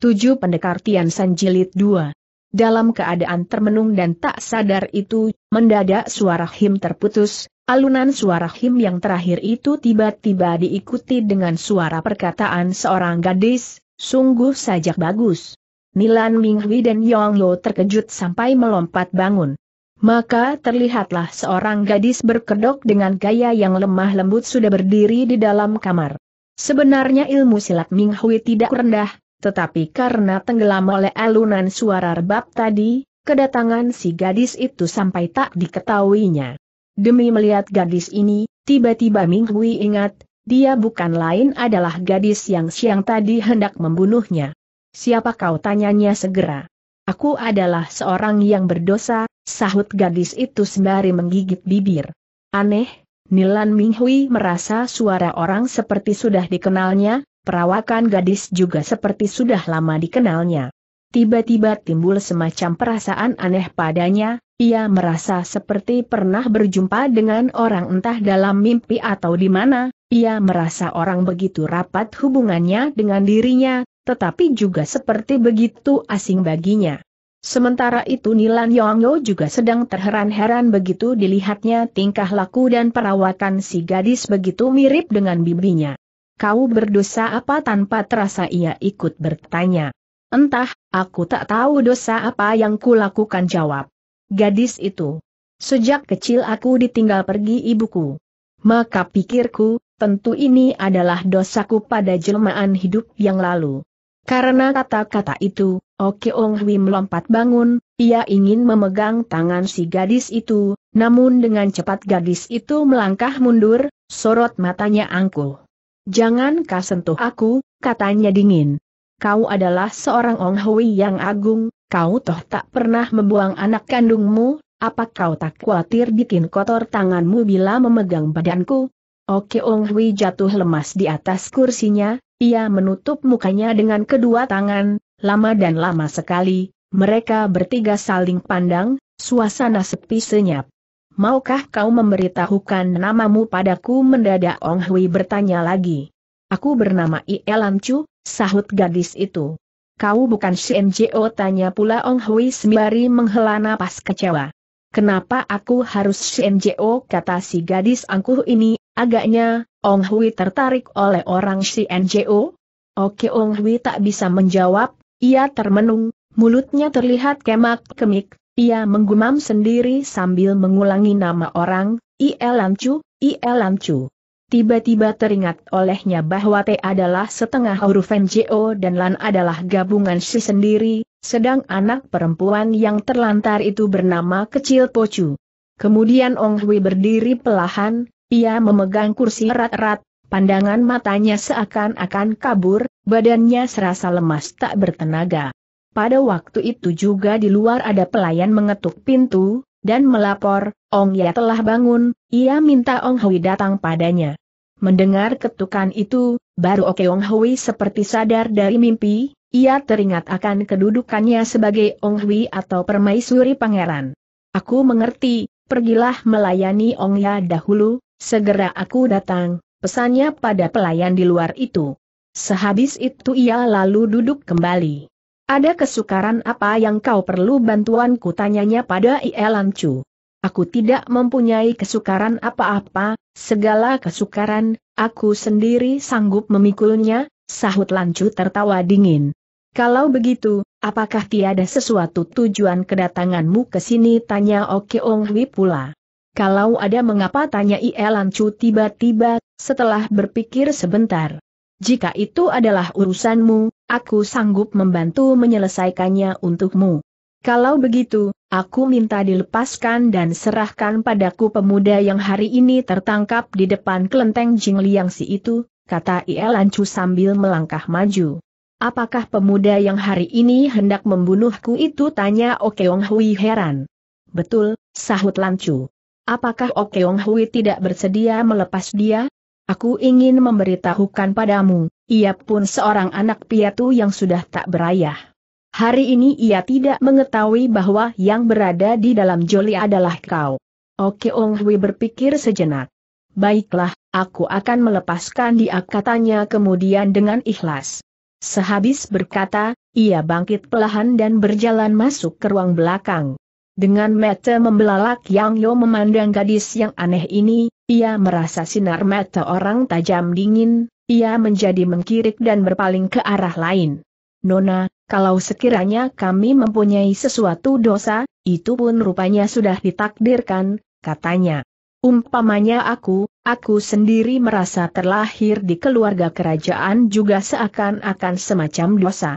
Tujuh Pendekar Tian San Jilid 2 Dalam keadaan termenung dan tak sadar itu, mendadak suara him terputus, alunan suara him yang terakhir itu tiba-tiba diikuti dengan suara perkataan seorang gadis, sungguh sajak bagus. Nilan Minghui dan Yong Yo terkejut sampai melompat bangun. Maka terlihatlah seorang gadis berkedok dengan gaya yang lemah lembut sudah berdiri di dalam kamar. Sebenarnya ilmu silat Ming Hui tidak rendah, tetapi karena tenggelam oleh alunan suara rebab tadi, kedatangan si gadis itu sampai tak diketahuinya. Demi melihat gadis ini, tiba-tiba Ming Hui ingat, dia bukan lain adalah gadis yang siang tadi hendak membunuhnya. Siapa kau tanyanya segera. Aku adalah seorang yang berdosa, sahut gadis itu sembari menggigit bibir. Aneh, Nilan Ming Hui merasa suara orang seperti sudah dikenalnya, Perawakan gadis juga seperti sudah lama dikenalnya. Tiba-tiba timbul semacam perasaan aneh padanya, ia merasa seperti pernah berjumpa dengan orang entah dalam mimpi atau di mana, ia merasa orang begitu rapat hubungannya dengan dirinya, tetapi juga seperti begitu asing baginya. Sementara itu Nilan Yongyo juga sedang terheran-heran begitu dilihatnya tingkah laku dan perawakan si gadis begitu mirip dengan bibinya kau berdosa apa tanpa terasa ia ikut bertanya. Entah, aku tak tahu dosa apa yang kulakukan jawab. Gadis itu. Sejak kecil aku ditinggal pergi ibuku. Maka pikirku, tentu ini adalah dosaku pada jelmaan hidup yang lalu. Karena kata-kata itu, Oke Ong Hui melompat bangun, ia ingin memegang tangan si gadis itu, namun dengan cepat gadis itu melangkah mundur, sorot matanya angkuh. Jangan kau sentuh aku, katanya dingin. Kau adalah seorang Ong Hui yang agung, kau toh tak pernah membuang anak kandungmu, apa kau tak khawatir bikin kotor tanganmu bila memegang badanku? Oke Ong Hui jatuh lemas di atas kursinya, ia menutup mukanya dengan kedua tangan, lama dan lama sekali, mereka bertiga saling pandang, suasana sepi senyap. Maukah kau memberitahukan namamu padaku mendadak Ong Hui bertanya lagi. Aku bernama Ielam Chu, sahut gadis itu. Kau bukan Shen tanya pula Ong Hui sembari menghela napas kecewa. Kenapa aku harus Shen kata si gadis angkuh ini, agaknya, Ong Hui tertarik oleh orang Shen Oke Ong Hui tak bisa menjawab, ia termenung, mulutnya terlihat kemak-kemik, ia menggumam sendiri sambil mengulangi nama orang, Ielancu, Ielancu. Tiba-tiba teringat olehnya bahwa T adalah setengah huruf NGO dan Lan adalah gabungan si sendiri, sedang anak perempuan yang terlantar itu bernama kecil Pocu. Kemudian Ong Hui berdiri pelahan, ia memegang kursi erat-erat, pandangan matanya seakan-akan kabur, badannya serasa lemas tak bertenaga. Pada waktu itu juga di luar ada pelayan mengetuk pintu, dan melapor, Ong Ya telah bangun, ia minta Ong Hui datang padanya. Mendengar ketukan itu, baru Oke Ong Hui seperti sadar dari mimpi, ia teringat akan kedudukannya sebagai Ong Hui atau permaisuri pangeran. Aku mengerti, pergilah melayani Ong Ya dahulu, segera aku datang, pesannya pada pelayan di luar itu. Sehabis itu ia lalu duduk kembali. Ada kesukaran apa yang kau perlu bantuanku tanyanya pada Ielan Chu. Aku tidak mempunyai kesukaran apa-apa, segala kesukaran, aku sendiri sanggup memikulnya, sahut Lancu tertawa dingin. Kalau begitu, apakah tiada sesuatu tujuan kedatanganmu ke sini tanya Okeong Hui pula. Kalau ada mengapa tanya Ie Lancu? tiba-tiba, setelah berpikir sebentar. Jika itu adalah urusanmu, aku sanggup membantu menyelesaikannya untukmu. Kalau begitu, aku minta dilepaskan dan serahkan padaku pemuda yang hari ini tertangkap di depan kelenteng Liang si itu, kata Ielancu sambil melangkah maju. Apakah pemuda yang hari ini hendak membunuhku itu tanya Okeong Hui heran. Betul, sahut Lancu. Apakah Okeong Hui tidak bersedia melepas dia? Aku ingin memberitahukan padamu, ia pun seorang anak piatu yang sudah tak berayah. Hari ini ia tidak mengetahui bahwa yang berada di dalam joli adalah kau. Oke Ong Hui berpikir sejenak. Baiklah, aku akan melepaskan dia katanya kemudian dengan ikhlas. Sehabis berkata, ia bangkit pelahan dan berjalan masuk ke ruang belakang. Dengan mata membelalak Yang Yo memandang gadis yang aneh ini, ia merasa sinar mata orang tajam dingin, ia menjadi mengkirik dan berpaling ke arah lain. Nona, kalau sekiranya kami mempunyai sesuatu dosa, itu pun rupanya sudah ditakdirkan, katanya. Umpamanya aku, aku sendiri merasa terlahir di keluarga kerajaan juga seakan-akan semacam dosa.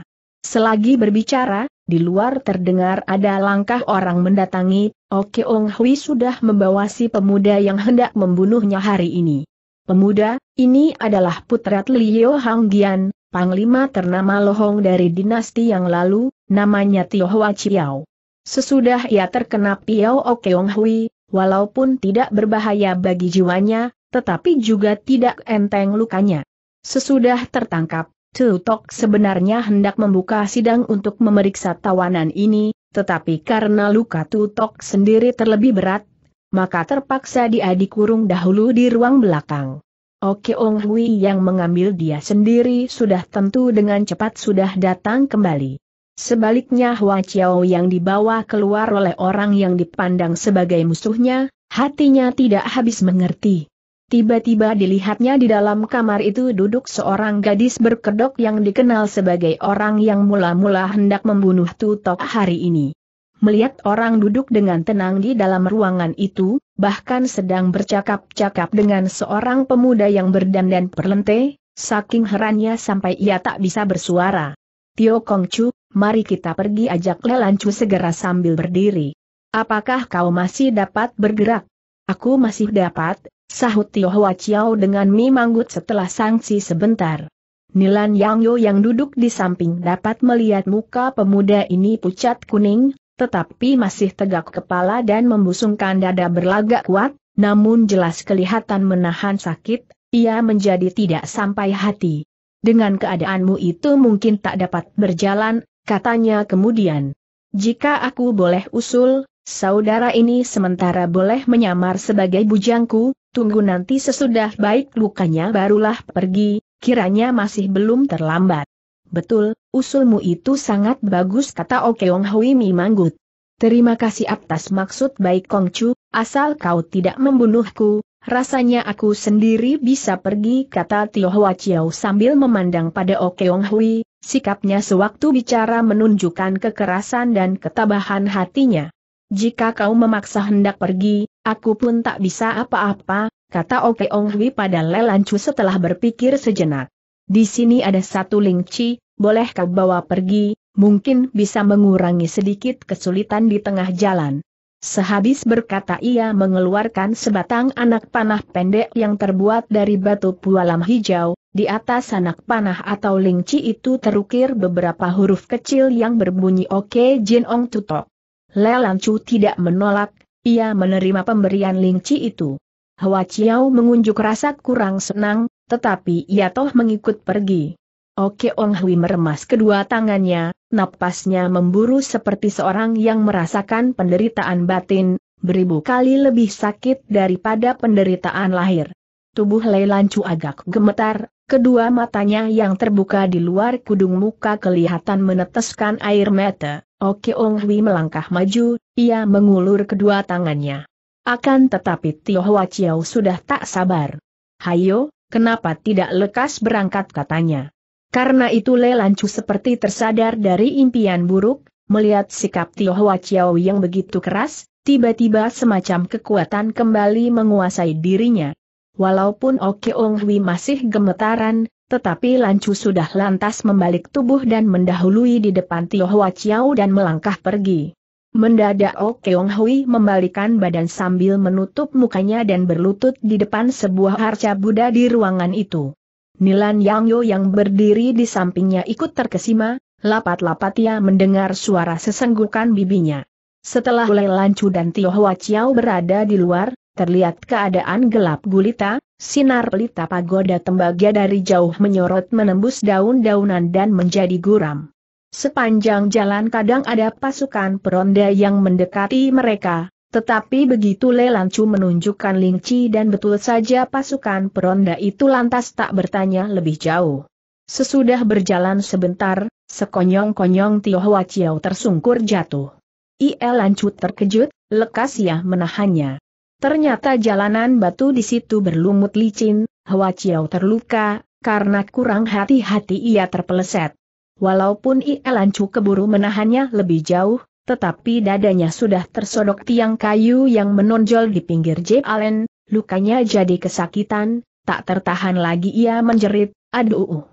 Selagi berbicara, di luar terdengar ada langkah orang mendatangi, Oke Ong Hui sudah membawa si pemuda yang hendak membunuhnya hari ini. Pemuda, ini adalah putra Tliyo Hanggian, panglima ternama Lohong dari dinasti yang lalu, namanya Tio Chiao. Sesudah ia terkena Piao Okeong Hui, walaupun tidak berbahaya bagi jiwanya, tetapi juga tidak enteng lukanya. Sesudah tertangkap, Tutok sebenarnya hendak membuka sidang untuk memeriksa tawanan ini, tetapi karena luka Tutok sendiri terlebih berat, maka terpaksa dia dikurung dahulu di ruang belakang. Oke Ong Hui yang mengambil dia sendiri sudah tentu dengan cepat sudah datang kembali. Sebaliknya Hua Chiao yang dibawa keluar oleh orang yang dipandang sebagai musuhnya, hatinya tidak habis mengerti. Tiba-tiba dilihatnya di dalam kamar itu duduk seorang gadis berkedok yang dikenal sebagai orang yang mula-mula hendak membunuh Tutok hari ini melihat orang duduk dengan tenang di dalam ruangan itu, bahkan sedang bercakap-cakap dengan seorang pemuda yang berdandan perlente, saking herannya sampai ia tak bisa bersuara. Tio Chu, mari kita pergi ajak Lelancu segera sambil berdiri. Apakah kau masih dapat bergerak? Aku masih dapat, sahut Tio Hua Chiao dengan memanggut setelah sanksi sebentar. Nilan Yang Yo yang duduk di samping dapat melihat muka pemuda ini pucat kuning, tetapi masih tegak kepala dan membusungkan dada berlagak kuat, namun jelas kelihatan menahan sakit, ia menjadi tidak sampai hati. Dengan keadaanmu itu mungkin tak dapat berjalan, katanya kemudian. Jika aku boleh usul, saudara ini sementara boleh menyamar sebagai bujangku, tunggu nanti sesudah baik lukanya barulah pergi, kiranya masih belum terlambat. Betul, usulmu itu sangat bagus kata Okeong Hui Mi Mimanggut. Terima kasih atas maksud baik Kong Chu. asal kau tidak membunuhku, rasanya aku sendiri bisa pergi kata Tio Hua Chiao sambil memandang pada Okeong Hui, sikapnya sewaktu bicara menunjukkan kekerasan dan ketabahan hatinya. Jika kau memaksa hendak pergi, aku pun tak bisa apa-apa, kata Okeong Hui pada Lelancu setelah berpikir sejenak. Di sini ada satu lingci, boleh kau bawa pergi, mungkin bisa mengurangi sedikit kesulitan di tengah jalan. Sehabis berkata ia mengeluarkan sebatang anak panah pendek yang terbuat dari batu pualam hijau, di atas anak panah atau lingci itu terukir beberapa huruf kecil yang berbunyi Oke Jin Ong Tutok. Lelancu tidak menolak, ia menerima pemberian lingci itu. Hua Chiao mengunjuk rasa kurang senang, tetapi ia toh mengikut pergi. Oke Ong Hui meremas kedua tangannya, napasnya memburu seperti seorang yang merasakan penderitaan batin, beribu kali lebih sakit daripada penderitaan lahir. Tubuh Lei Lancu agak gemetar, kedua matanya yang terbuka di luar kudung muka kelihatan meneteskan air mata. Oke Ong Hui melangkah maju, ia mengulur kedua tangannya. Akan tetapi Tio Hwa Chiao sudah tak sabar. Hayo, kenapa tidak lekas berangkat katanya. Karena itu Le Lancu seperti tersadar dari impian buruk, melihat sikap Tio Hwa Chiao yang begitu keras, tiba-tiba semacam kekuatan kembali menguasai dirinya. Walaupun Oke Ong Hui masih gemetaran, tetapi Lancu sudah lantas membalik tubuh dan mendahului di depan Tio Hwa Chiao dan melangkah pergi. Mendadak Oke Ong Hui membalikan badan sambil menutup mukanya dan berlutut di depan sebuah arca Buddha di ruangan itu. Nilan Yang Yo yang berdiri di sampingnya ikut terkesima, lapat-lapat ia mendengar suara sesenggukan bibinya. Setelah Lei Lancu dan Tio Hua Chiao berada di luar, terlihat keadaan gelap gulita, sinar pelita pagoda tembaga dari jauh menyorot menembus daun-daunan dan menjadi guram. Sepanjang jalan kadang ada pasukan peronda yang mendekati mereka, tetapi begitu Lelancu menunjukkan Lingci dan betul saja pasukan peronda itu lantas tak bertanya lebih jauh. Sesudah berjalan sebentar, sekonyong-konyong Tio Hwa Chiao tersungkur jatuh. Ie Lancu terkejut, lekas ia menahannya. Ternyata jalanan batu di situ berlumut licin, Hwa Chiao terluka, karena kurang hati-hati ia terpeleset. Walaupun Ie Lancu keburu menahannya lebih jauh, tetapi dadanya sudah tersodok tiang kayu yang menonjol di pinggir J. Allen, lukanya jadi kesakitan, tak tertahan lagi ia menjerit, aduh. Uh.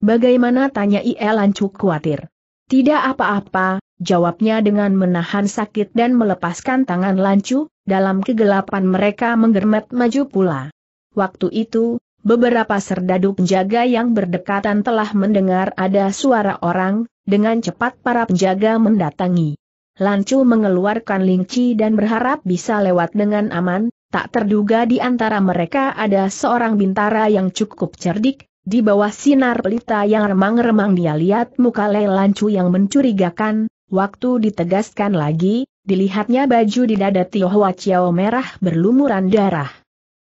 Bagaimana tanya ia lancuk khawatir. Tidak apa-apa, jawabnya dengan menahan sakit dan melepaskan tangan lancu, dalam kegelapan mereka menggermet maju pula. Waktu itu, Beberapa serdadu penjaga yang berdekatan telah mendengar ada suara orang, dengan cepat para penjaga mendatangi. Lancu mengeluarkan lingci dan berharap bisa lewat dengan aman, tak terduga di antara mereka ada seorang bintara yang cukup cerdik, di bawah sinar pelita yang remang-remang dia lihat muka Lei Lancu yang mencurigakan, waktu ditegaskan lagi, dilihatnya baju di dada Tionghoa Chiao merah berlumuran darah.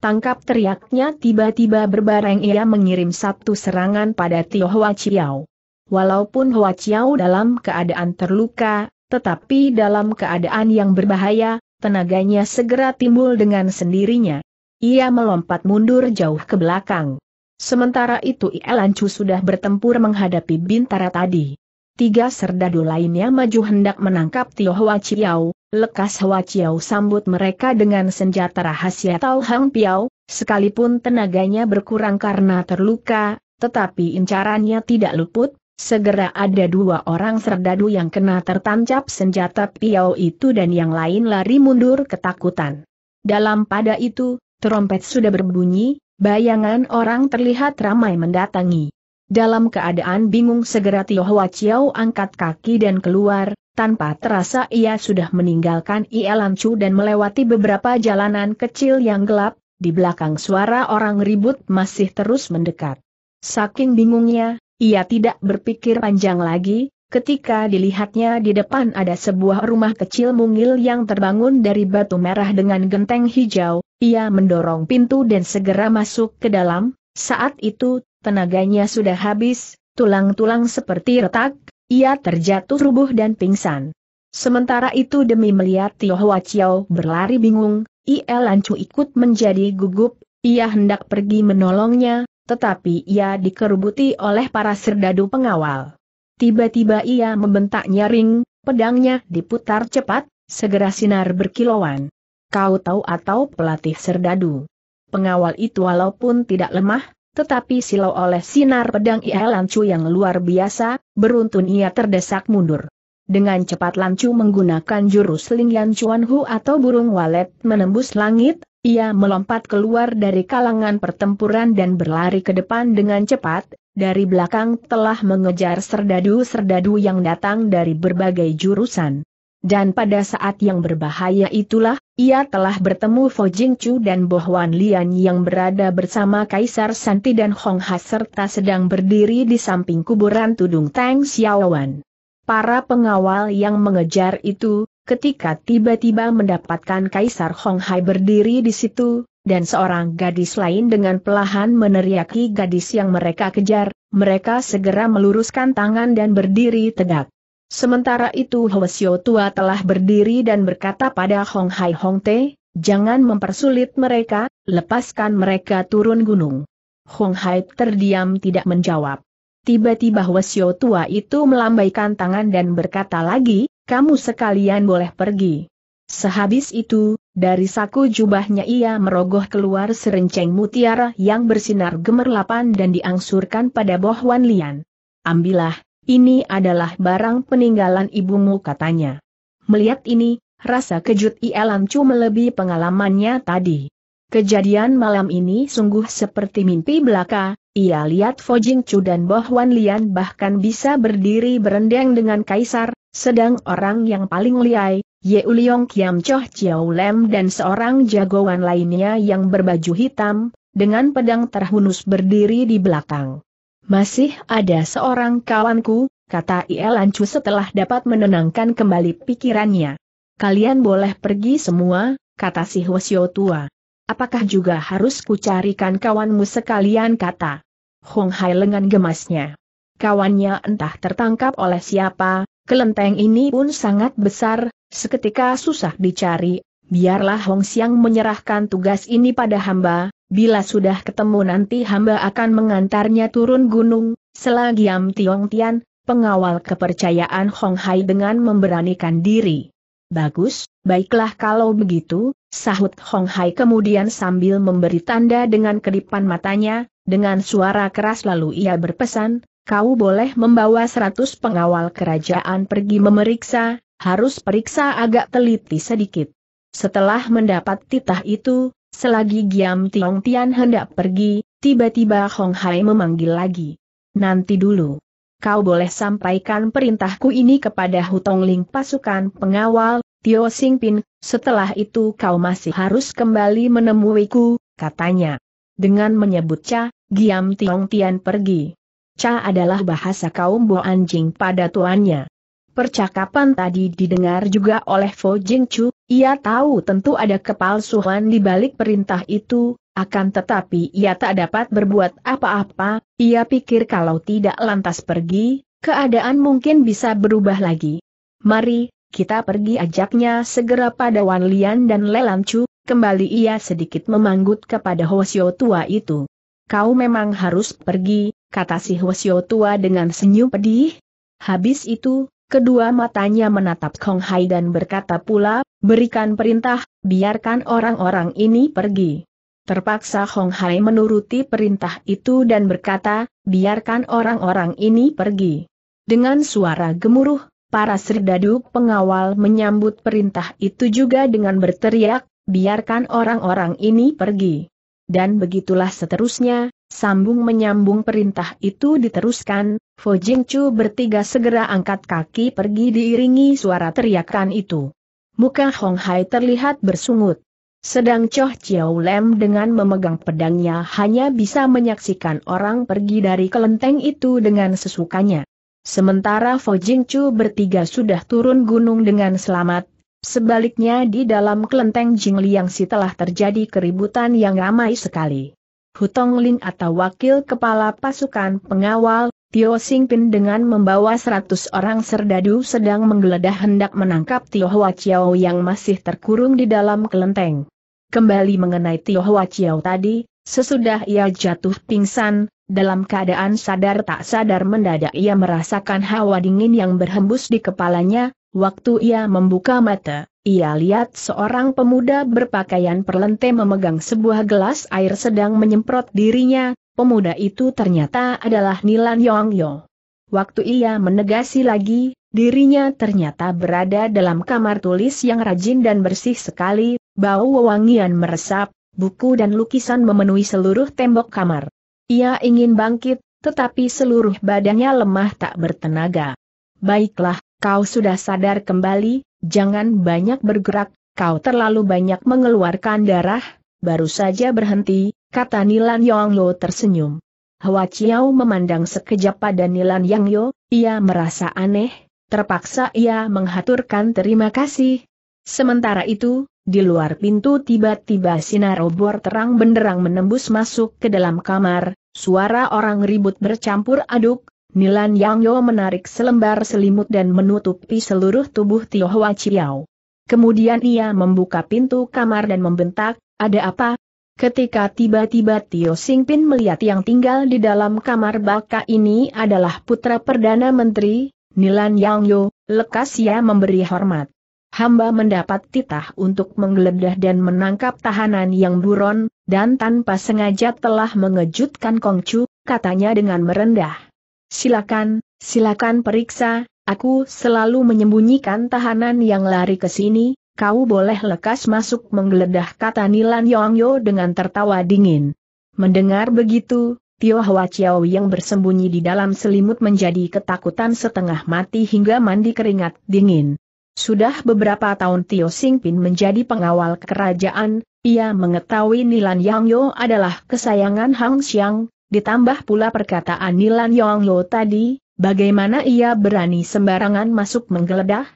Tangkap teriaknya tiba-tiba berbareng ia mengirim satu serangan pada Tionghoa Chiao. Walaupun Hua Chiao dalam keadaan terluka, tetapi dalam keadaan yang berbahaya, tenaganya segera timbul dengan sendirinya. Ia melompat mundur jauh ke belakang. Sementara itu Ielancu sudah bertempur menghadapi Bintara tadi. Tiga serdadu lainnya maju hendak menangkap Tio Hwa Chiao, lekas Hwa Chiao sambut mereka dengan senjata rahasia Tao Hang Piao, sekalipun tenaganya berkurang karena terluka, tetapi incarannya tidak luput, Segera ada dua orang serdadu yang kena tertancap senjata piau itu dan yang lain lari mundur ketakutan. Dalam pada itu, trompet sudah berbunyi, bayangan orang terlihat ramai mendatangi. Dalam keadaan bingung segera Tio Hwa Chiao angkat kaki dan keluar, tanpa terasa ia sudah meninggalkan Ielancu dan melewati beberapa jalanan kecil yang gelap, di belakang suara orang ribut masih terus mendekat. Saking bingungnya, ia tidak berpikir panjang lagi, ketika dilihatnya di depan ada sebuah rumah kecil mungil yang terbangun dari batu merah dengan genteng hijau, ia mendorong pintu dan segera masuk ke dalam, saat itu, tenaganya sudah habis, tulang-tulang seperti retak, ia terjatuh rubuh dan pingsan. Sementara itu demi melihat Tio Hwa Chiao berlari bingung, Iel Lancu ikut menjadi gugup, ia hendak pergi menolongnya, tetapi ia dikerubuti oleh para serdadu pengawal. Tiba-tiba ia membentak nyaring, pedangnya diputar cepat, segera sinar berkilauan. Kau tahu atau pelatih serdadu. Pengawal itu walaupun tidak lemah, tetapi silau oleh sinar pedang ia lancu yang luar biasa, beruntun ia terdesak mundur. Dengan cepat Lancu menggunakan jurus Lingyan Chuan Hu atau burung walet menembus langit, ia melompat keluar dari kalangan pertempuran dan berlari ke depan dengan cepat, dari belakang telah mengejar serdadu-serdadu yang datang dari berbagai jurusan. Dan pada saat yang berbahaya itulah, ia telah bertemu Fo Jingchu dan Bo Huan Lian yang berada bersama Kaisar Santi dan Hong Ha serta sedang berdiri di samping kuburan Tudung Tang Xiaowan. Para pengawal yang mengejar itu, ketika tiba-tiba mendapatkan Kaisar Hong Hai berdiri di situ, dan seorang gadis lain dengan pelahan meneriaki gadis yang mereka kejar, mereka segera meluruskan tangan dan berdiri tegak. Sementara itu Hwasyo tua telah berdiri dan berkata pada Hong Hai Hong Te, jangan mempersulit mereka, lepaskan mereka turun gunung. Hong Hai terdiam tidak menjawab. Tiba-tiba Hwasyo tua itu melambaikan tangan dan berkata lagi, kamu sekalian boleh pergi. Sehabis itu, dari saku jubahnya ia merogoh keluar serenceng mutiara yang bersinar gemerlapan dan diangsurkan pada Bohwan Lian. Ambillah, ini adalah barang peninggalan ibumu katanya. Melihat ini, rasa kejut Chu melebihi pengalamannya tadi. Kejadian malam ini sungguh seperti mimpi belaka, ia lihat Fo Chu dan Bohwan Lian bahkan bisa berdiri berendang dengan kaisar, sedang orang yang paling liai, Ye Uliong Kiam Choh Chiao Lem dan seorang jagoan lainnya yang berbaju hitam, dengan pedang terhunus berdiri di belakang. Masih ada seorang kawanku, kata Ie Lancu setelah dapat menenangkan kembali pikirannya. Kalian boleh pergi semua, kata si Hwasyo tua. Apakah juga harus kucarikan kawanmu sekalian kata? Hong Hai lengan gemasnya. Kawannya entah tertangkap oleh siapa, Kelenteng ini pun sangat besar, seketika susah dicari, biarlah Hong Xiang menyerahkan tugas ini pada hamba, bila sudah ketemu nanti hamba akan mengantarnya turun gunung, selagi Am Tiong Tian, pengawal kepercayaan Hong Hai dengan memberanikan diri. Bagus, baiklah kalau begitu, sahut Hong Hai kemudian sambil memberi tanda dengan kedipan matanya, dengan suara keras lalu ia berpesan, Kau boleh membawa seratus pengawal kerajaan pergi memeriksa, harus periksa agak teliti sedikit. Setelah mendapat titah itu, selagi Giam Tiong Tian hendak pergi, tiba-tiba Hong Hai memanggil lagi. Nanti dulu. Kau boleh sampaikan perintahku ini kepada Hutong Ling pasukan pengawal, Tio Sing Pin, setelah itu kau masih harus kembali menemuiku, katanya. Dengan menyebut Cha, Giam Tiong Tian pergi. Ca adalah bahasa kaum Bo anjing pada tuannya. Percakapan tadi didengar juga oleh Fo Jing Chu, ia tahu tentu ada kepalsuan di balik perintah itu, akan tetapi ia tak dapat berbuat apa-apa, ia pikir kalau tidak lantas pergi, keadaan mungkin bisa berubah lagi. Mari, kita pergi ajaknya segera pada Wan Lian dan Lelan Chu, kembali ia sedikit memanggut kepada Hosio tua itu. Kau memang harus pergi, kata si Hwasyo tua dengan senyum pedih. Habis itu, kedua matanya menatap Kong Hai dan berkata pula, berikan perintah, biarkan orang-orang ini pergi. Terpaksa Hong Hai menuruti perintah itu dan berkata, biarkan orang-orang ini pergi. Dengan suara gemuruh, para serdadu pengawal menyambut perintah itu juga dengan berteriak, biarkan orang-orang ini pergi dan begitulah seterusnya, sambung menyambung perintah itu diteruskan, Fo Chu bertiga segera angkat kaki pergi diiringi suara teriakan itu. Muka Hong Hai terlihat bersungut. Sedang Choh Chiao Lem dengan memegang pedangnya hanya bisa menyaksikan orang pergi dari kelenteng itu dengan sesukanya. Sementara Fo Chu bertiga sudah turun gunung dengan selamat, Sebaliknya di dalam kelenteng Jingliangsi telah terjadi keributan yang ramai sekali. Hutong Ling atau wakil kepala pasukan pengawal, Tio Singpin dengan membawa 100 orang serdadu sedang menggeledah hendak menangkap Tio Hua Chiao yang masih terkurung di dalam kelenteng. Kembali mengenai Tio Hua Chiao tadi, sesudah ia jatuh pingsan, dalam keadaan sadar tak sadar mendadak ia merasakan hawa dingin yang berhembus di kepalanya, Waktu ia membuka mata, ia lihat seorang pemuda berpakaian perlente memegang sebuah gelas air sedang menyemprot dirinya, pemuda itu ternyata adalah Nilan Yongyo. Waktu ia menegasi lagi, dirinya ternyata berada dalam kamar tulis yang rajin dan bersih sekali, bau wangian meresap, buku dan lukisan memenuhi seluruh tembok kamar. Ia ingin bangkit, tetapi seluruh badannya lemah tak bertenaga. Baiklah, kau sudah sadar kembali, jangan banyak bergerak, kau terlalu banyak mengeluarkan darah, baru saja berhenti, kata Nilan Yonglo tersenyum. Hua Chiao memandang sekejap pada Nilan Yangyo, ia merasa aneh, terpaksa ia menghaturkan terima kasih. Sementara itu, di luar pintu tiba-tiba sinar obor terang benderang menembus masuk ke dalam kamar, suara orang ribut bercampur aduk, yang Yangyo menarik selembar selimut dan menutupi seluruh tubuh Tio Hua Chiao. Kemudian ia membuka pintu kamar dan membentak, ada apa? Ketika tiba-tiba Tio Singpin melihat yang tinggal di dalam kamar baka ini adalah putra Perdana Menteri, Nilan Yangyo, lekas ia memberi hormat. Hamba mendapat titah untuk menggeledah dan menangkap tahanan yang buron, dan tanpa sengaja telah mengejutkan Kongcu, katanya dengan merendah. Silakan, silakan periksa, aku selalu menyembunyikan tahanan yang lari ke sini, kau boleh lekas masuk menggeledah kata Nilan Yongyo dengan tertawa dingin. Mendengar begitu, Tio Hwa Chiao yang bersembunyi di dalam selimut menjadi ketakutan setengah mati hingga mandi keringat dingin. Sudah beberapa tahun Tio Singpin menjadi pengawal kerajaan, ia mengetahui Nilan Yang Yo adalah kesayangan Hang Xiang, ditambah pula perkataan Nilan Yong Lo tadi, bagaimana ia berani sembarangan masuk menggeledah?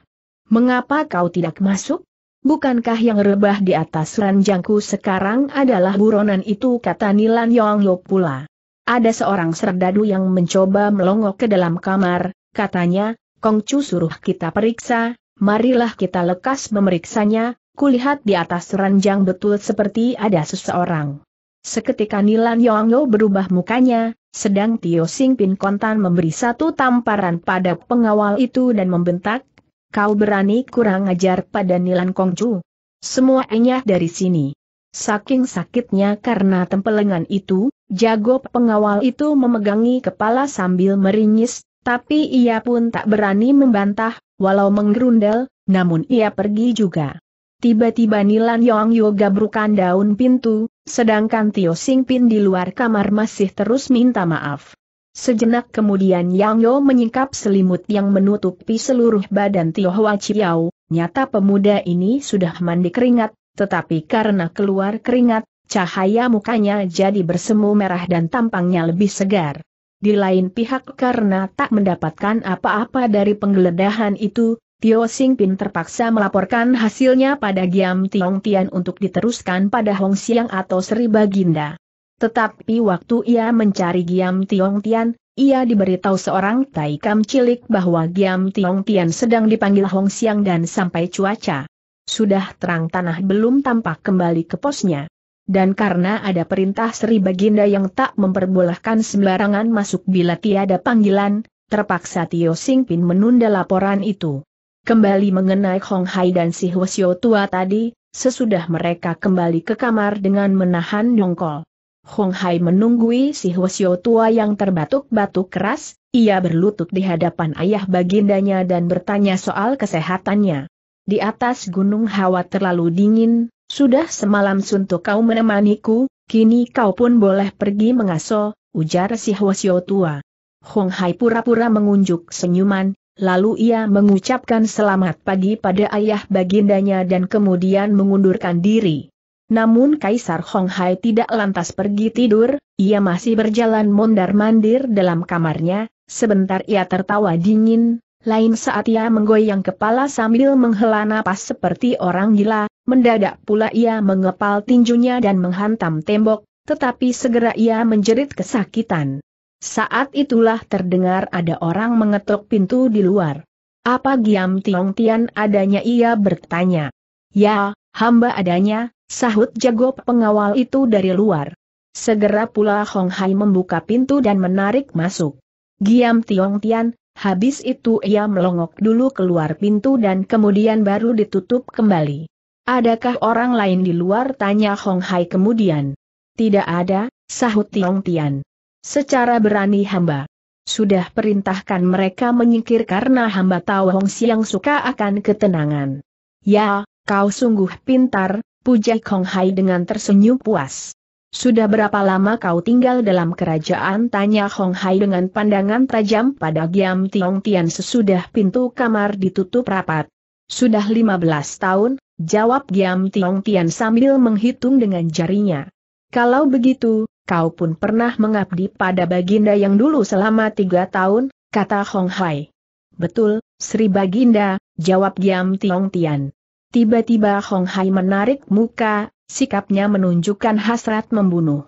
Mengapa kau tidak masuk? Bukankah yang rebah di atas ranjangku sekarang adalah buronan itu kata Nilan Yong Lo pula. Ada seorang serdadu yang mencoba melongok ke dalam kamar, katanya, Kongcu suruh kita periksa, marilah kita lekas memeriksanya, kulihat di atas ranjang betul seperti ada seseorang. Seketika Nilan Yongyo berubah mukanya, sedang Tio Singpin kontan memberi satu tamparan pada pengawal itu dan membentak, kau berani kurang ajar pada Nilan Kongju? Semua enyah dari sini. Saking sakitnya karena tempelengan itu, jago pengawal itu memegangi kepala sambil meringis, tapi ia pun tak berani membantah, walau menggerundel, namun ia pergi juga. Tiba-tiba Nilan Yong gabrukan daun pintu, Sedangkan Tio Singpin di luar kamar masih terus minta maaf. Sejenak kemudian Yang Yo menyingkap selimut yang menutupi seluruh badan Tio Hwa Chiyau, nyata pemuda ini sudah mandi keringat, tetapi karena keluar keringat, cahaya mukanya jadi bersemu merah dan tampangnya lebih segar. Di lain pihak karena tak mendapatkan apa-apa dari penggeledahan itu, Tio Sing Pin terpaksa melaporkan hasilnya pada Giam Tiong Tian untuk diteruskan pada Hong Siang atau Sri Baginda. Tetapi waktu ia mencari Giam Tiong Tian, ia diberitahu seorang taikam cilik bahwa Giam Tiong Tian sedang dipanggil Hong Siang dan sampai cuaca. Sudah terang tanah belum tampak kembali ke posnya. Dan karena ada perintah Sri Baginda yang tak memperbolehkan sembarangan masuk bila tiada panggilan, terpaksa Tio Sing Pin menunda laporan itu. Kembali mengenai Hong Hai dan si Hwasyo tua tadi, sesudah mereka kembali ke kamar dengan menahan dongkol. Hong Hai menunggui si Hwasyo tua yang terbatuk-batuk keras, ia berlutut di hadapan ayah bagindanya dan bertanya soal kesehatannya. Di atas gunung hawa terlalu dingin, sudah semalam suntuk kau menemaniku, kini kau pun boleh pergi mengaso, ujar si Hwasyo tua. Hong Hai pura-pura mengunjuk senyuman, Lalu ia mengucapkan selamat pagi pada ayah bagindanya dan kemudian mengundurkan diri. Namun Kaisar Hong Hai tidak lantas pergi tidur, ia masih berjalan mondar-mandir dalam kamarnya, sebentar ia tertawa dingin, lain saat ia menggoyang kepala sambil menghela napas seperti orang gila, mendadak pula ia mengepal tinjunya dan menghantam tembok, tetapi segera ia menjerit kesakitan. Saat itulah terdengar ada orang mengetuk pintu di luar. Apa Giam Tiong Tian adanya ia bertanya. Ya, hamba adanya, sahut jago pengawal itu dari luar. Segera pula Hong Hai membuka pintu dan menarik masuk. Giam Tiong Tian, habis itu ia melongok dulu keluar pintu dan kemudian baru ditutup kembali. Adakah orang lain di luar tanya Hong Hai kemudian? Tidak ada, sahut Tiong Tian. Secara berani hamba sudah perintahkan mereka menyingkir karena hamba tahu Hong Siang suka akan ketenangan. Ya, kau sungguh pintar, puja Kong Hai dengan tersenyum puas. Sudah berapa lama kau tinggal dalam kerajaan? Tanya Hong Hai dengan pandangan tajam pada Giam Tiong Tian sesudah pintu kamar ditutup rapat. Sudah 15 tahun, jawab Giam Tiong Tian sambil menghitung dengan jarinya. Kalau begitu, kau pun pernah mengabdi pada Baginda yang dulu selama tiga tahun, kata Hong Hai. Betul, Sri Baginda, jawab Giam Tiong Tian. Tiba-tiba Hong Hai menarik muka, sikapnya menunjukkan hasrat membunuh.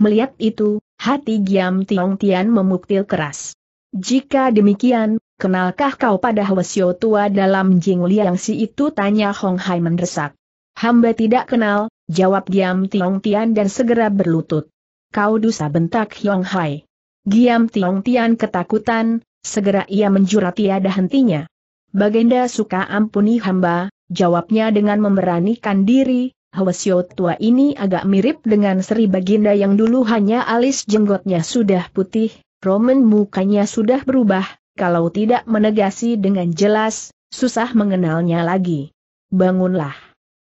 Melihat itu, hati Giam Tiong Tian memuktil keras. Jika demikian, kenalkah kau pada Hwasyo tua dalam Jing Liang Si itu tanya Hong Hai mendesak. Hamba tidak kenal, jawab Giam Tiong Tian dan segera berlutut kau dosa bentak Yong Hai. Giam Tiong Tian ketakutan, segera ia menjura tiada hentinya. Bagenda suka ampuni hamba, jawabnya dengan memberanikan diri, Hwasyo tua ini agak mirip dengan Sri Baginda yang dulu hanya alis jenggotnya sudah putih, Roman mukanya sudah berubah, kalau tidak menegasi dengan jelas, susah mengenalnya lagi. Bangunlah.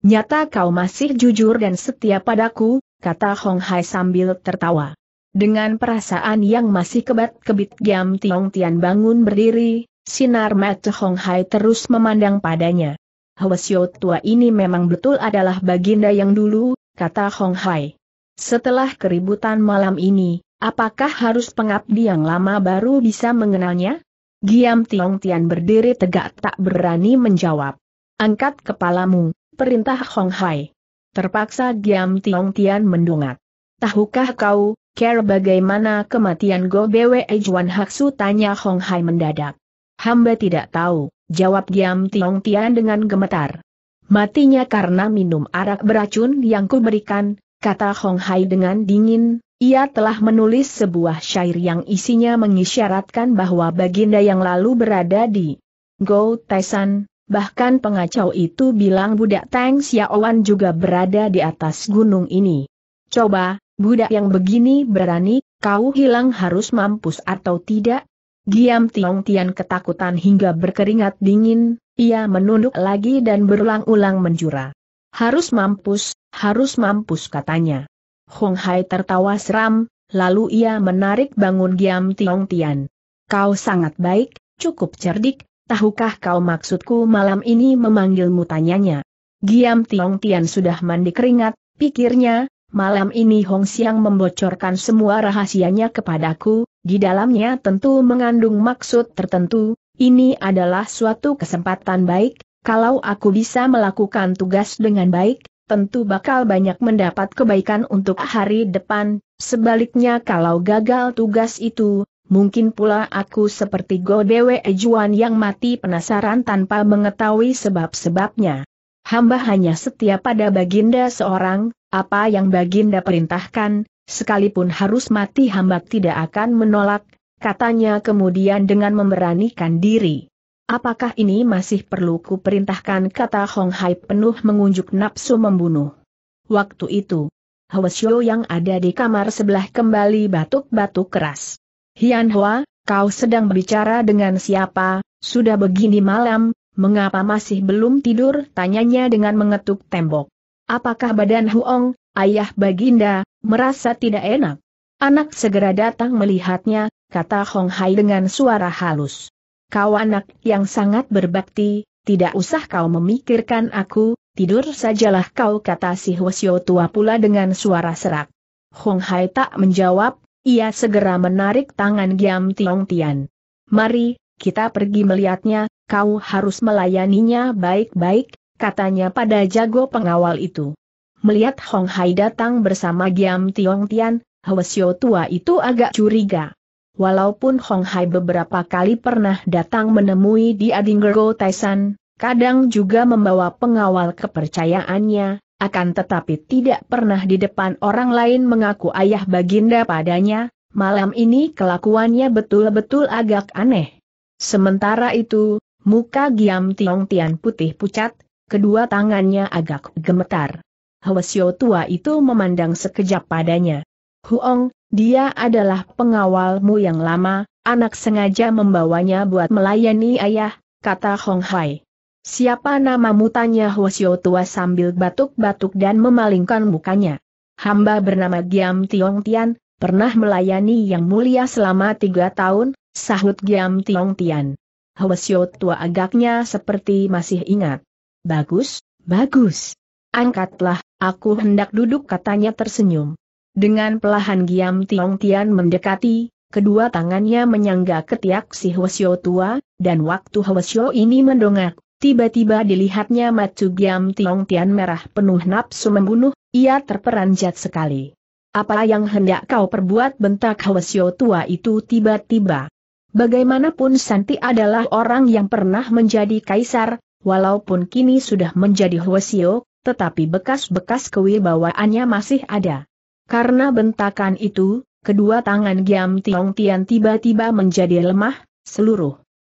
Nyata kau masih jujur dan setia padaku, kata Hong Hai sambil tertawa. Dengan perasaan yang masih kebat-kebit Giam Tiong Tian bangun berdiri, sinar mata Hong Hai terus memandang padanya. Hwasyo tua ini memang betul adalah baginda yang dulu, kata Hong Hai. Setelah keributan malam ini, apakah harus pengabdi yang lama baru bisa mengenalnya? Giam Tiong Tian berdiri tegak tak berani menjawab. Angkat kepalamu, perintah Hong Hai. Terpaksa Giam Tiong Tian mendungat. Tahukah kau, care bagaimana kematian Go Bwe Juan Haksu tanya Hong Hai mendadak. Hamba tidak tahu, jawab Giam Tiong Tian dengan gemetar. Matinya karena minum arak beracun yang kuberikan, kata Hong Hai dengan dingin, ia telah menulis sebuah syair yang isinya mengisyaratkan bahwa Baginda yang lalu berada di Go Taisan, bahkan pengacau itu bilang budak Tang Xiaowan juga berada di atas gunung ini. Coba, budak yang begini berani, kau hilang harus mampus atau tidak? Giam Tiong Tian ketakutan hingga berkeringat dingin, ia menunduk lagi dan berulang-ulang menjura. Harus mampus, harus mampus katanya. Hong Hai tertawa seram, lalu ia menarik bangun Giam Tiong Tian. Kau sangat baik, cukup cerdik, tahukah kau maksudku malam ini memanggilmu tanyanya. Giam Tiong Tian sudah mandi keringat, pikirnya, malam ini Hong Xiang membocorkan semua rahasianya kepadaku, di dalamnya tentu mengandung maksud tertentu, ini adalah suatu kesempatan baik, kalau aku bisa melakukan tugas dengan baik, tentu bakal banyak mendapat kebaikan untuk hari depan, sebaliknya kalau gagal tugas itu, mungkin pula aku seperti Go Godewe Ejuan yang mati penasaran tanpa mengetahui sebab-sebabnya. Hamba hanya setia pada Baginda seorang, apa yang Baginda perintahkan, sekalipun harus mati hamba tidak akan menolak, katanya kemudian dengan memberanikan diri. Apakah ini masih perlu kuperintahkan kata Hong Hai penuh mengunjuk nafsu membunuh. Waktu itu, Hwasyo yang ada di kamar sebelah kembali batuk-batuk keras. Hian Hua, kau sedang berbicara dengan siapa, sudah begini malam, mengapa masih belum tidur? Tanyanya dengan mengetuk tembok. Apakah badan Huong, ayah Baginda, merasa tidak enak? Anak segera datang melihatnya, kata Hong Hai dengan suara halus. Kau anak yang sangat berbakti, tidak usah kau memikirkan aku, tidur sajalah kau kata si Hwasyo tua pula dengan suara serak. Hong Hai tak menjawab, ia segera menarik tangan Giam Tiong Tian. Mari, kita pergi melihatnya, kau harus melayaninya baik-baik, katanya pada jago pengawal itu. Melihat Hong Hai datang bersama Giam Tiong Tian, Hwasyo tua itu agak curiga. Walaupun Hong Hai beberapa kali pernah datang menemui di Adingergo Taisan, kadang juga membawa pengawal kepercayaannya, akan tetapi tidak pernah di depan orang lain mengaku ayah baginda padanya, malam ini kelakuannya betul-betul agak aneh. Sementara itu, muka Giam Tiong Tian putih pucat, kedua tangannya agak gemetar. Hwasyo tua itu memandang sekejap padanya. Huong, dia adalah pengawalmu yang lama, anak sengaja membawanya buat melayani ayah, kata Hong Hai. Siapa namamu tanya Hwasyo tua sambil batuk-batuk dan memalingkan mukanya. Hamba bernama Giam Tiong Tian, pernah melayani yang mulia selama tiga tahun, sahut Giam Tiong Tian. Hwasyo tua agaknya seperti masih ingat. Bagus, bagus. Angkatlah, aku hendak duduk katanya tersenyum. Dengan pelahan Giam Tiong Tian mendekati, kedua tangannya menyangga ketiak si Hwasyo tua, dan waktu Hwasyo ini mendongak, Tiba-tiba dilihatnya Macu Giam Tiong Tian merah penuh nafsu membunuh, ia terperanjat sekali. Apa yang hendak kau perbuat bentak Hwasyo tua itu tiba-tiba. Bagaimanapun Santi adalah orang yang pernah menjadi kaisar, walaupun kini sudah menjadi Hwasyo, tetapi bekas-bekas kewibawaannya masih ada. Karena bentakan itu, kedua tangan Giam Tiong Tian tiba-tiba menjadi lemah, seluruh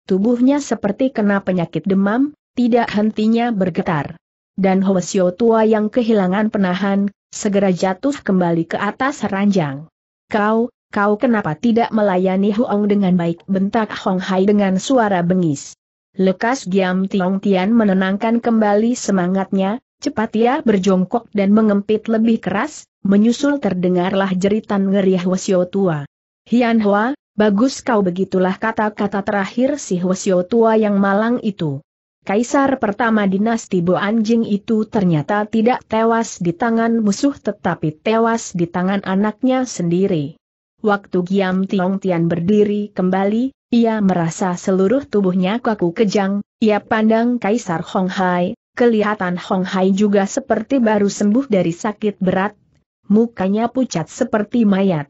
Tubuhnya seperti kena penyakit demam, tidak hentinya bergetar. Dan Hoesio tua yang kehilangan penahan, segera jatuh kembali ke atas ranjang. Kau, kau kenapa tidak melayani Huong dengan baik bentak Hong Hai dengan suara bengis. Lekas Giam Tiong Tian menenangkan kembali semangatnya, cepat ia berjongkok dan mengempit lebih keras, menyusul terdengarlah jeritan ngeri Hoesio tua. Hian Hua, Bagus kau begitulah kata-kata terakhir si Hwasyo tua yang malang itu. Kaisar pertama dinasti Bo Anjing itu ternyata tidak tewas di tangan musuh tetapi tewas di tangan anaknya sendiri. Waktu Giam Tiong Tian berdiri kembali, ia merasa seluruh tubuhnya kaku kejang, ia pandang Kaisar Hong Hai, kelihatan Hong Hai juga seperti baru sembuh dari sakit berat, mukanya pucat seperti mayat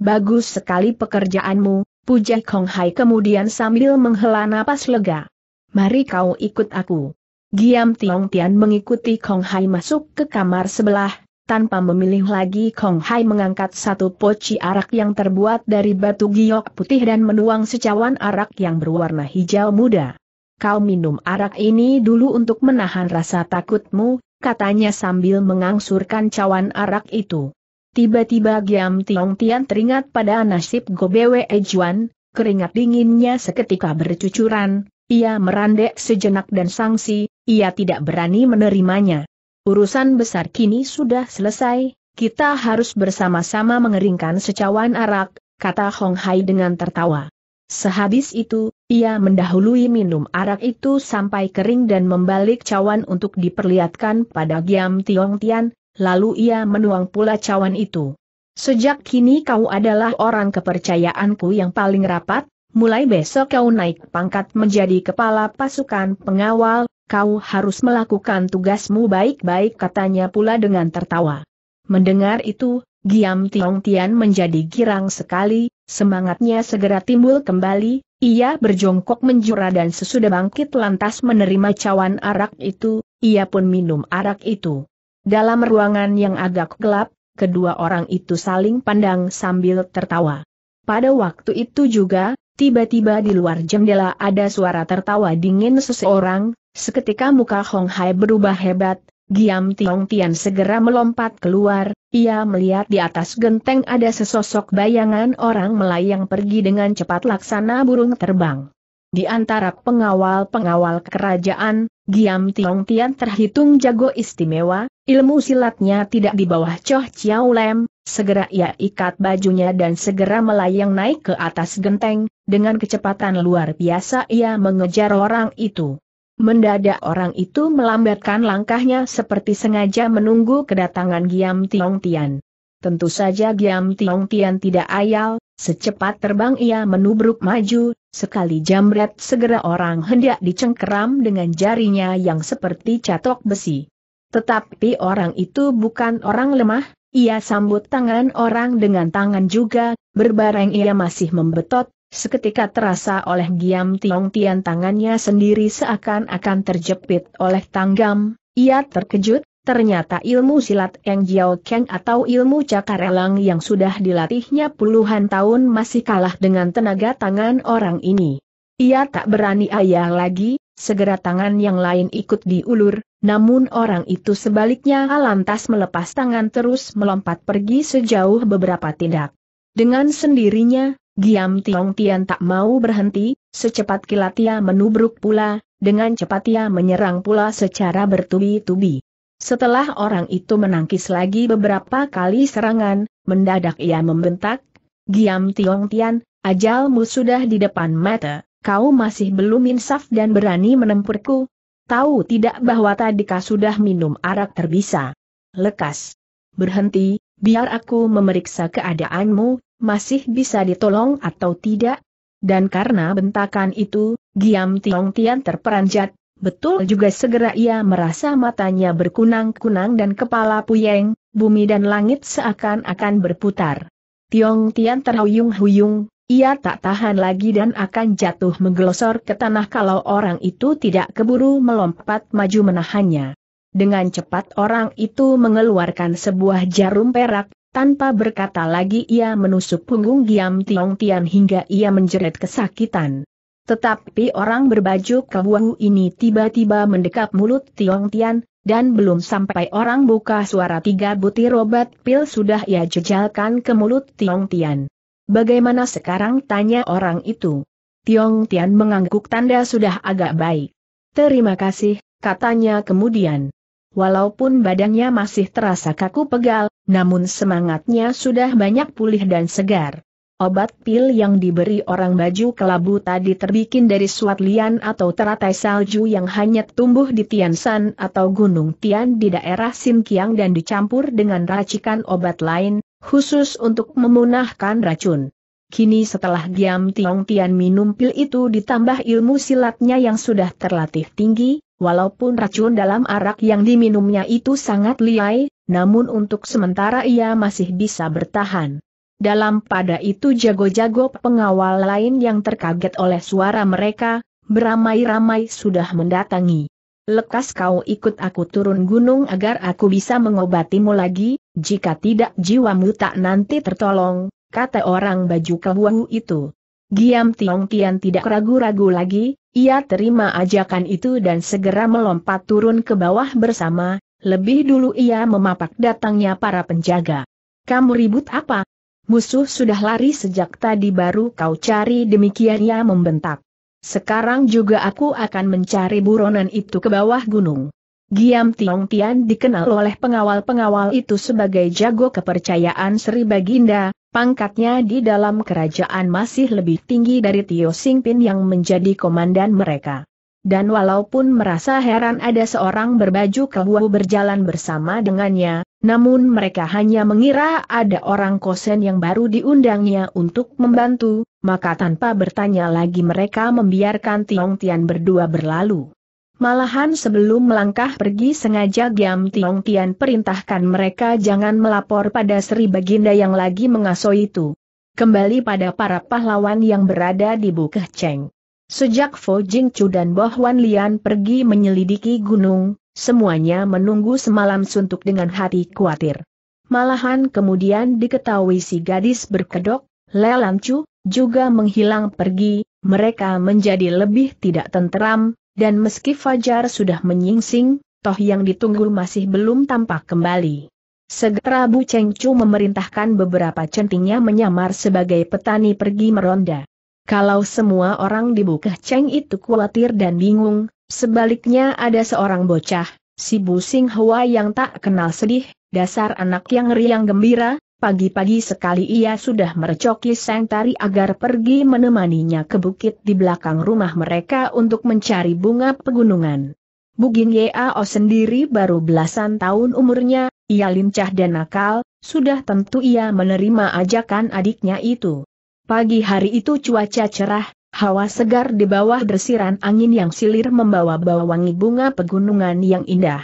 bagus sekali pekerjaanmu, puja Kong Hai kemudian sambil menghela napas lega. Mari kau ikut aku. Giam Tiong Tian mengikuti Kong Hai masuk ke kamar sebelah, tanpa memilih lagi Kong Hai mengangkat satu poci arak yang terbuat dari batu giok putih dan menuang secawan arak yang berwarna hijau muda. Kau minum arak ini dulu untuk menahan rasa takutmu, katanya sambil mengangsurkan cawan arak itu. Tiba-tiba Giam Tiong Tian teringat pada nasib Gobewe Ejuan, keringat dinginnya seketika bercucuran, ia merandek sejenak dan sangsi, ia tidak berani menerimanya. Urusan besar kini sudah selesai, kita harus bersama-sama mengeringkan secawan arak, kata Hong Hai dengan tertawa. Sehabis itu, ia mendahului minum arak itu sampai kering dan membalik cawan untuk diperlihatkan pada Giam Tiong Tian, lalu ia menuang pula cawan itu. Sejak kini kau adalah orang kepercayaanku yang paling rapat, mulai besok kau naik pangkat menjadi kepala pasukan pengawal, kau harus melakukan tugasmu baik-baik katanya pula dengan tertawa. Mendengar itu, Giam Tiong Tian menjadi girang sekali, semangatnya segera timbul kembali, ia berjongkok menjura dan sesudah bangkit lantas menerima cawan arak itu, ia pun minum arak itu. Dalam ruangan yang agak gelap, kedua orang itu saling pandang sambil tertawa. Pada waktu itu juga, tiba-tiba di luar jendela ada suara tertawa dingin seseorang, seketika muka Hong Hai berubah hebat, Giam Tiong Tian segera melompat keluar, ia melihat di atas genteng ada sesosok bayangan orang melayang pergi dengan cepat laksana burung terbang. Di antara pengawal-pengawal kerajaan, Giam Tiong Tian terhitung jago istimewa, ilmu silatnya tidak di bawah Choh Chiao Lem, segera ia ikat bajunya dan segera melayang naik ke atas genteng, dengan kecepatan luar biasa ia mengejar orang itu. Mendadak orang itu melambatkan langkahnya seperti sengaja menunggu kedatangan Giam Tiong Tian. Tentu saja Giam Tiong Tian tidak ayal, Secepat terbang ia menubruk maju, sekali jamret segera orang hendak dicengkeram dengan jarinya yang seperti catok besi. Tetapi orang itu bukan orang lemah, ia sambut tangan orang dengan tangan juga, berbareng ia masih membetot, seketika terasa oleh Giam Tiong Tian tangannya sendiri seakan-akan terjepit oleh tanggam, ia terkejut, Ternyata ilmu silat Eng Jiao Kang atau ilmu cakarelang yang sudah dilatihnya puluhan tahun masih kalah dengan tenaga tangan orang ini. Ia tak berani ayah lagi, segera tangan yang lain ikut diulur, namun orang itu sebaliknya lantas melepas tangan terus melompat pergi sejauh beberapa tindak. Dengan sendirinya, Giam Tiong Tian tak mau berhenti, secepat kilat ia menubruk pula, dengan cepat ia menyerang pula secara bertubi-tubi. Setelah orang itu menangkis lagi beberapa kali serangan, mendadak ia membentak, Giam Tiong Tian, ajalmu sudah di depan mata, kau masih belum insaf dan berani menempurku. Tahu tidak bahwa tadi kau sudah minum arak terbisa. Lekas. Berhenti, biar aku memeriksa keadaanmu, masih bisa ditolong atau tidak? Dan karena bentakan itu, Giam Tiong Tian terperanjat, Betul juga segera ia merasa matanya berkunang-kunang dan kepala puyeng, bumi dan langit seakan-akan berputar. Tiong Tian terhuyung-huyung, ia tak tahan lagi dan akan jatuh menggelosor ke tanah kalau orang itu tidak keburu melompat maju menahannya. Dengan cepat orang itu mengeluarkan sebuah jarum perak, tanpa berkata lagi ia menusuk punggung Giam Tiong Tian hingga ia menjerit kesakitan. Tetapi orang berbaju kebuangu ini tiba-tiba mendekap mulut Tiong Tian, dan belum sampai orang buka suara tiga butir obat pil sudah ia jejalkan ke mulut Tiong Tian. Bagaimana sekarang tanya orang itu? Tiong Tian mengangguk tanda sudah agak baik. Terima kasih, katanya kemudian. Walaupun badannya masih terasa kaku pegal, namun semangatnya sudah banyak pulih dan segar. Obat pil yang diberi orang baju kelabu tadi terbikin dari suat lian atau teratai salju yang hanya tumbuh di Tiansan atau Gunung Tian di daerah Simkiang dan dicampur dengan racikan obat lain, khusus untuk memunahkan racun. Kini setelah diam Tiong Tian minum pil itu ditambah ilmu silatnya yang sudah terlatih tinggi, walaupun racun dalam arak yang diminumnya itu sangat liai, namun untuk sementara ia masih bisa bertahan. Dalam pada itu jago-jago pengawal lain yang terkaget oleh suara mereka, beramai-ramai sudah mendatangi. Lekas kau ikut aku turun gunung agar aku bisa mengobatimu lagi, jika tidak jiwamu tak nanti tertolong, kata orang baju kebuahu itu. Giam Tiong Tian tidak ragu-ragu lagi, ia terima ajakan itu dan segera melompat turun ke bawah bersama, lebih dulu ia memapak datangnya para penjaga. Kamu ribut apa? Musuh sudah lari sejak tadi baru kau cari demikian ia membentak. Sekarang juga aku akan mencari buronan itu ke bawah gunung. Giam Tiong Tian dikenal oleh pengawal-pengawal itu sebagai jago kepercayaan Sri Baginda, pangkatnya di dalam kerajaan masih lebih tinggi dari Tio Singpin yang menjadi komandan mereka. Dan walaupun merasa heran ada seorang berbaju kewu berjalan bersama dengannya, namun mereka hanya mengira ada orang kosen yang baru diundangnya untuk membantu, maka tanpa bertanya lagi mereka membiarkan Tiong Tian berdua berlalu. Malahan sebelum melangkah pergi sengaja Giam Tiong Tian perintahkan mereka jangan melapor pada Sri Baginda yang lagi mengasuh itu. Kembali pada para pahlawan yang berada di Bukeh Cheng. Sejak Fo Jing Chu dan Bo Wan Lian pergi menyelidiki gunung, Semuanya menunggu semalam suntuk dengan hati khawatir. Malahan kemudian diketahui si gadis berkedok, lelancu, juga menghilang pergi, mereka menjadi lebih tidak tenteram, dan meski Fajar sudah menyingsing, toh yang ditunggu masih belum tampak kembali. Segera Bu Cengcu memerintahkan beberapa centingnya menyamar sebagai petani pergi meronda. Kalau semua orang di Bukeh Cheng itu khawatir dan bingung, Sebaliknya ada seorang bocah, si Busing Hua yang tak kenal sedih, dasar anak yang riang gembira, pagi-pagi sekali ia sudah merecoki sang tari agar pergi menemaninya ke bukit di belakang rumah mereka untuk mencari bunga pegunungan. Bugin Yeo sendiri baru belasan tahun umurnya, ia lincah dan nakal, sudah tentu ia menerima ajakan adiknya itu. Pagi hari itu cuaca cerah, Hawa segar di bawah desiran angin yang silir membawa-bawa wangi bunga pegunungan yang indah.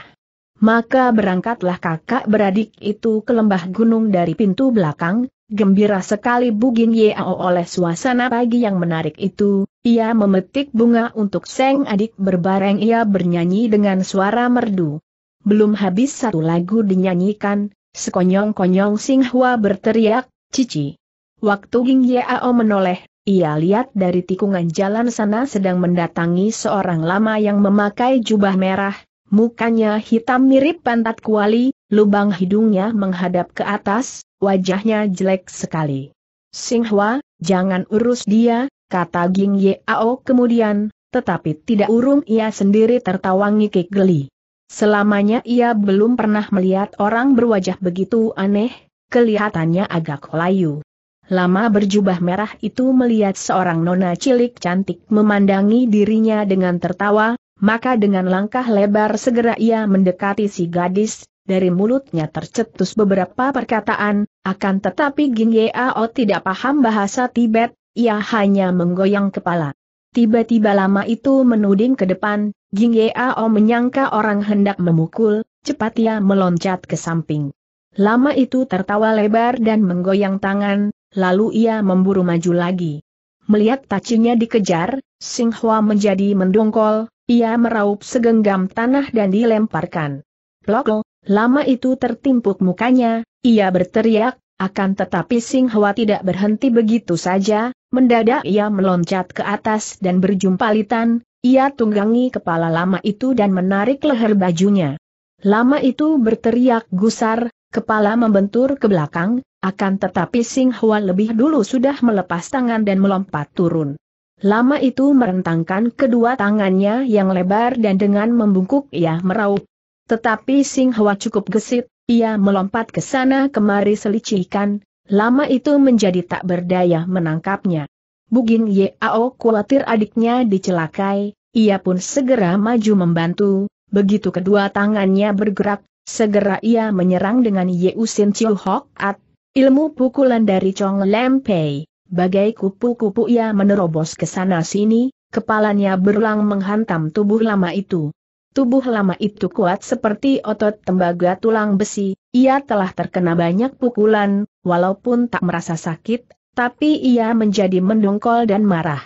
Maka berangkatlah kakak beradik itu ke lembah gunung dari pintu belakang, gembira sekali Bugin Yao oleh suasana pagi yang menarik itu, ia memetik bunga untuk Seng adik berbareng ia bernyanyi dengan suara merdu. Belum habis satu lagu dinyanyikan, sekonyong-konyong Singhua berteriak, Cici. Waktu Ging Yao menoleh, ia lihat dari tikungan jalan sana sedang mendatangi seorang lama yang memakai jubah merah, mukanya hitam mirip pantat kuali, lubang hidungnya menghadap ke atas, wajahnya jelek sekali. Singhua, jangan urus dia, kata Ging Ao. kemudian, tetapi tidak urung ia sendiri tertawa ngikik geli. Selamanya ia belum pernah melihat orang berwajah begitu aneh, kelihatannya agak layu. Lama berjubah merah itu melihat seorang nona cilik cantik memandangi dirinya dengan tertawa, maka dengan langkah lebar segera ia mendekati si gadis, dari mulutnya tercetus beberapa perkataan, akan tetapi Ging Yeo tidak paham bahasa Tibet, ia hanya menggoyang kepala. Tiba-tiba lama itu menuding ke depan, Ging Yeo menyangka orang hendak memukul, cepat ia meloncat ke samping. Lama itu tertawa lebar dan menggoyang tangan, lalu ia memburu maju lagi. Melihat tacinya dikejar, Singhua menjadi mendongkol, ia meraup segenggam tanah dan dilemparkan. Plok, lama itu tertimpuk mukanya, ia berteriak, akan tetapi Singhua tidak berhenti begitu saja, mendadak ia meloncat ke atas dan berjumpalitan, ia tunggangi kepala lama itu dan menarik leher bajunya. Lama itu berteriak gusar, kepala membentur ke belakang, akan tetapi Sing Hua lebih dulu sudah melepas tangan dan melompat turun. Lama itu merentangkan kedua tangannya yang lebar dan dengan membungkuk ia meraup. Tetapi Sing Hua cukup gesit, ia melompat ke sana kemari selicikan. lama itu menjadi tak berdaya menangkapnya. Bugin Yao khawatir adiknya dicelakai, ia pun segera maju membantu, begitu kedua tangannya bergerak, segera ia menyerang dengan Yeu Sin Chiu Hok At, Ilmu pukulan dari Chong Lempei, bagai kupu-kupu ia menerobos ke sana-sini, kepalanya berulang menghantam tubuh lama itu. Tubuh lama itu kuat seperti otot tembaga tulang besi, ia telah terkena banyak pukulan, walaupun tak merasa sakit, tapi ia menjadi mendongkol dan marah.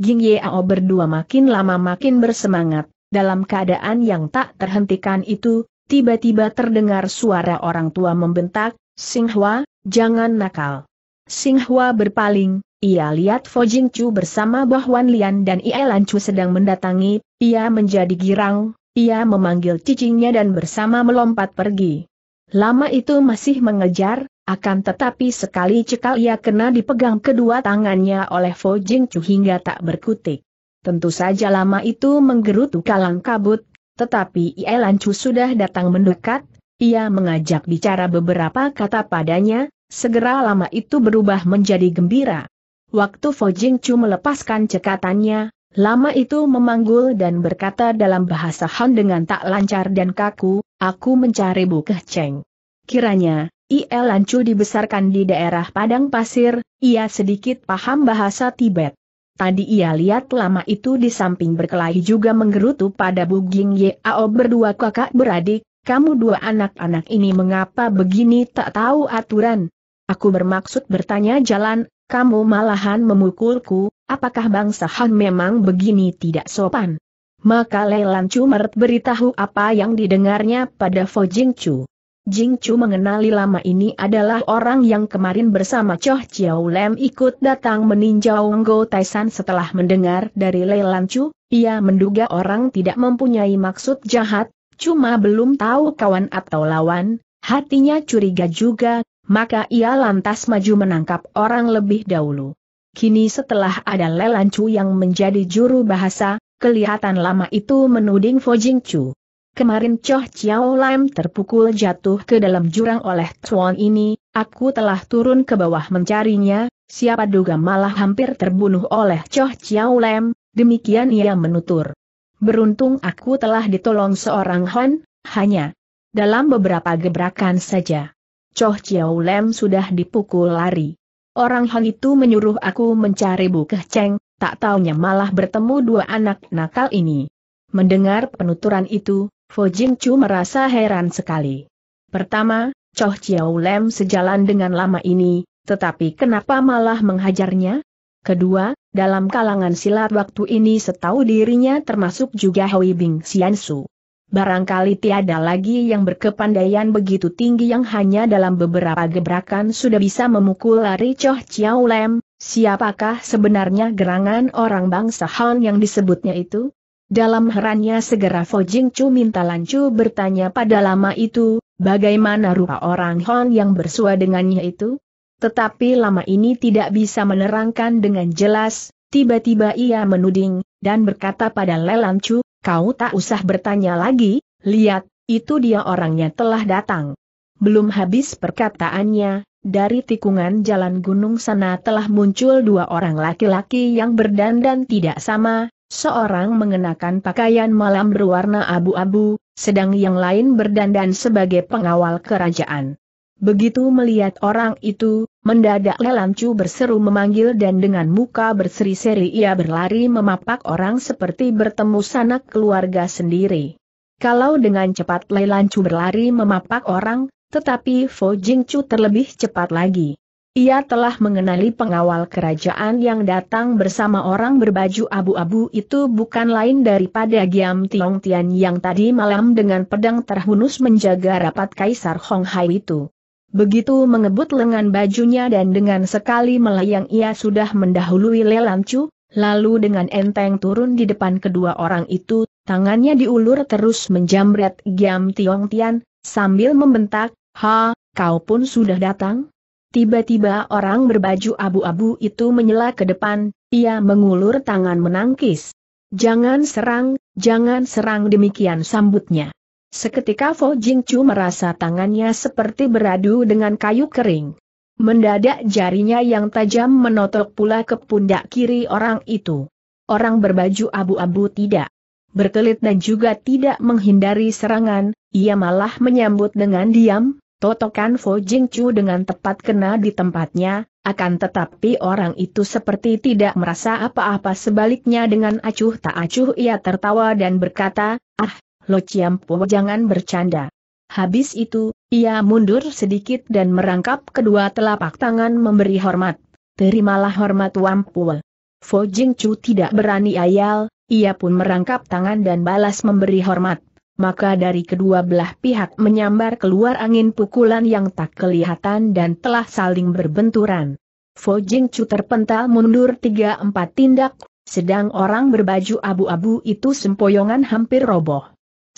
Jing Yeo berdua makin lama makin bersemangat, dalam keadaan yang tak terhentikan itu, tiba-tiba terdengar suara orang tua membentak, Singhua, Jangan nakal. Singhua berpaling, ia lihat Fo Jingchu bersama Boh Wan Lian dan Ie Lanchu sedang mendatangi, ia menjadi girang, ia memanggil cicingnya dan bersama melompat pergi. Lama itu masih mengejar, akan tetapi sekali cekal ia kena dipegang kedua tangannya oleh Fo Jingchu hingga tak berkutik. Tentu saja lama itu menggerutu kalang kabut, tetapi Ie Lanchu sudah datang mendekat, ia mengajak bicara beberapa kata padanya, segera lama itu berubah menjadi gembira. Waktu Fo Jing Chu melepaskan cekatannya, lama itu memanggul dan berkata dalam bahasa Han dengan tak lancar dan kaku, aku mencari Bu Keh Cheng. Kiranya, I.L. Lancu dibesarkan di daerah Padang Pasir, ia sedikit paham bahasa Tibet. Tadi ia lihat lama itu di samping berkelahi juga menggerutu pada Buging ao berdua kakak beradik, kamu dua anak-anak ini mengapa begini tak tahu aturan? Aku bermaksud bertanya jalan, kamu malahan memukulku, apakah bangsa Han memang begini tidak sopan? Maka Lelan Chu Mert beritahu apa yang didengarnya pada Fo Jing Chu. Jing Chu mengenali lama ini adalah orang yang kemarin bersama Choh Chiao Lem ikut datang meninjau Nggo Taisan setelah mendengar dari Lei Chu, ia menduga orang tidak mempunyai maksud jahat, Cuma belum tahu kawan atau lawan, hatinya curiga juga, maka ia lantas maju menangkap orang lebih dahulu. Kini setelah ada Lelancu yang menjadi juru bahasa, kelihatan lama itu menuding Fojing Chu. Kemarin Choh Chiao Lam terpukul jatuh ke dalam jurang oleh Chuan ini, aku telah turun ke bawah mencarinya, siapa duga malah hampir terbunuh oleh Choh Chiao Lam, demikian ia menutur. Beruntung aku telah ditolong seorang Hon, hanya dalam beberapa gebrakan saja. Choh Chiao Lem sudah dipukul lari. Orang Hon itu menyuruh aku mencari Bu Keh Cheng, tak taunya malah bertemu dua anak nakal ini. Mendengar penuturan itu, Fo Jing Chu merasa heran sekali. Pertama, Choh Chiao Lem sejalan dengan lama ini, tetapi kenapa malah menghajarnya? Kedua, dalam kalangan silat waktu ini setahu dirinya termasuk juga Hui Bing Xiansu. Barangkali tiada lagi yang berkepandaian begitu tinggi yang hanya dalam beberapa gebrakan sudah bisa memukul lari Choh Chiao Lem, siapakah sebenarnya gerangan orang bangsa Han yang disebutnya itu? Dalam herannya segera Fo Jing Chu minta Lancu bertanya pada lama itu, bagaimana rupa orang Han yang bersua dengannya itu? Tetapi lama ini tidak bisa menerangkan dengan jelas, tiba-tiba ia menuding, dan berkata pada Lelancu, kau tak usah bertanya lagi, lihat, itu dia orangnya telah datang. Belum habis perkataannya, dari tikungan jalan gunung sana telah muncul dua orang laki-laki yang berdandan tidak sama, seorang mengenakan pakaian malam berwarna abu-abu, sedang yang lain berdandan sebagai pengawal kerajaan. Begitu melihat orang itu, mendadak Lelamcu berseru memanggil dan dengan muka berseri-seri ia berlari memapak orang seperti bertemu sanak keluarga sendiri. Kalau dengan cepat Lelamcu berlari memapak orang, tetapi Fo Jingcu terlebih cepat lagi. Ia telah mengenali pengawal kerajaan yang datang bersama orang berbaju abu-abu itu bukan lain daripada Giam Tiong Tian yang tadi malam dengan pedang terhunus menjaga rapat Kaisar Hong Hai itu. Begitu mengebut lengan bajunya dan dengan sekali melayang ia sudah mendahului Lelancu, lalu dengan enteng turun di depan kedua orang itu, tangannya diulur terus menjamret Giam Tiong Tian, sambil membentak, Ha, kau pun sudah datang? Tiba-tiba orang berbaju abu-abu itu menyela ke depan, ia mengulur tangan menangkis. Jangan serang, jangan serang demikian sambutnya. Seketika Fo Jing Chu merasa tangannya seperti beradu dengan kayu kering. Mendadak jarinya yang tajam menotok pula ke pundak kiri orang itu. Orang berbaju abu-abu tidak berkelit dan juga tidak menghindari serangan, ia malah menyambut dengan diam, totokan Fo Jing Chu dengan tepat kena di tempatnya, akan tetapi orang itu seperti tidak merasa apa-apa sebaliknya dengan acuh tak acuh ia tertawa dan berkata, ah, Lo Chiampo jangan bercanda. Habis itu, ia mundur sedikit dan merangkap kedua telapak tangan memberi hormat. Terimalah hormat Wampua. Fo Jing Chu tidak berani ayal, ia pun merangkap tangan dan balas memberi hormat. Maka dari kedua belah pihak menyambar keluar angin pukulan yang tak kelihatan dan telah saling berbenturan. Fo Jing Chu terpental mundur tiga empat tindak, sedang orang berbaju abu-abu itu sempoyongan hampir roboh.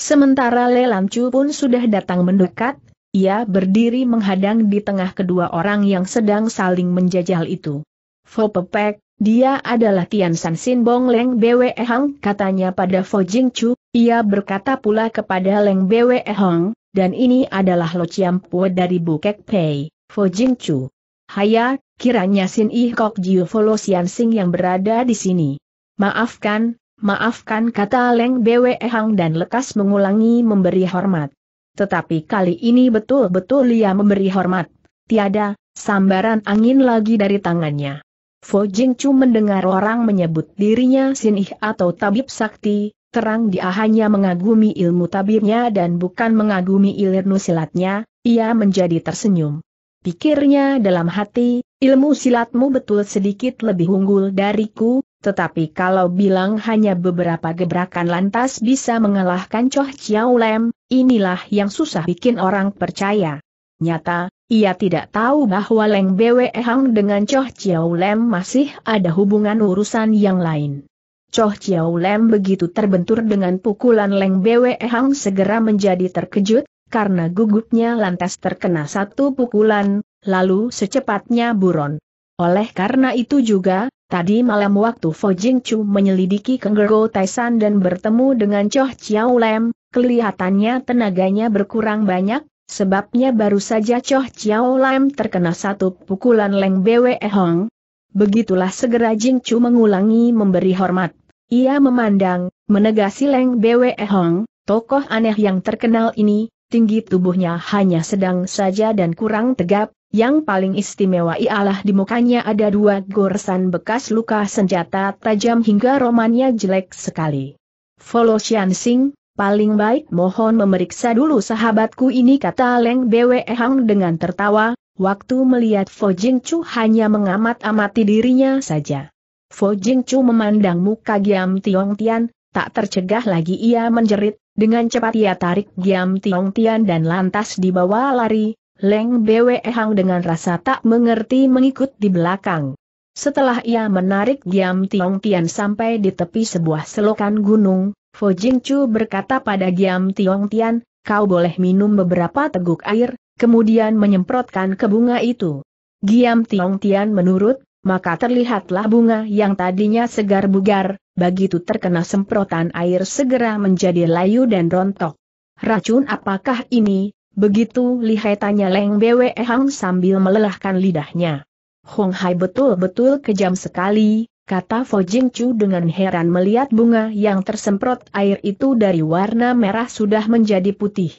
Sementara Lelamcu pun sudah datang mendekat, ia berdiri menghadang di tengah kedua orang yang sedang saling menjajal itu. Fo Pepek, dia adalah Tian San Sin Bong Leng Bwe Hang, katanya pada Fo Jing Chu, ia berkata pula kepada Leng Bwe Hang, dan ini adalah Lo Chiam Pue dari Bukek Pei, Fo Jing Chu. Haya, kiranya Sin Ih Kok Jiu Lo Sian Sing yang berada di sini. Maafkan, Maafkan kata Leng Bwe Hang dan lekas mengulangi memberi hormat. Tetapi kali ini betul-betul ia memberi hormat. Tiada, sambaran angin lagi dari tangannya. Fo Jingcu mendengar orang menyebut dirinya sinih atau tabib sakti, terang dia hanya mengagumi ilmu tabibnya dan bukan mengagumi ilmu silatnya, ia menjadi tersenyum. Pikirnya dalam hati, ilmu silatmu betul sedikit lebih unggul dariku, tetapi kalau bilang hanya beberapa gebrakan lantas bisa mengalahkan Choh Chiao Lem, inilah yang susah bikin orang percaya. Nyata, ia tidak tahu bahwa Leng Bwe Hang dengan Choh Chiao Lem masih ada hubungan urusan yang lain. Choh Chiao Lem begitu terbentur dengan pukulan Leng Bwe Hang segera menjadi terkejut, karena gugupnya lantas terkena satu pukulan, lalu secepatnya buron. Oleh karena itu juga, tadi malam waktu Fo Jing Chu menyelidiki Kenggero Taisan dan bertemu dengan Choh Chiao Lem, kelihatannya tenaganya berkurang banyak, sebabnya baru saja Choh Chiao Lem terkena satu pukulan Leng Bwe Hong. Begitulah segera Jing Chu mengulangi memberi hormat. Ia memandang, menegasi Leng Bwe Hong, tokoh aneh yang terkenal ini, tinggi tubuhnya hanya sedang saja dan kurang tegap, yang paling istimewa ialah di mukanya ada dua goresan bekas luka senjata tajam hingga romannya jelek sekali. Follow Sing, paling baik mohon memeriksa dulu sahabatku ini kata Leng Bwe Hang dengan tertawa, waktu melihat Fo Jing Chu hanya mengamat-amati dirinya saja. Fo Jing Chu memandang muka Giam Tiong Tian, tak tercegah lagi ia menjerit, dengan cepat ia tarik Giam Tiong Tian dan lantas dibawa lari, Leng Bwe Hang dengan rasa tak mengerti mengikut di belakang. Setelah ia menarik Giam Tiong Tian sampai di tepi sebuah selokan gunung, Fo Jing Chu berkata pada Giam Tiong Tian, kau boleh minum beberapa teguk air, kemudian menyemprotkan ke bunga itu. Giam Tiong Tian menurut, maka terlihatlah bunga yang tadinya segar bugar, begitu terkena semprotan air segera menjadi layu dan rontok. Racun apakah ini? Begitu lihai tanya Leng Bwe Hang sambil melelahkan lidahnya. Hong Hai betul-betul kejam sekali, kata Fo Jing Chu dengan heran melihat bunga yang tersemprot air itu dari warna merah sudah menjadi putih.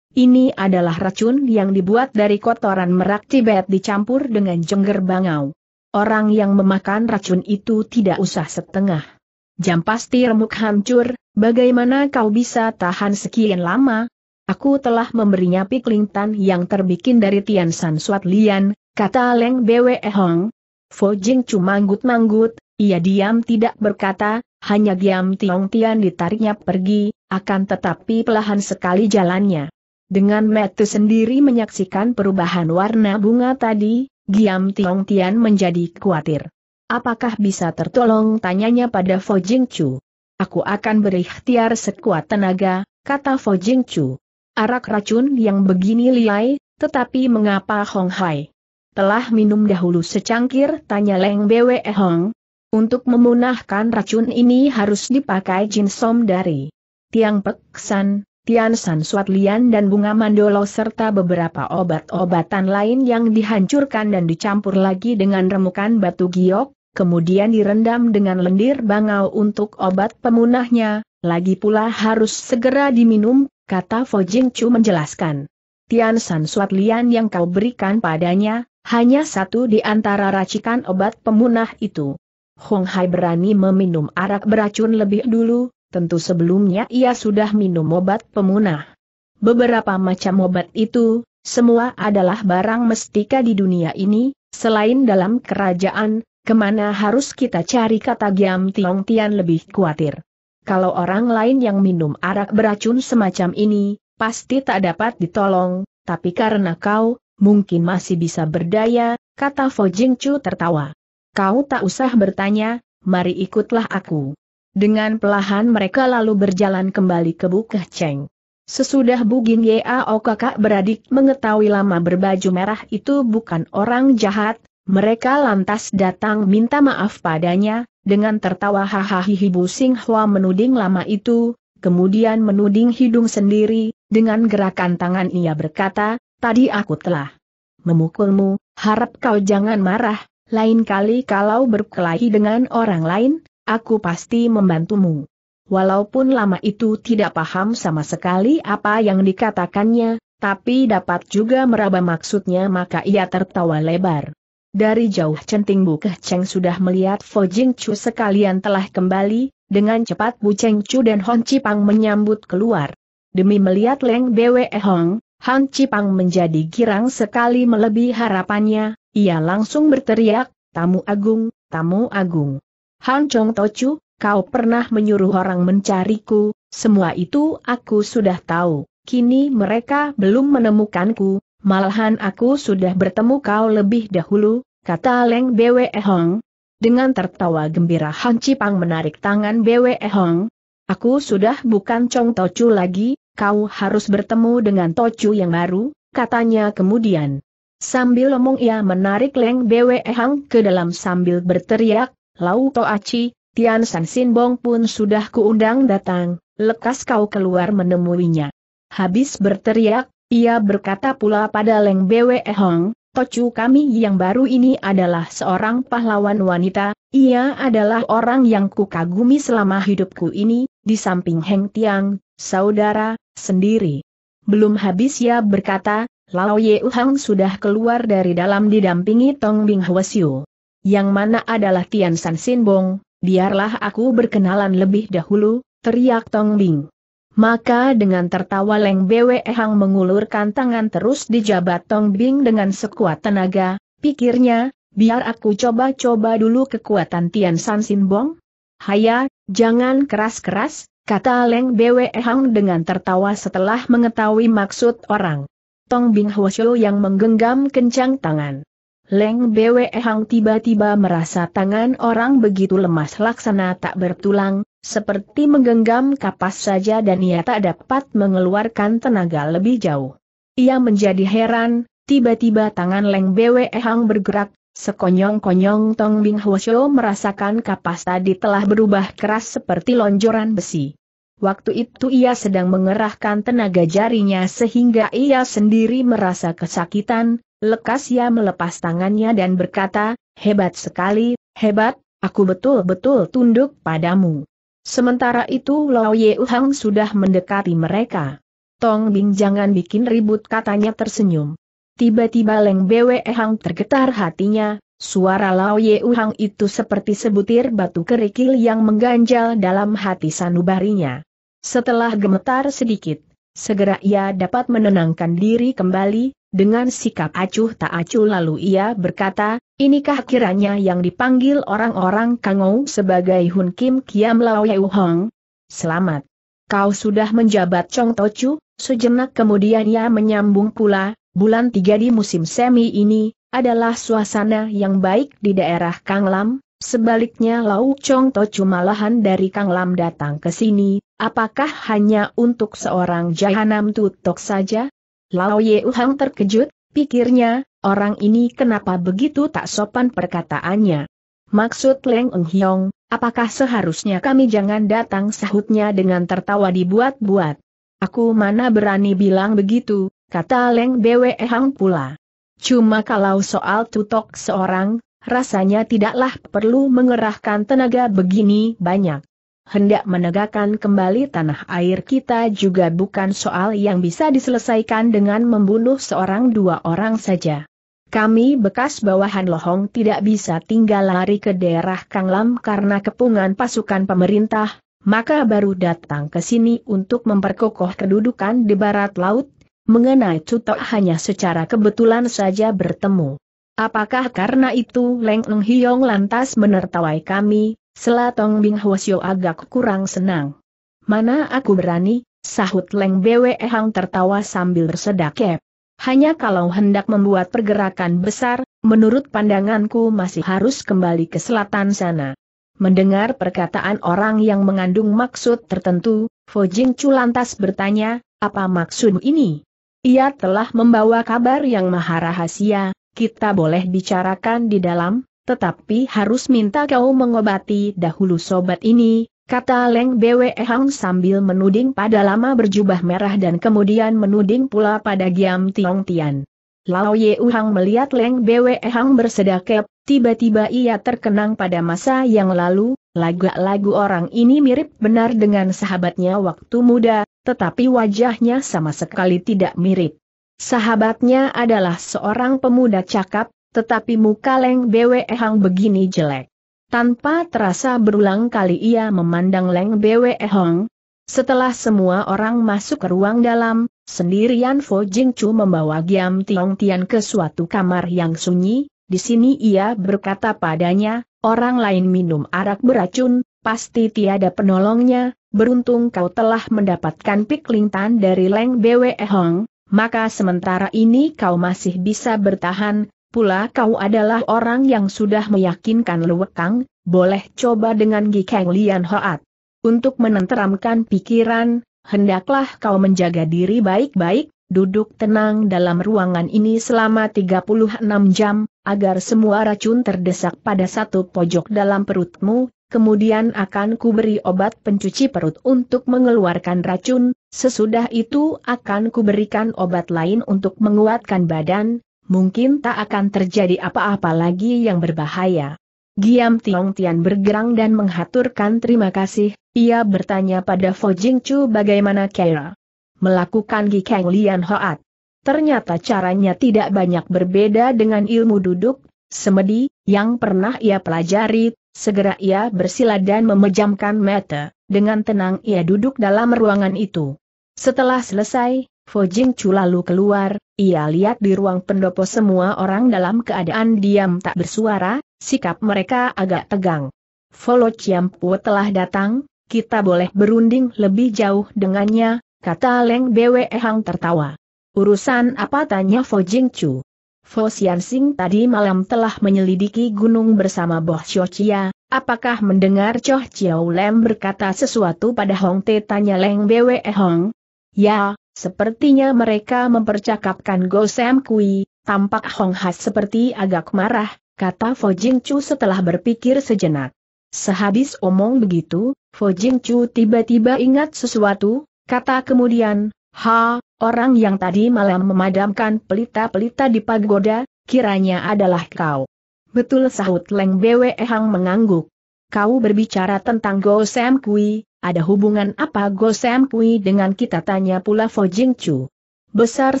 Ini adalah racun yang dibuat dari kotoran merak Tibet dicampur dengan jengger bangau. Orang yang memakan racun itu tidak usah setengah Jam pasti remuk hancur, bagaimana kau bisa tahan sekian lama? Aku telah memberinya pikling tan yang terbikin dari Tian San Suat Lian, kata Leng Bwe Hong. Fo Jing cuma manggut-manggut, ia diam tidak berkata, hanya diam Tiong Tian ditariknya pergi, akan tetapi pelahan sekali jalannya. Dengan mata sendiri menyaksikan perubahan warna bunga tadi, Giam Tiong Tian menjadi khawatir. Apakah bisa tertolong tanyanya pada Fo Jing Chu? Aku akan berikhtiar sekuat tenaga, kata Fo Jing Chu. Arak racun yang begini liai, tetapi mengapa Hong Hai? Telah minum dahulu secangkir tanya Leng Bwe Hong. Untuk memunahkan racun ini harus dipakai Jin Som dari tiang peksan, tian san suat lian dan bunga mandolo serta beberapa obat-obatan lain yang dihancurkan dan dicampur lagi dengan remukan batu giok, kemudian direndam dengan lendir bangau untuk obat pemunahnya, lagi pula harus segera diminum, kata Fo Jing Chu menjelaskan. Tian San Suat Lian yang kau berikan padanya, hanya satu di antara racikan obat pemunah itu. Hong Hai berani meminum arak beracun lebih dulu, tentu sebelumnya ia sudah minum obat pemunah. Beberapa macam obat itu, semua adalah barang mestika di dunia ini, selain dalam kerajaan, Kemana harus kita cari kata Giam Tiong Tian lebih khawatir. Kalau orang lain yang minum arak beracun semacam ini, pasti tak dapat ditolong, tapi karena kau, mungkin masih bisa berdaya, kata Fo Jing Chu tertawa. Kau tak usah bertanya, mari ikutlah aku. Dengan pelahan mereka lalu berjalan kembali ke Bukah Cheng. Sesudah Bugin Yeo kakak beradik mengetahui lama berbaju merah itu bukan orang jahat, mereka lantas datang minta maaf padanya, dengan tertawa hahaha Bu Hua menuding lama itu, kemudian menuding hidung sendiri, dengan gerakan tangan ia berkata, tadi aku telah memukulmu, harap kau jangan marah, lain kali kalau berkelahi dengan orang lain, aku pasti membantumu. Walaupun lama itu tidak paham sama sekali apa yang dikatakannya, tapi dapat juga meraba maksudnya maka ia tertawa lebar. Dari jauh centing Bu Keh sudah melihat Fo Jing Chu sekalian telah kembali, dengan cepat Bu Cheng Chu dan Hon Cipang menyambut keluar. Demi melihat Leng Bwe Hong, Hon Cipang menjadi girang sekali melebihi harapannya, ia langsung berteriak, tamu agung, tamu agung. Han Chong Tochu, kau pernah menyuruh orang mencariku, semua itu aku sudah tahu, kini mereka belum menemukanku, malahan aku sudah bertemu kau lebih dahulu, kata Leng Bwe Hong. Dengan tertawa gembira Han Cipang menarik tangan Bwe Hong. Aku sudah bukan Chong Tochu lagi, kau harus bertemu dengan Tochu yang baru, katanya kemudian. Sambil omong ia menarik Leng Bwe Hong ke dalam sambil berteriak, Lau Toaci, Tian San Sin Bong pun sudah kuundang datang, lekas kau keluar menemuinya. Habis berteriak, ia berkata pula pada Leng Bwe Hong, Tocu kami yang baru ini adalah seorang pahlawan wanita, ia adalah orang yang kukagumi selama hidupku ini, di samping Heng Tiang, saudara, sendiri. Belum habis ia berkata, Lao Ye Uhang sudah keluar dari dalam didampingi Tong Bing Hwasyu. Yang mana adalah Tian San Sin Bong, biarlah aku berkenalan lebih dahulu, teriak Tong Bing. Maka dengan tertawa Leng Bwe Hang mengulurkan tangan terus dijabat Tong Bing dengan sekuat tenaga, pikirnya, biar aku coba-coba dulu kekuatan Tian San Sin Bong. Haya, jangan keras-keras, kata Leng Bwe Hang dengan tertawa setelah mengetahui maksud orang. Tong Bing Hwasyo yang menggenggam kencang tangan. Leng Bwe Hang tiba-tiba merasa tangan orang begitu lemas laksana tak bertulang, seperti menggenggam kapas saja dan ia tak dapat mengeluarkan tenaga lebih jauh. Ia menjadi heran, tiba-tiba tangan Leng Bwe Hang bergerak, sekonyong-konyong Tong Bing Hwasyo merasakan kapas tadi telah berubah keras seperti lonjoran besi. Waktu itu ia sedang mengerahkan tenaga jarinya sehingga ia sendiri merasa kesakitan, lekas ia melepas tangannya dan berkata, hebat sekali, hebat, aku betul-betul tunduk padamu. Sementara itu Lao Ye Uhang sudah mendekati mereka. Tong Bing jangan bikin ribut katanya tersenyum. Tiba-tiba Leng Bwe Hang tergetar hatinya, suara Lao Ye Uhang itu seperti sebutir batu kerikil yang mengganjal dalam hati sanubarinya. Setelah gemetar sedikit, Segera ia dapat menenangkan diri kembali, dengan sikap acuh tak acuh lalu ia berkata, inikah kiranya yang dipanggil orang-orang Kangou sebagai Hun Kim Kiam Lao Yeu Hong? Selamat. Kau sudah menjabat Chong Tochu, sejenak kemudian ia menyambung pula, bulan tiga di musim semi ini, adalah suasana yang baik di daerah Kanglam, Sebaliknya Lau Chong to cuma lahan dari Kang Lam datang ke sini, apakah hanya untuk seorang jahanam tutok saja? Lau Ye Uhang terkejut, pikirnya, orang ini kenapa begitu tak sopan perkataannya. Maksud Leng Eng Hiong, apakah seharusnya kami jangan datang sahutnya dengan tertawa dibuat-buat? Aku mana berani bilang begitu, kata Leng Bwe Hang pula. Cuma kalau soal tutok seorang, rasanya tidaklah perlu mengerahkan tenaga begini banyak. Hendak menegakkan kembali tanah air kita juga bukan soal yang bisa diselesaikan dengan membunuh seorang dua orang saja. Kami bekas bawahan Lohong tidak bisa tinggal lari ke daerah Kanglam karena kepungan pasukan pemerintah, maka baru datang ke sini untuk memperkokoh kedudukan di barat laut, mengenai Cutok hanya secara kebetulan saja bertemu. Apakah karena itu Leng Neng Hiong lantas menertawai kami, selatong Bing Hwasyo agak kurang senang. Mana aku berani, sahut Leng Bwe Hang tertawa sambil bersedakep. Hanya kalau hendak membuat pergerakan besar, menurut pandanganku masih harus kembali ke selatan sana. Mendengar perkataan orang yang mengandung maksud tertentu, Fo Jing Chu lantas bertanya, apa maksud ini? Ia telah membawa kabar yang maha rahasia, kita boleh bicarakan di dalam, tetapi harus minta kau mengobati dahulu sobat ini, kata Leng Bwe Hang sambil menuding pada lama berjubah merah dan kemudian menuding pula pada Giam Tiong Tian. Lao Ye Uhang melihat Leng Bwe Hang bersedakep, tiba-tiba ia terkenang pada masa yang lalu, Lagu-lagu orang ini mirip benar dengan sahabatnya waktu muda, tetapi wajahnya sama sekali tidak mirip. Sahabatnya adalah seorang pemuda cakap, tetapi muka Leng Bwe Hong begini jelek. Tanpa terasa berulang kali ia memandang Leng Bwe Hong. Setelah semua orang masuk ke ruang dalam, sendirian Fo Jingchu membawa Giam Tiong Tian ke suatu kamar yang sunyi, di sini ia berkata padanya, orang lain minum arak beracun, pasti tiada penolongnya, beruntung kau telah mendapatkan pik lintan dari Leng Bwe Hong, maka sementara ini kau masih bisa bertahan, pula kau adalah orang yang sudah meyakinkan Luwekang, boleh coba dengan Gikeng Lian Hoat. Untuk menenteramkan pikiran, hendaklah kau menjaga diri baik-baik, duduk tenang dalam ruangan ini selama 36 jam, agar semua racun terdesak pada satu pojok dalam perutmu, kemudian akan kuberi obat pencuci perut untuk mengeluarkan racun, sesudah itu akan kuberikan obat lain untuk menguatkan badan, mungkin tak akan terjadi apa-apa lagi yang berbahaya. Giam Tiong Tian bergerang dan menghaturkan terima kasih, ia bertanya pada Fo Jing Chu bagaimana Kera melakukan Gi Kang Lian Hoat. Ternyata caranya tidak banyak berbeda dengan ilmu duduk, semedi, yang pernah ia pelajari, segera ia bersila dan memejamkan mata, dengan tenang ia duduk dalam ruangan itu. Setelah selesai, Fo Jing Chu lalu keluar, ia lihat di ruang pendopo semua orang dalam keadaan diam tak bersuara, sikap mereka agak tegang. Folo Chiampu telah datang, kita boleh berunding lebih jauh dengannya, kata Leng Bwe Hang tertawa. Urusan apa tanya Fo Jing Chu? Fo Xiansing tadi malam telah menyelidiki gunung bersama Boh Xiao Chia, apakah mendengar Choh Chiao Lem berkata sesuatu pada Hong Te tanya Leng Bwe Hong? Ya, sepertinya mereka mempercakapkan Go Sam Kui, tampak Hong Has seperti agak marah, kata Fo Jing Chu setelah berpikir sejenak. Sehabis omong begitu, Fo Jing Chu tiba-tiba ingat sesuatu, kata kemudian, Ha, orang yang tadi malam memadamkan pelita-pelita di pagoda, kiranya adalah kau. Betul sahut Leng Bwe Hang mengangguk. Kau berbicara tentang Go Sam Kui, ada hubungan apa Go Sam Kui dengan kita tanya pula Fo Jing Chu. Besar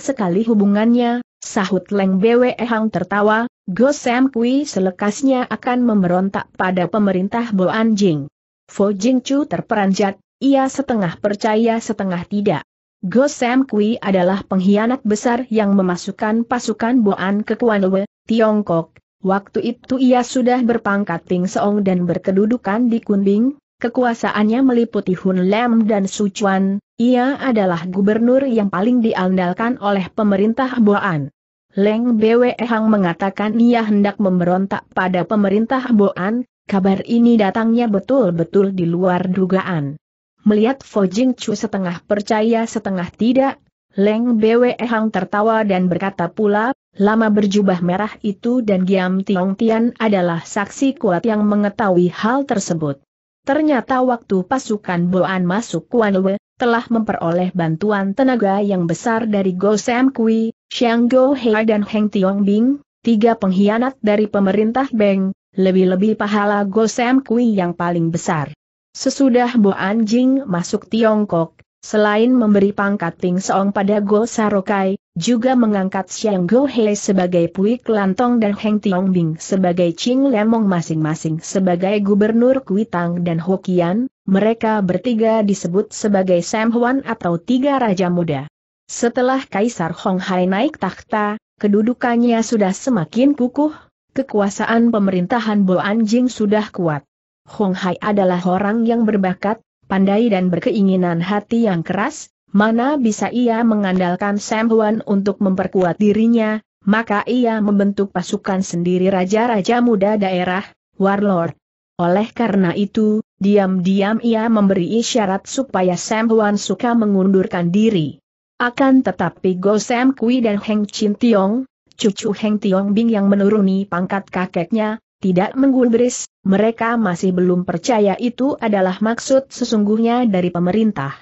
sekali hubungannya, sahut Leng Bwe Hang tertawa, Go Sam Kui selekasnya akan memberontak pada pemerintah Bo Anjing. Fo Jing Chu terperanjat, ia setengah percaya setengah tidak. Go Kui adalah pengkhianat besar yang memasukkan pasukan Boan ke Kuanwe, Tiongkok. Waktu itu ia sudah berpangkat Ting Song dan berkedudukan di Kunbing, kekuasaannya meliputi Hun Lem dan Suchuan, ia adalah gubernur yang paling diandalkan oleh pemerintah Boan. Leng Bwe Hang mengatakan ia hendak memberontak pada pemerintah Boan, kabar ini datangnya betul-betul di luar dugaan. Melihat Fo Jing Chu setengah percaya setengah tidak, Leng Bwe Hang tertawa dan berkata pula, lama berjubah merah itu dan Giam Tiong Tian adalah saksi kuat yang mengetahui hal tersebut. Ternyata waktu pasukan Boan masuk Kuan Lue, telah memperoleh bantuan tenaga yang besar dari Go Sam Kui, Xiang Go Hei dan Heng Tiong Bing, tiga pengkhianat dari pemerintah Beng, lebih-lebih pahala Go Sam Kui yang paling besar. Sesudah Bo Anjing masuk Tiongkok, selain memberi pangkat Ting Song pada Go Sarokai, juga mengangkat Xiang Go He sebagai Pui Kelantong dan Heng Tiong sebagai Ching Lemong masing-masing sebagai Gubernur Kuitang dan Hokian, mereka bertiga disebut sebagai Sam Huan atau Tiga Raja Muda. Setelah Kaisar Hong Hai naik takhta, kedudukannya sudah semakin kukuh, kekuasaan pemerintahan Bo Anjing sudah kuat. Hong Hai adalah orang yang berbakat, pandai dan berkeinginan hati yang keras, mana bisa ia mengandalkan Sam Huan untuk memperkuat dirinya, maka ia membentuk pasukan sendiri raja-raja muda daerah, warlord. Oleh karena itu, diam-diam ia memberi isyarat supaya Sam Huan suka mengundurkan diri. Akan tetapi Go Sam Kui dan Heng Chin Tiong, cucu Heng Tiong Bing yang menuruni pangkat kakeknya, tidak menggulbris, mereka masih belum percaya itu adalah maksud sesungguhnya dari pemerintah.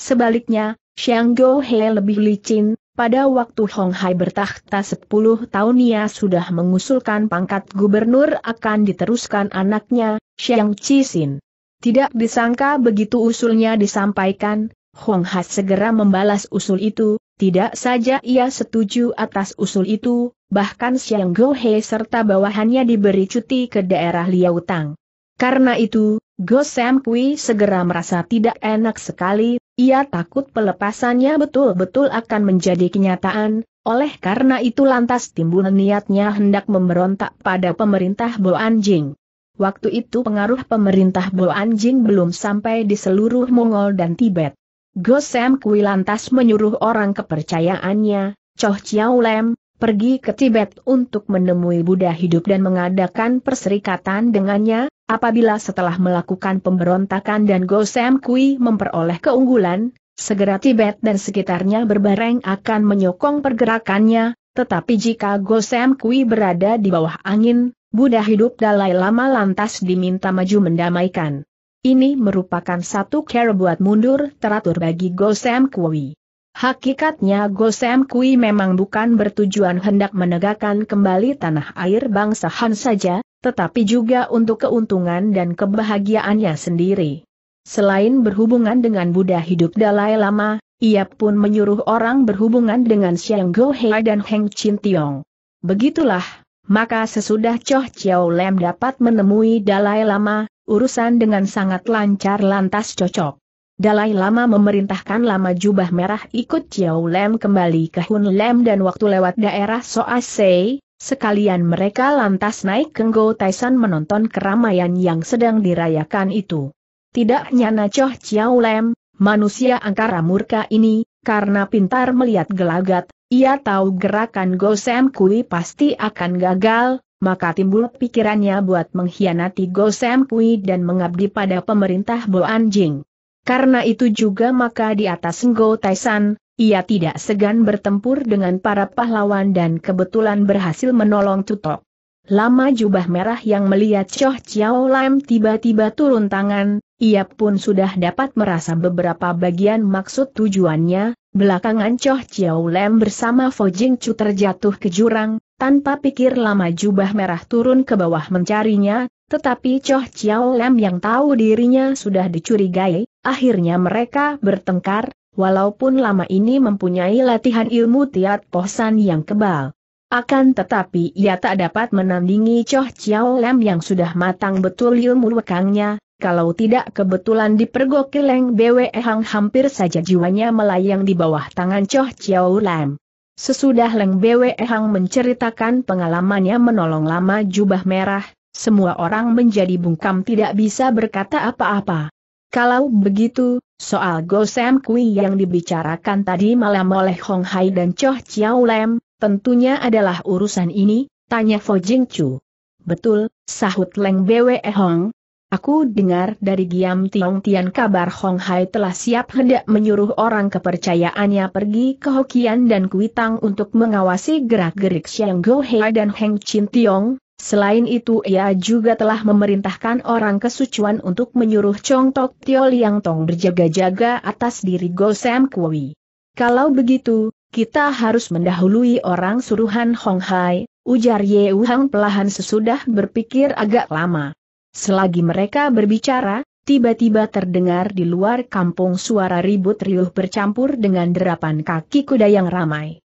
Sebaliknya, Xiang He lebih licin, pada waktu Hong Hai bertakhta 10 tahun ia sudah mengusulkan pangkat gubernur akan diteruskan anaknya, Xiang Qisin. Tidak disangka begitu usulnya disampaikan, Hong Hai segera membalas usul itu, tidak saja ia setuju atas usul itu, bahkan Siang Gohe serta bawahannya diberi cuti ke daerah Liautang. Karena itu, Go Sam Kui segera merasa tidak enak sekali, ia takut pelepasannya betul-betul akan menjadi kenyataan, oleh karena itu lantas timbul niatnya hendak memberontak pada pemerintah Bo Anjing. Waktu itu pengaruh pemerintah Bo Anjing belum sampai di seluruh Mongol dan Tibet. Go Sam Kui lantas menyuruh orang kepercayaannya, Choh Chiao Lem, pergi ke Tibet untuk menemui Buddha hidup dan mengadakan perserikatan dengannya, apabila setelah melakukan pemberontakan dan Gosem Kui memperoleh keunggulan, segera Tibet dan sekitarnya berbareng akan menyokong pergerakannya, tetapi jika Gosem Kui berada di bawah angin, Buddha hidup Dalai Lama lantas diminta maju mendamaikan. Ini merupakan satu cara buat mundur teratur bagi Gosem Kui. Hakikatnya Gosem Kui memang bukan bertujuan hendak menegakkan kembali tanah air bangsa Han saja, tetapi juga untuk keuntungan dan kebahagiaannya sendiri. Selain berhubungan dengan Buddha hidup Dalai Lama, ia pun menyuruh orang berhubungan dengan Xiang Hei dan Heng Chin Tiong. Begitulah, maka sesudah Choh Chiao Lem dapat menemui Dalai Lama, urusan dengan sangat lancar lantas cocok. Dalai Lama memerintahkan Lama Jubah Merah ikut Chiao Lem kembali ke Hun Lem dan waktu lewat daerah Soasei, sekalian mereka lantas naik ke Go Taisan menonton keramaian yang sedang dirayakan itu. Tidak nyana Choh Chiao Lem, manusia angkara murka ini, karena pintar melihat gelagat, ia tahu gerakan Go Gosem Kui pasti akan gagal, maka timbul pikirannya buat mengkhianati Gosem Kui dan mengabdi pada pemerintah Bo Anjing. Karena itu juga maka di atas Ngo Taisan, ia tidak segan bertempur dengan para pahlawan dan kebetulan berhasil menolong Tutok. Lama jubah merah yang melihat Choh Chiao Lam tiba-tiba turun tangan, ia pun sudah dapat merasa beberapa bagian maksud tujuannya, belakangan Choh Chiao Lam bersama Fo Jing Chu terjatuh ke jurang, tanpa pikir lama jubah merah turun ke bawah mencarinya, tetapi Choh Chiao Lam yang tahu dirinya sudah dicurigai, Akhirnya mereka bertengkar, walaupun lama ini mempunyai latihan ilmu tiat posan yang kebal. Akan tetapi ia tak dapat menandingi Choh Chiao Lam yang sudah matang betul ilmu wekangnya, kalau tidak kebetulan dipergoki Leng Bwe Hang hampir saja jiwanya melayang di bawah tangan Choh Chiao Lam. Sesudah Leng Bwe Hang menceritakan pengalamannya menolong lama jubah merah, semua orang menjadi bungkam tidak bisa berkata apa-apa. Kalau begitu, soal Gosem Kui yang dibicarakan tadi malam oleh Hong Hai dan Choh Chiao Lem, tentunya adalah urusan ini, tanya Fo Jing Chu. Betul, sahut Leng Bwe Hong. Aku dengar dari Giam Tiong Tian kabar Hong Hai telah siap hendak menyuruh orang kepercayaannya pergi ke Hokian dan Kuitang untuk mengawasi gerak-gerik Xiang Go Hei dan Heng Chin Tiong, Selain itu ia juga telah memerintahkan orang kesucuan untuk menyuruh Chong Tok Tio Liang Tong berjaga-jaga atas diri Go Sam Kui. Kalau begitu, kita harus mendahului orang suruhan Hong Hai, ujar Ye Wuhang pelahan sesudah berpikir agak lama. Selagi mereka berbicara, tiba-tiba terdengar di luar kampung suara ribut riuh bercampur dengan derapan kaki kuda yang ramai.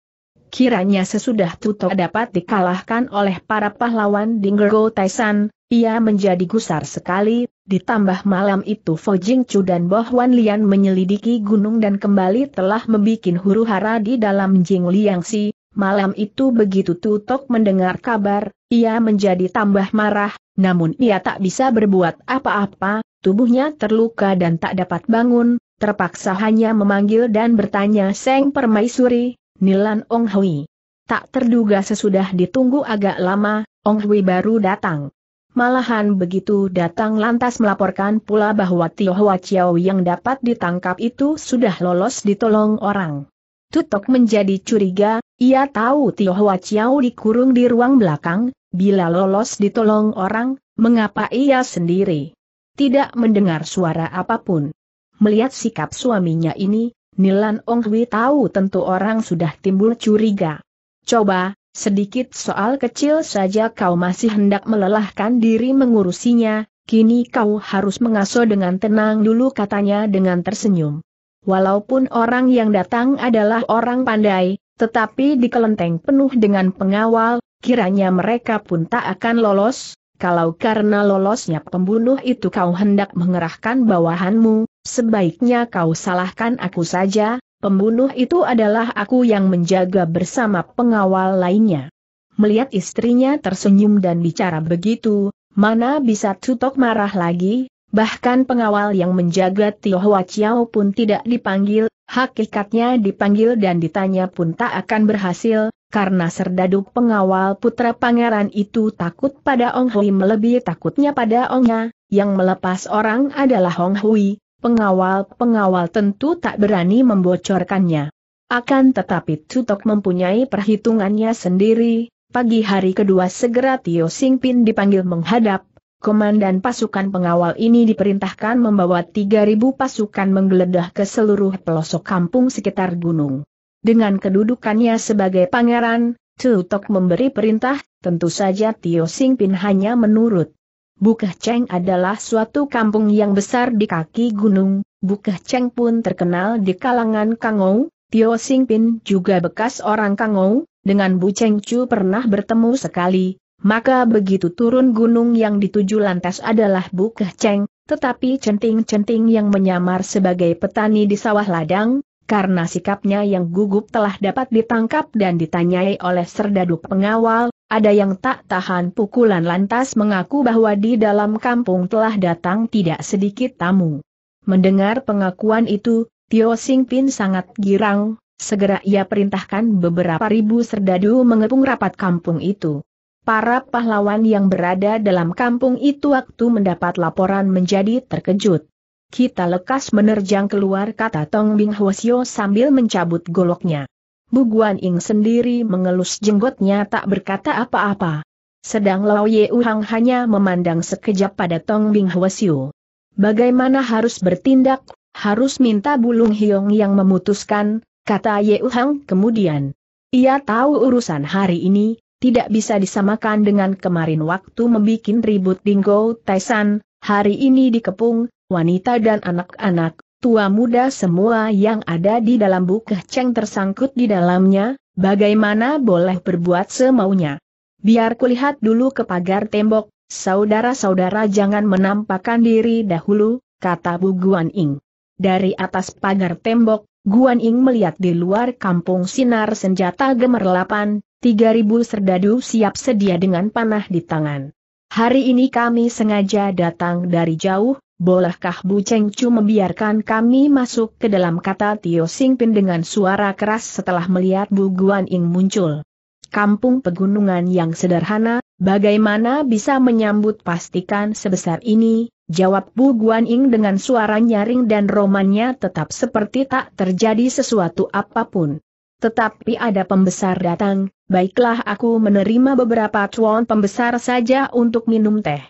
Kiranya sesudah Tuto dapat dikalahkan oleh para pahlawan di Dingergo Taisan, ia menjadi gusar sekali, ditambah malam itu Fo Chu dan Boh Wan Lian menyelidiki gunung dan kembali telah membuat huru hara di dalam Jing Liang Si, malam itu begitu Tutok mendengar kabar, ia menjadi tambah marah, namun ia tak bisa berbuat apa-apa, tubuhnya terluka dan tak dapat bangun, terpaksa hanya memanggil dan bertanya Seng Permaisuri, Nilan Ong Hui. Tak terduga sesudah ditunggu agak lama, Ong Hui baru datang. Malahan begitu datang lantas melaporkan pula bahwa Tio Hwa Chiao yang dapat ditangkap itu sudah lolos ditolong orang. Tutok menjadi curiga, ia tahu Tio Hwa Chiao dikurung di ruang belakang, bila lolos ditolong orang, mengapa ia sendiri? Tidak mendengar suara apapun. Melihat sikap suaminya ini, Nilan Ong Hui tahu tentu orang sudah timbul curiga. Coba, sedikit soal kecil saja kau masih hendak melelahkan diri mengurusinya, kini kau harus mengasuh dengan tenang dulu katanya dengan tersenyum. Walaupun orang yang datang adalah orang pandai, tetapi di kelenteng penuh dengan pengawal, kiranya mereka pun tak akan lolos, kalau karena lolosnya pembunuh itu kau hendak mengerahkan bawahanmu, Sebaiknya kau salahkan aku saja, pembunuh itu adalah aku yang menjaga bersama pengawal lainnya. Melihat istrinya tersenyum dan bicara begitu, mana bisa Tutok marah lagi, bahkan pengawal yang menjaga Tio Hua Chiao pun tidak dipanggil, hakikatnya dipanggil dan ditanya pun tak akan berhasil, karena serdadu pengawal putra pangeran itu takut pada Ong Hui melebihi takutnya pada Ongnya, yang melepas orang adalah Hong Hui, pengawal-pengawal tentu tak berani membocorkannya. Akan tetapi Tutok mempunyai perhitungannya sendiri, pagi hari kedua segera Tio Singpin dipanggil menghadap, komandan pasukan pengawal ini diperintahkan membawa 3.000 pasukan menggeledah ke seluruh pelosok kampung sekitar gunung. Dengan kedudukannya sebagai pangeran, Tutok memberi perintah, tentu saja Tio Singpin hanya menurut. Bukah Cheng adalah suatu kampung yang besar di kaki gunung, Bukah Cheng pun terkenal di kalangan Kangou, Tio Singpin juga bekas orang Kangou, dengan Bu Cheng Chu pernah bertemu sekali, maka begitu turun gunung yang dituju lantas adalah Bukah Cheng, tetapi centing-centing yang menyamar sebagai petani di sawah ladang, karena sikapnya yang gugup telah dapat ditangkap dan ditanyai oleh serdadu pengawal, ada yang tak tahan pukulan lantas mengaku bahwa di dalam kampung telah datang tidak sedikit tamu. Mendengar pengakuan itu, Tio Sing Pin sangat girang, segera ia perintahkan beberapa ribu serdadu mengepung rapat kampung itu. Para pahlawan yang berada dalam kampung itu waktu mendapat laporan menjadi terkejut. Kita lekas menerjang keluar kata Tong Bing Hwasyo sambil mencabut goloknya. Buguan Ying sendiri mengelus jenggotnya tak berkata apa-apa. Sedang Lao Ye Uhang hanya memandang sekejap pada Tong Bing Hwasyu. Bagaimana harus bertindak, harus minta Bulung Hiong yang memutuskan, kata Ye Uhang kemudian. Ia tahu urusan hari ini, tidak bisa disamakan dengan kemarin waktu membuat ribut Dinggo Taisan, hari ini dikepung, wanita dan anak-anak, tua muda semua yang ada di dalam bukeh ceng tersangkut di dalamnya, bagaimana boleh berbuat semaunya. Biar kulihat dulu ke pagar tembok, saudara-saudara jangan menampakkan diri dahulu, kata Bu Guan Ing. Dari atas pagar tembok, Guan Ing melihat di luar kampung sinar senjata gemerlapan, 3000 serdadu siap sedia dengan panah di tangan. Hari ini kami sengaja datang dari jauh, Bolehkah Bu Cheng Chu membiarkan kami masuk ke dalam kata Tio Sing Pin dengan suara keras setelah melihat Bu Guan Ing muncul? Kampung pegunungan yang sederhana, bagaimana bisa menyambut pastikan sebesar ini? Jawab Bu Guan Ing dengan suara nyaring dan romannya tetap seperti tak terjadi sesuatu apapun. Tetapi ada pembesar datang, baiklah aku menerima beberapa cuan pembesar saja untuk minum teh.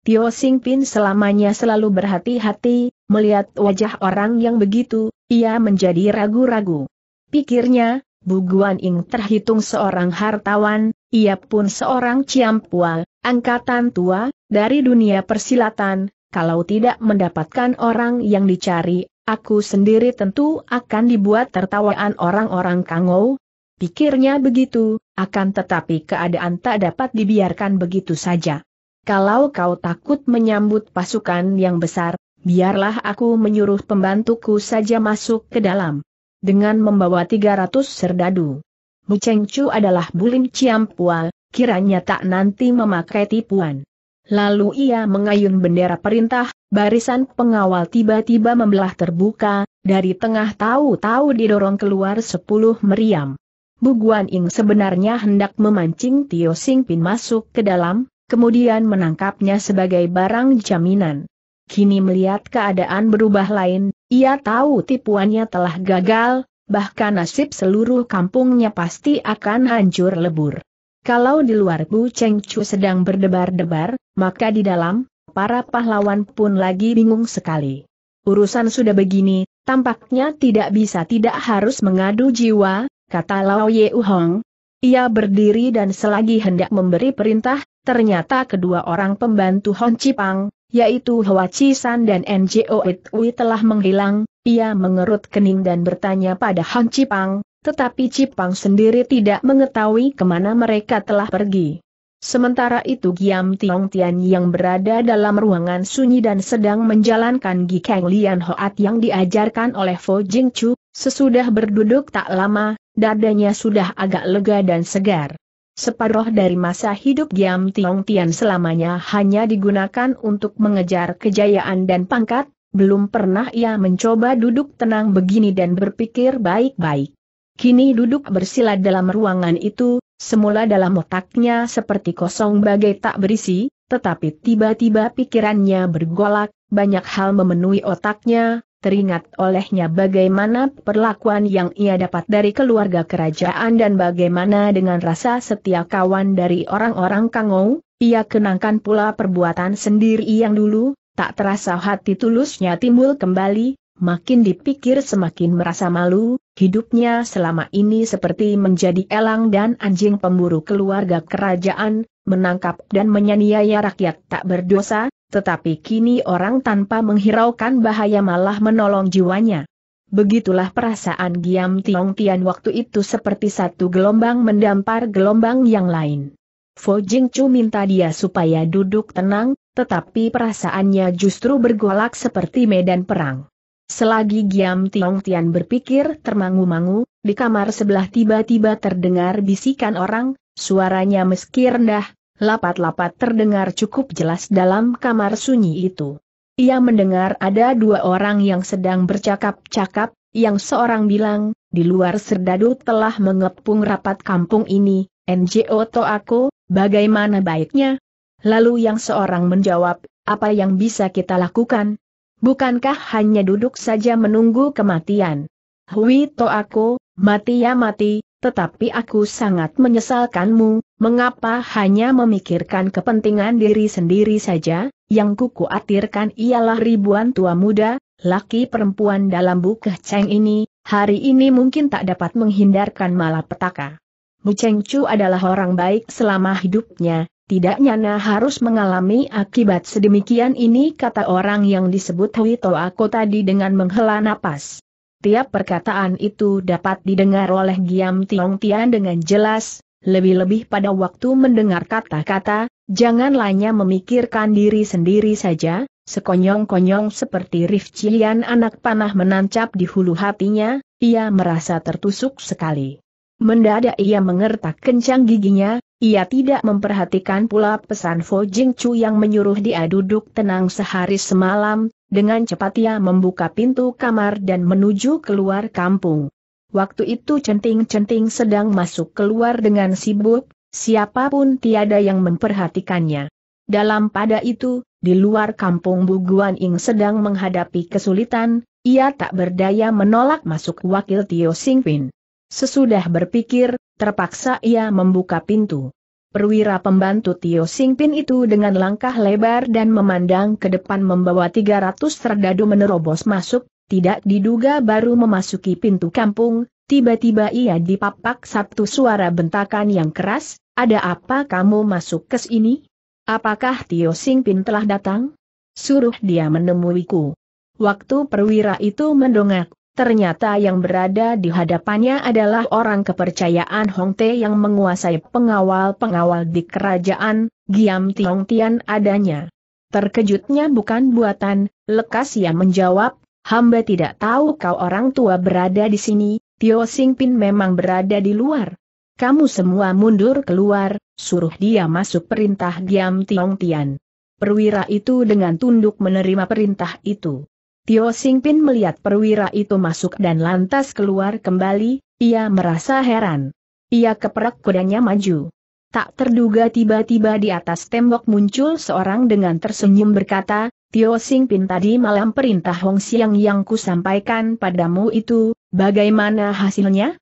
Tio Sing Pin selamanya selalu berhati-hati, melihat wajah orang yang begitu, ia menjadi ragu-ragu. Pikirnya, Bu Guan Ing terhitung seorang hartawan, ia pun seorang ciampual, angkatan tua, dari dunia persilatan, kalau tidak mendapatkan orang yang dicari, aku sendiri tentu akan dibuat tertawaan orang-orang kangou. Pikirnya begitu, akan tetapi keadaan tak dapat dibiarkan begitu saja. Kalau kau takut menyambut pasukan yang besar, biarlah aku menyuruh pembantuku saja masuk ke dalam. Dengan membawa 300 serdadu. Bu Cheng Chu adalah Bulim Ciampual, kiranya tak nanti memakai tipuan. Lalu ia mengayun bendera perintah, barisan pengawal tiba-tiba membelah terbuka, dari tengah tahu-tahu didorong keluar sepuluh meriam. Bu Guan Ying sebenarnya hendak memancing Tio Sing Pin masuk ke dalam, kemudian menangkapnya sebagai barang jaminan. Kini melihat keadaan berubah lain, ia tahu tipuannya telah gagal, bahkan nasib seluruh kampungnya pasti akan hancur lebur. Kalau di luar Bu Cheng Chu sedang berdebar-debar, maka di dalam, para pahlawan pun lagi bingung sekali. Urusan sudah begini, tampaknya tidak bisa tidak harus mengadu jiwa, kata Lao Ye Hong. Ia berdiri dan selagi hendak memberi perintah, Ternyata kedua orang pembantu Hon Cipang, yaitu Hua San dan NJO Itui telah menghilang, ia mengerut kening dan bertanya pada Hon Cipang, tetapi Cipang sendiri tidak mengetahui kemana mereka telah pergi. Sementara itu Giam Tiong Tian yang berada dalam ruangan sunyi dan sedang menjalankan Kang Lian Hoat yang diajarkan oleh Fo Jing Chu, sesudah berduduk tak lama, dadanya sudah agak lega dan segar. Separuh dari masa hidup Giam Tiong Tian selamanya hanya digunakan untuk mengejar kejayaan dan pangkat, belum pernah ia mencoba duduk tenang begini dan berpikir baik-baik. Kini duduk bersila dalam ruangan itu, semula dalam otaknya seperti kosong bagai tak berisi, tetapi tiba-tiba pikirannya bergolak, banyak hal memenuhi otaknya, teringat olehnya bagaimana perlakuan yang ia dapat dari keluarga kerajaan dan bagaimana dengan rasa setia kawan dari orang-orang Kangou, ia kenangkan pula perbuatan sendiri yang dulu, tak terasa hati tulusnya timbul kembali, makin dipikir semakin merasa malu, hidupnya selama ini seperti menjadi elang dan anjing pemburu keluarga kerajaan, menangkap dan menyaniaya rakyat tak berdosa, tetapi kini orang tanpa menghiraukan bahaya malah menolong jiwanya. Begitulah perasaan Giam Tiong Tian waktu itu seperti satu gelombang mendampar gelombang yang lain. Fo Jing Chu minta dia supaya duduk tenang, tetapi perasaannya justru bergolak seperti medan perang. Selagi Giam Tiong Tian berpikir termangu-mangu, di kamar sebelah tiba-tiba terdengar bisikan orang, suaranya meski rendah, Lapat-lapat terdengar cukup jelas dalam kamar sunyi itu. Ia mendengar ada dua orang yang sedang bercakap-cakap, yang seorang bilang, di luar serdadu telah mengepung rapat kampung ini, NGO to aku, bagaimana baiknya? Lalu yang seorang menjawab, apa yang bisa kita lakukan? Bukankah hanya duduk saja menunggu kematian? Hui to aku, mati ya mati, tetapi aku sangat menyesalkanmu, mengapa hanya memikirkan kepentingan diri sendiri saja, yang kukuatirkan ialah ribuan tua muda, laki perempuan dalam bukeh ceng ini, hari ini mungkin tak dapat menghindarkan malapetaka. Bu Cheng Chu adalah orang baik selama hidupnya, tidak nyana harus mengalami akibat sedemikian ini kata orang yang disebut Hui Toako tadi dengan menghela napas. Tiap perkataan itu dapat didengar oleh Giam Tiong Tian dengan jelas, lebih-lebih pada waktu mendengar kata-kata, janganlahnya memikirkan diri sendiri saja, sekonyong-konyong seperti rifcilian anak panah menancap di hulu hatinya, ia merasa tertusuk sekali. Mendadak ia mengertak kencang giginya, ia tidak memperhatikan pula pesan Fo Jing Chu yang menyuruh dia duduk tenang sehari semalam, dengan cepat ia membuka pintu kamar dan menuju keluar kampung. Waktu itu centing-centing sedang masuk keluar dengan sibuk, siapapun tiada yang memperhatikannya. Dalam pada itu, di luar kampung Buguan Ing sedang menghadapi kesulitan, ia tak berdaya menolak masuk wakil Tio Singpin. Sesudah berpikir, terpaksa ia membuka pintu. Perwira pembantu Tio Singpin itu dengan langkah lebar dan memandang ke depan membawa 300 serdadu menerobos masuk, tidak diduga baru memasuki pintu kampung, tiba-tiba ia dipapak satu suara bentakan yang keras, ada apa kamu masuk ke sini? Apakah Tio Singpin telah datang? Suruh dia menemuiku. Waktu perwira itu mendongak, Ternyata yang berada di hadapannya adalah orang kepercayaan Hong Te yang menguasai pengawal-pengawal di kerajaan, Giam Tiong Tian adanya. Terkejutnya bukan buatan, lekas ia menjawab, hamba tidak tahu kau orang tua berada di sini, Tio Sing Pin memang berada di luar. Kamu semua mundur keluar, suruh dia masuk perintah Giam Tiong Tian. Perwira itu dengan tunduk menerima perintah itu. Tio Singpin melihat perwira itu masuk dan lantas keluar kembali, ia merasa heran. Ia keperak kudanya maju. Tak terduga tiba-tiba di atas tembok muncul seorang dengan tersenyum berkata, Tio Singpin tadi malam perintah Hong Siang yang kusampaikan padamu itu, bagaimana hasilnya?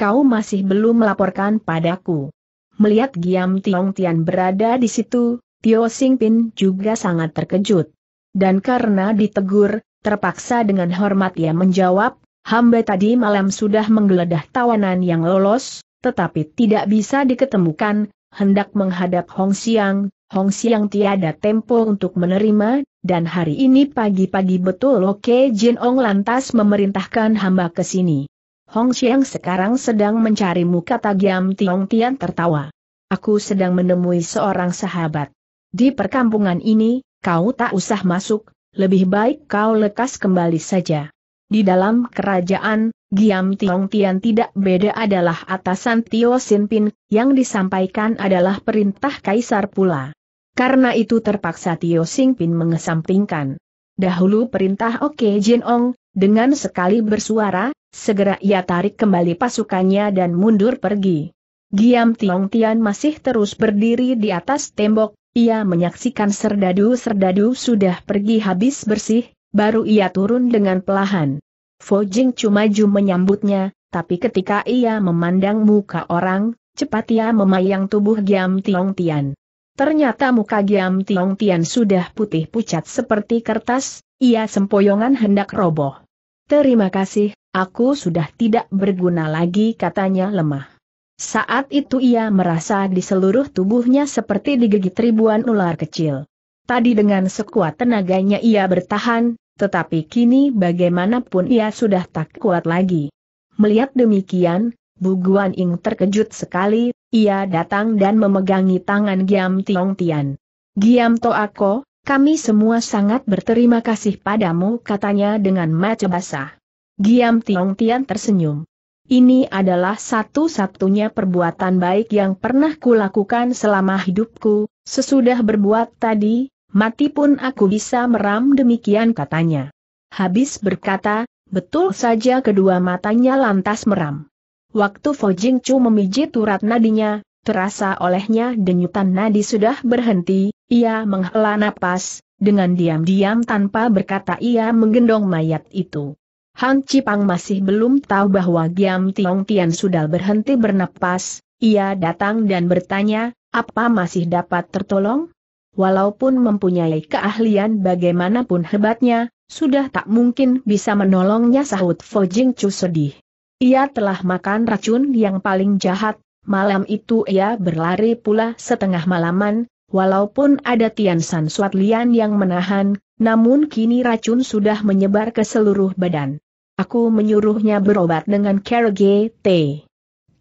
Kau masih belum melaporkan padaku. Melihat Giam Tiong Tian berada di situ, Tio Singpin juga sangat terkejut. Dan karena ditegur, Terpaksa dengan hormat ia menjawab, hamba tadi malam sudah menggeledah tawanan yang lolos, tetapi tidak bisa diketemukan, hendak menghadap Hong Siang, Hong Siang tiada tempo untuk menerima, dan hari ini pagi-pagi betul Oke Jin Ong lantas memerintahkan hamba ke sini. Hong Siang sekarang sedang mencari muka Tagiam Tiong Tian tertawa. Aku sedang menemui seorang sahabat. Di perkampungan ini, kau tak usah masuk, lebih baik kau lekas kembali saja. Di dalam kerajaan, Giam Tiong Tian tidak beda adalah atasan Tio Sin Pin, yang disampaikan adalah perintah Kaisar pula. Karena itu terpaksa Tio Sin Pin mengesampingkan. Dahulu perintah Oke Jin Ong, dengan sekali bersuara, segera ia tarik kembali pasukannya dan mundur pergi. Giam Tiong Tian masih terus berdiri di atas tembok, ia menyaksikan serdadu-serdadu sudah pergi habis bersih, baru ia turun dengan pelahan. Fo Jing cuma menyambutnya, tapi ketika ia memandang muka orang, cepat ia memayang tubuh Giam Tiong Tian. Ternyata muka Giam Tiong Tian sudah putih pucat seperti kertas, ia sempoyongan hendak roboh. Terima kasih, aku sudah tidak berguna lagi katanya lemah. Saat itu ia merasa di seluruh tubuhnya seperti digigit ribuan ular kecil. Tadi dengan sekuat tenaganya ia bertahan, tetapi kini bagaimanapun ia sudah tak kuat lagi. Melihat demikian, Bu Guan Ing terkejut sekali, ia datang dan memegangi tangan Giam Tiong Tian. Giam Toako, kami semua sangat berterima kasih padamu katanya dengan mata basah. Giam Tiong Tian tersenyum. Ini adalah satu-satunya perbuatan baik yang pernah kulakukan selama hidupku, sesudah berbuat tadi, mati pun aku bisa meram demikian katanya. Habis berkata, betul saja kedua matanya lantas meram. Waktu Fo Jing Chu memijit urat nadinya, terasa olehnya denyutan nadi sudah berhenti, ia menghela napas, dengan diam-diam tanpa berkata ia menggendong mayat itu. Hang Cipang masih belum tahu bahwa Giam Tiong Tian sudah berhenti bernapas, ia datang dan bertanya, apa masih dapat tertolong? Walaupun mempunyai keahlian bagaimanapun hebatnya, sudah tak mungkin bisa menolongnya sahut Jing Chu sedih. Ia telah makan racun yang paling jahat, malam itu ia berlari pula setengah malaman, walaupun ada Tian San Suat Lian yang menahan, namun kini racun sudah menyebar ke seluruh badan. Aku menyuruhnya berobat dengan Kerge T.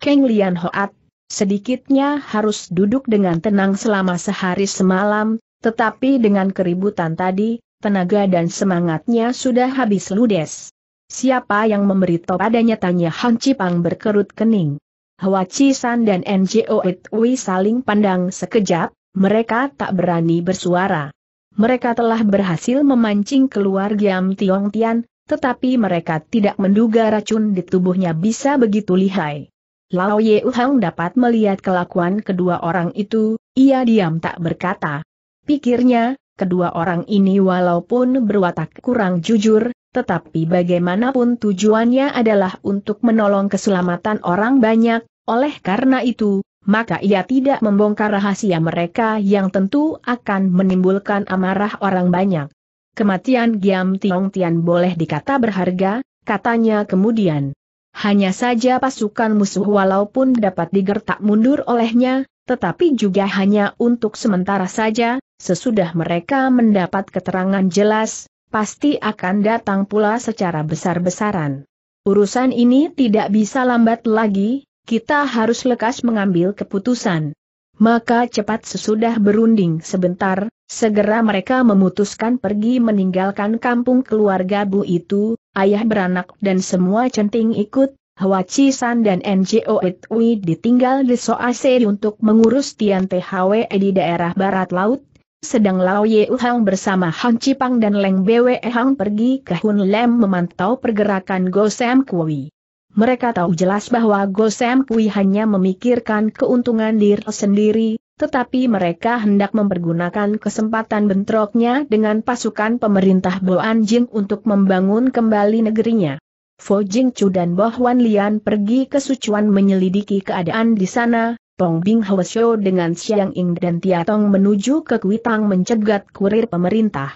Keng Lian Hoat, sedikitnya harus duduk dengan tenang selama sehari semalam, tetapi dengan keributan tadi, tenaga dan semangatnya sudah habis ludes. Siapa yang memberitahu padanya tanya Han Cipang berkerut kening. Hwa San dan NGO Itui saling pandang sekejap, mereka tak berani bersuara. Mereka telah berhasil memancing keluar Giam Tiong Tian, tetapi mereka tidak menduga racun di tubuhnya bisa begitu lihai. Lao Ye Uhang dapat melihat kelakuan kedua orang itu, ia diam tak berkata. Pikirnya, kedua orang ini walaupun berwatak kurang jujur, tetapi bagaimanapun tujuannya adalah untuk menolong keselamatan orang banyak, oleh karena itu, maka ia tidak membongkar rahasia mereka yang tentu akan menimbulkan amarah orang banyak. Kematian Giam Tiong Tian boleh dikata berharga, katanya kemudian. Hanya saja pasukan musuh walaupun dapat digertak mundur olehnya, tetapi juga hanya untuk sementara saja, sesudah mereka mendapat keterangan jelas, pasti akan datang pula secara besar-besaran. Urusan ini tidak bisa lambat lagi, kita harus lekas mengambil keputusan. Maka cepat sesudah berunding sebentar, Segera mereka memutuskan pergi meninggalkan kampung keluarga Bu itu, ayah beranak dan semua centing ikut, Hwa Chi dan NGO Itui ditinggal di Soase untuk mengurus Tian Tehwe di daerah barat laut, sedang Lao Ye Hang bersama Hang Cipang dan Leng Bwe Hang pergi ke Hun Lem memantau pergerakan Go Sam Kui. Mereka tahu jelas bahwa Go Sam Kui hanya memikirkan keuntungan diri sendiri, tetapi mereka hendak mempergunakan kesempatan bentroknya dengan pasukan pemerintah Bo Anjing untuk membangun kembali negerinya. Fo Chu dan Bo Huan Lian pergi ke Sucuan menyelidiki keadaan di sana, Tong Bing Hwa Shou dengan Xiang Ying dan Tia Tong menuju ke Kuitang mencegat kurir pemerintah.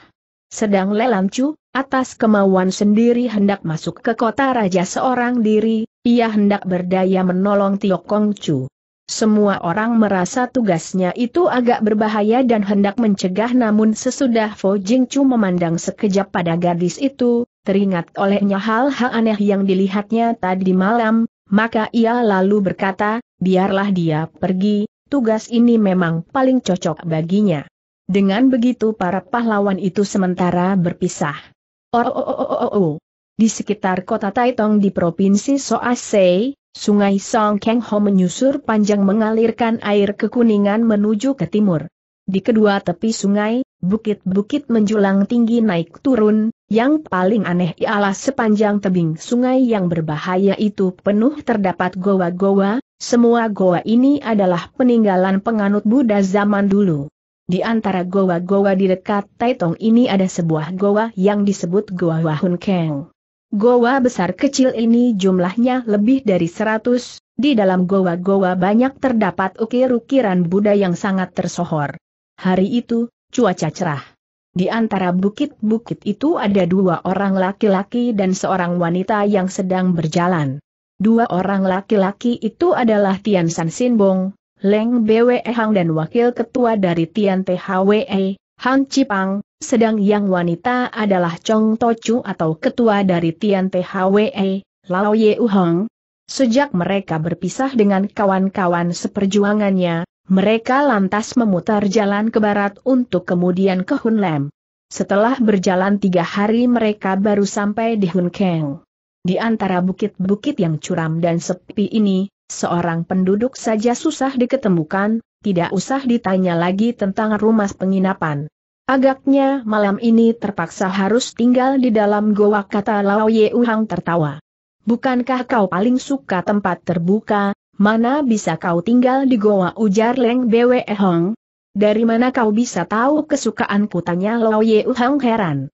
Sedang Lan Chu, atas kemauan sendiri hendak masuk ke kota raja seorang diri, ia hendak berdaya menolong Tiokong Kong Chu. Semua orang merasa tugasnya itu agak berbahaya dan hendak mencegah namun sesudah Fo Chu memandang sekejap pada gadis itu, teringat olehnya hal-hal aneh yang dilihatnya tadi malam, maka ia lalu berkata, biarlah dia pergi, tugas ini memang paling cocok baginya. Dengan begitu para pahlawan itu sementara berpisah. Oh, oh, oh, oh, oh, oh. Di sekitar kota Taitong di Provinsi Soasei, Sungai Song Keng Ho menyusur panjang mengalirkan air kekuningan menuju ke timur. Di kedua tepi sungai, bukit-bukit menjulang tinggi naik turun, yang paling aneh ialah sepanjang tebing sungai yang berbahaya itu penuh terdapat goa-goa, semua goa ini adalah peninggalan penganut Buddha zaman dulu. Di antara goa-goa di dekat Taitong ini ada sebuah goa yang disebut Goa Wahun Keng. Goa besar kecil ini jumlahnya lebih dari seratus. di dalam goa-goa banyak terdapat ukir-ukiran Buddha yang sangat tersohor. Hari itu, cuaca cerah. Di antara bukit-bukit itu ada dua orang laki-laki dan seorang wanita yang sedang berjalan. Dua orang laki-laki itu adalah Tian San Sinbong, Leng Bwe Hang dan wakil ketua dari Tian THWE, Han Cipang, sedang yang wanita adalah Chong Tochu atau ketua dari Tian THWE, Lao Ye Uhong. Sejak mereka berpisah dengan kawan-kawan seperjuangannya, mereka lantas memutar jalan ke barat untuk kemudian ke Hunlem. Setelah berjalan tiga hari mereka baru sampai di Hunkeng. Di antara bukit-bukit yang curam dan sepi ini, seorang penduduk saja susah diketemukan, tidak usah ditanya lagi tentang rumah penginapan. Agaknya malam ini terpaksa harus tinggal di dalam goa kata Lao Ye Uhang tertawa. Bukankah kau paling suka tempat terbuka, mana bisa kau tinggal di goa ujar Leng Bwe Hong? Dari mana kau bisa tahu kesukaan tanya Lao Ye Uhang heran.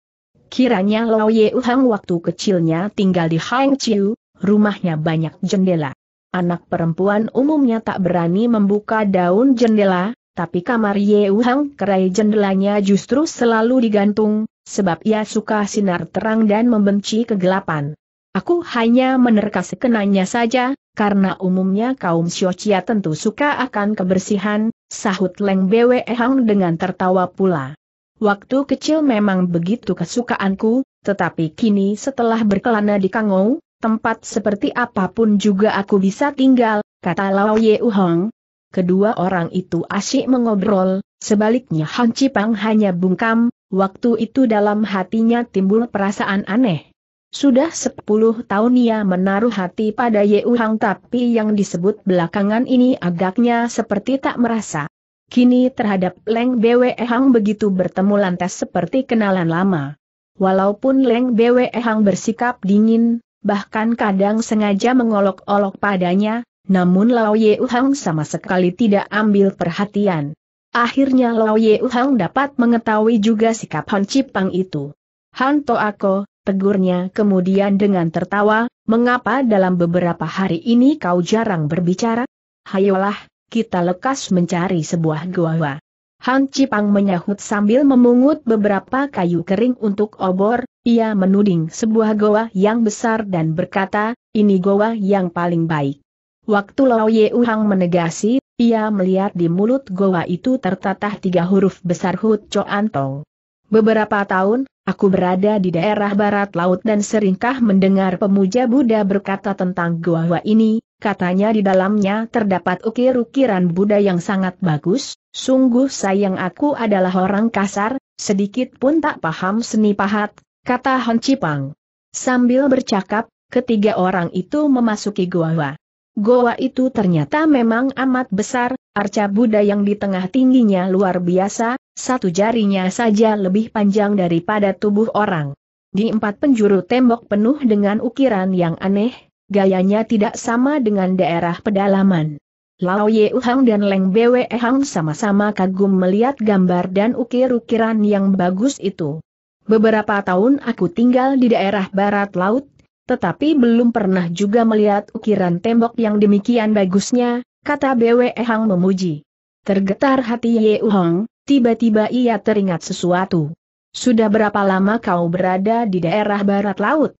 Kiranya Lao Ye Uhang waktu kecilnya tinggal di Hang Chiu, rumahnya banyak jendela. Anak perempuan umumnya tak berani membuka daun jendela, tapi kamar Ye kerai jendelanya justru selalu digantung, sebab ia suka sinar terang dan membenci kegelapan. Aku hanya menerka sekenanya saja, karena umumnya kaum Xiochia tentu suka akan kebersihan, sahut Leng Bwe Hang dengan tertawa pula. Waktu kecil memang begitu kesukaanku, tetapi kini setelah berkelana di Kangou, tempat seperti apapun juga aku bisa tinggal, kata Lao Ye Uhong, kedua orang itu asyik mengobrol, sebaliknya Han Cipang hanya bungkam, waktu itu dalam hatinya timbul perasaan aneh. Sudah sepuluh tahun ia menaruh hati pada Ye Uhang tapi yang disebut belakangan ini agaknya seperti tak merasa. Kini terhadap Leng Bwe Hang begitu bertemu lantas seperti kenalan lama. Walaupun Leng Bwe Hang bersikap dingin, bahkan kadang sengaja mengolok-olok padanya, namun Lao Ye Uhang sama sekali tidak ambil perhatian. Akhirnya Lao Ye Uhang dapat mengetahui juga sikap Han Cipang itu. Han Toako, tegurnya kemudian dengan tertawa, mengapa dalam beberapa hari ini kau jarang berbicara? Hayolah, kita lekas mencari sebuah goa. Han Cipang menyahut sambil memungut beberapa kayu kering untuk obor, ia menuding sebuah goa yang besar dan berkata, ini goa yang paling baik. Waktu Lao Ye Uhang menegasi, ia melihat di mulut goa itu tertatah tiga huruf besar Hut Choan Tong. Beberapa tahun, aku berada di daerah barat laut dan seringkah mendengar pemuja Buddha berkata tentang goa ini, katanya di dalamnya terdapat ukir-ukiran Buddha yang sangat bagus, sungguh sayang aku adalah orang kasar, sedikit pun tak paham seni pahat, kata Hon Cipang. Sambil bercakap, ketiga orang itu memasuki goa. Goa itu ternyata memang amat besar, arca Buddha yang di tengah tingginya luar biasa, satu jarinya saja lebih panjang daripada tubuh orang. Di empat penjuru tembok penuh dengan ukiran yang aneh, gayanya tidak sama dengan daerah pedalaman. Lao Ye Uhang dan Leng Bwe Hang sama-sama kagum melihat gambar dan ukir-ukiran yang bagus itu. Beberapa tahun aku tinggal di daerah barat laut, tetapi belum pernah juga melihat ukiran tembok yang demikian bagusnya, kata BW Hang memuji. Tergetar hati Ye Hong, tiba-tiba ia teringat sesuatu. Sudah berapa lama kau berada di daerah barat laut?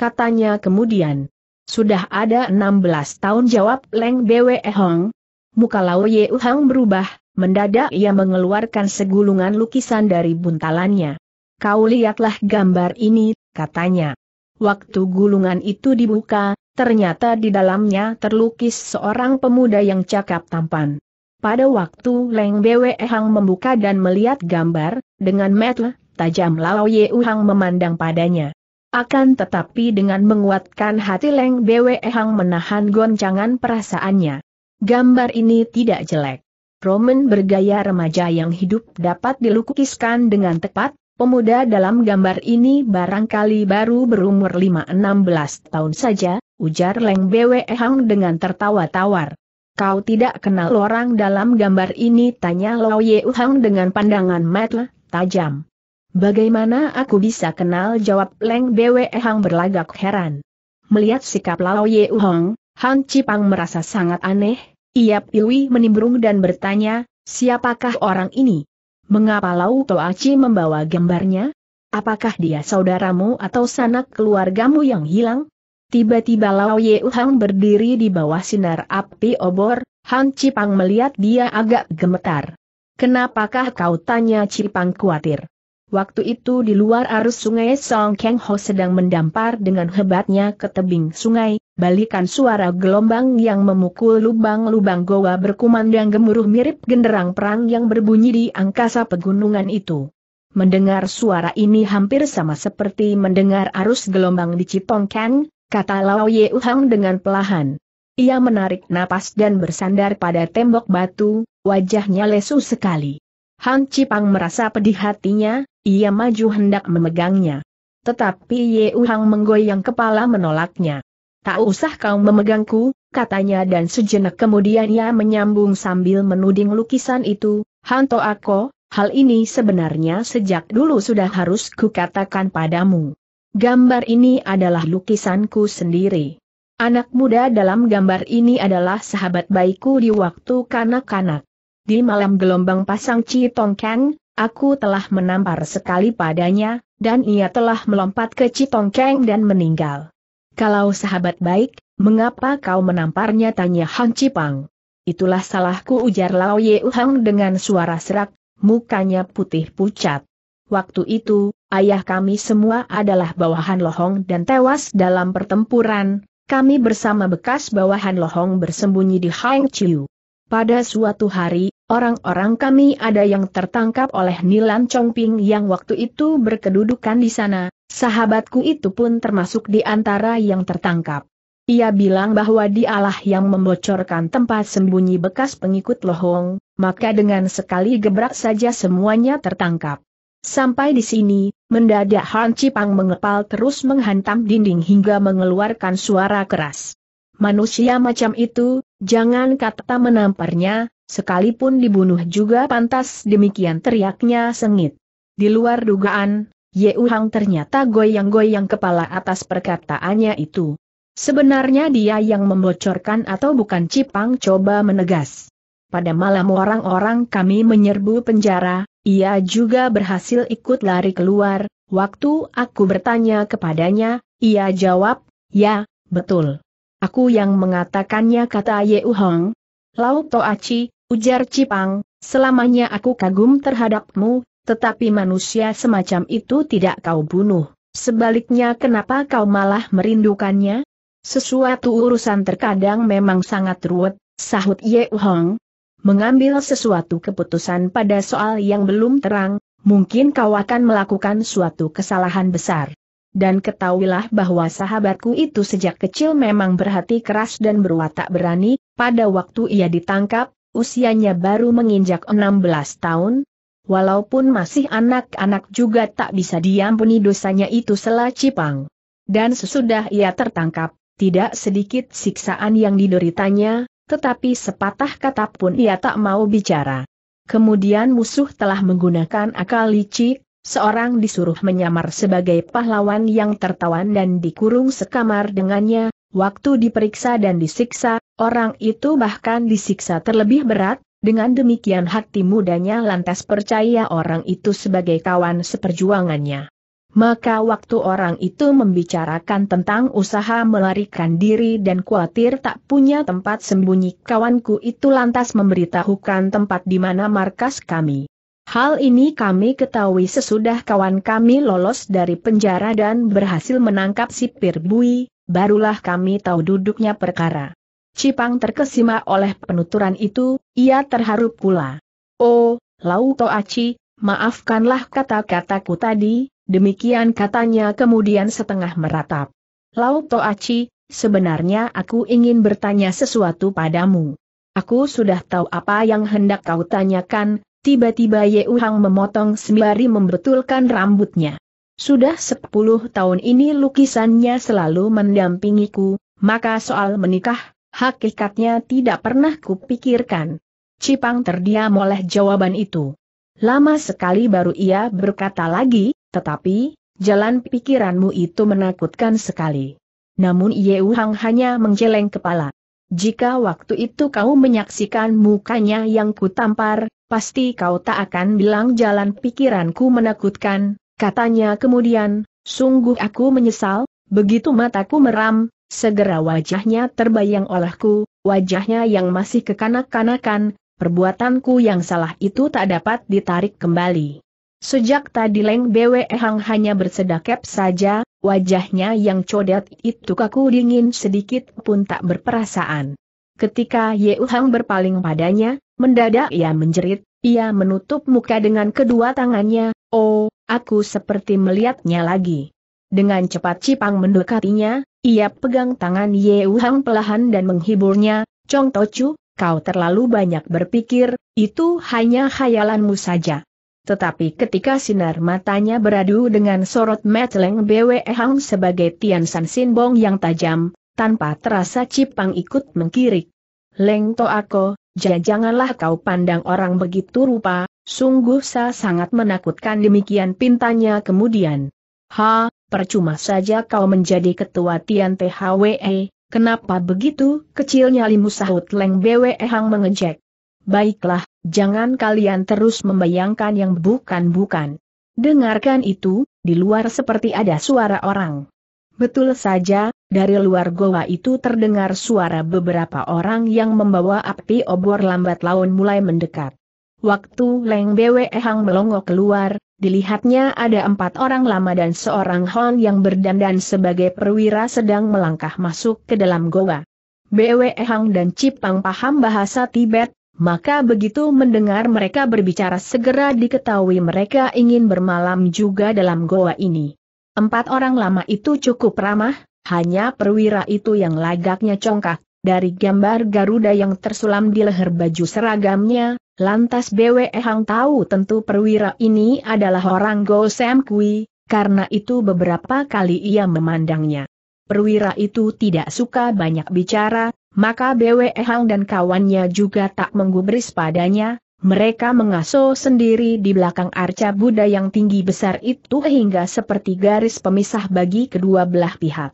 Katanya kemudian. Sudah ada 16 tahun jawab Leng BW Hong. Muka Lao Ye Hang berubah, mendadak ia mengeluarkan segulungan lukisan dari buntalannya. Kau lihatlah gambar ini, katanya. Waktu gulungan itu dibuka, ternyata di dalamnya terlukis seorang pemuda yang cakap tampan. Pada waktu Leng Bwe Hang membuka dan melihat gambar, dengan mata tajam Lao Ye Hang memandang padanya. Akan tetapi dengan menguatkan hati Leng Bwe Hang menahan goncangan perasaannya. Gambar ini tidak jelek. Roman bergaya remaja yang hidup dapat dilukiskan dengan tepat, Pemuda dalam gambar ini barangkali baru berumur 5-16 tahun saja, ujar Leng Bwe Hang dengan tertawa tawar. Kau tidak kenal orang dalam gambar ini tanya Lo Ye Hang dengan pandangan mata tajam. Bagaimana aku bisa kenal jawab Leng Bwe Hang berlagak heran. Melihat sikap Lo Ye Hang, Han Cipang merasa sangat aneh, ia piwi menimbrung dan bertanya, siapakah orang ini? Mengapa Lau Toaci membawa gambarnya? Apakah dia saudaramu atau sanak keluargamu yang hilang? Tiba-tiba Lau Ye Hang berdiri di bawah sinar api obor, Han Cipang melihat dia agak gemetar. Kenapakah kau tanya Cipang khawatir? Waktu itu di luar arus sungai Song Keng Ho sedang mendampar dengan hebatnya ke tebing sungai, balikan suara gelombang yang memukul lubang-lubang goa berkumandang gemuruh mirip genderang perang yang berbunyi di angkasa pegunungan itu. Mendengar suara ini hampir sama seperti mendengar arus gelombang di Kang, kata Lao Ye Uhang dengan pelahan. Ia menarik napas dan bersandar pada tembok batu, wajahnya lesu sekali. Han Cipang merasa pedih hatinya, ia maju hendak memegangnya. Tetapi Ye Uhang menggoyang kepala menolaknya. Tak usah kau memegangku, katanya dan sejenak kemudian ia menyambung sambil menuding lukisan itu, Hanto Ako, hal ini sebenarnya sejak dulu sudah harus kukatakan padamu. Gambar ini adalah lukisanku sendiri. Anak muda dalam gambar ini adalah sahabat baikku di waktu kanak-kanak. Di malam gelombang pasang Citong Kang, Aku telah menampar sekali padanya, dan ia telah melompat ke Citongkeng dan meninggal. Kalau sahabat baik, mengapa kau menamparnya tanya Han Cipang. Itulah salahku ujar Lao Ye Uhang dengan suara serak, mukanya putih pucat. Waktu itu, ayah kami semua adalah bawahan Lohong dan tewas dalam pertempuran, kami bersama bekas bawahan Lohong bersembunyi di Hang Chiu. Pada suatu hari, Orang-orang kami ada yang tertangkap oleh Nilan Chongping yang waktu itu berkedudukan di sana, sahabatku itu pun termasuk di antara yang tertangkap. Ia bilang bahwa dialah yang membocorkan tempat sembunyi bekas pengikut Lohong, maka dengan sekali gebrak saja semuanya tertangkap. Sampai di sini, mendadak Han Cipang mengepal terus menghantam dinding hingga mengeluarkan suara keras. Manusia macam itu, jangan kata menamparnya, sekalipun dibunuh juga pantas demikian teriaknya sengit. Di luar dugaan, Ye Uhang ternyata goyang-goyang kepala atas perkataannya itu. Sebenarnya dia yang membocorkan atau bukan Cipang coba menegas. Pada malam orang-orang kami menyerbu penjara, ia juga berhasil ikut lari keluar, waktu aku bertanya kepadanya, ia jawab, ya, betul. Aku yang mengatakannya kata Ye Uhong. Lau Toaci, ujar Cipang, selamanya aku kagum terhadapmu, tetapi manusia semacam itu tidak kau bunuh. Sebaliknya kenapa kau malah merindukannya? Sesuatu urusan terkadang memang sangat ruwet, sahut Ye Uhong. Mengambil sesuatu keputusan pada soal yang belum terang, mungkin kau akan melakukan suatu kesalahan besar dan ketahuilah bahwa sahabatku itu sejak kecil memang berhati keras dan berwatak berani, pada waktu ia ditangkap, usianya baru menginjak 16 tahun, walaupun masih anak-anak juga tak bisa diampuni dosanya itu selah cipang. Dan sesudah ia tertangkap, tidak sedikit siksaan yang dideritanya, tetapi sepatah kata pun ia tak mau bicara. Kemudian musuh telah menggunakan akal licik, Seorang disuruh menyamar sebagai pahlawan yang tertawan dan dikurung sekamar dengannya, waktu diperiksa dan disiksa, orang itu bahkan disiksa terlebih berat, dengan demikian hati mudanya lantas percaya orang itu sebagai kawan seperjuangannya. Maka waktu orang itu membicarakan tentang usaha melarikan diri dan khawatir tak punya tempat sembunyi kawanku itu lantas memberitahukan tempat di mana markas kami. Hal ini kami ketahui sesudah kawan kami lolos dari penjara dan berhasil menangkap sipir bui, barulah kami tahu duduknya perkara. Cipang terkesima oleh penuturan itu, ia terharu pula. Oh, Lau Toaci, maafkanlah kata-kataku tadi, demikian katanya kemudian setengah meratap. Lau Toaci, sebenarnya aku ingin bertanya sesuatu padamu. Aku sudah tahu apa yang hendak kau tanyakan, Tiba-tiba Ye Uhang memotong sembari membetulkan rambutnya. Sudah sepuluh tahun ini lukisannya selalu mendampingiku, maka soal menikah, hakikatnya tidak pernah kupikirkan. Cipang terdiam oleh jawaban itu. Lama sekali baru ia berkata lagi, tetapi, jalan pikiranmu itu menakutkan sekali. Namun Ye Uhang hanya menjeleng kepala. Jika waktu itu kau menyaksikan mukanya yang kutampar, pasti kau tak akan bilang jalan pikiranku menakutkan, katanya kemudian, sungguh aku menyesal, begitu mataku meram, segera wajahnya terbayang olehku, wajahnya yang masih kekanak-kanakan, perbuatanku yang salah itu tak dapat ditarik kembali. Sejak tadi Leng Bwe Hang hanya bersedakep saja, wajahnya yang codet itu kaku dingin sedikit pun tak berperasaan. Ketika Yeu Hang berpaling padanya, Mendadak ia menjerit, ia menutup muka dengan kedua tangannya, oh, aku seperti melihatnya lagi. Dengan cepat Cipang mendekatinya, ia pegang tangan Ye Hang pelahan dan menghiburnya, Chong Tochu, kau terlalu banyak berpikir, itu hanya khayalanmu saja. Tetapi ketika sinar matanya beradu dengan sorot Metleng Bwe Hang sebagai Tian San Sin Bong yang tajam, tanpa terasa Cipang ikut mengkirik. Leng to aku, janganlah kau pandang orang begitu rupa, sungguh sa sangat menakutkan demikian pintanya kemudian. Ha, percuma saja kau menjadi ketua Tian THWE, kenapa begitu kecilnya limu sahut Leng BWE Hang mengejek. Baiklah, jangan kalian terus membayangkan yang bukan-bukan. Dengarkan itu, di luar seperti ada suara orang. Betul saja, dari luar goa itu terdengar suara beberapa orang yang membawa api obor lambat laun mulai mendekat. Waktu Leng Bwe Hang melongo keluar, dilihatnya ada empat orang lama dan seorang Hon yang berdandan sebagai perwira sedang melangkah masuk ke dalam goa. Bwe Hang dan Cipang paham bahasa Tibet, maka begitu mendengar mereka berbicara segera diketahui mereka ingin bermalam juga dalam goa ini. Empat orang lama itu cukup ramah, hanya perwira itu yang lagaknya congkak, dari gambar Garuda yang tersulam di leher baju seragamnya, lantas BW Hang tahu tentu perwira ini adalah orang Go Sam Kui, karena itu beberapa kali ia memandangnya. Perwira itu tidak suka banyak bicara, maka BW Hang dan kawannya juga tak menggubris padanya, mereka mengaso sendiri di belakang arca Buddha yang tinggi besar itu hingga seperti garis pemisah bagi kedua belah pihak.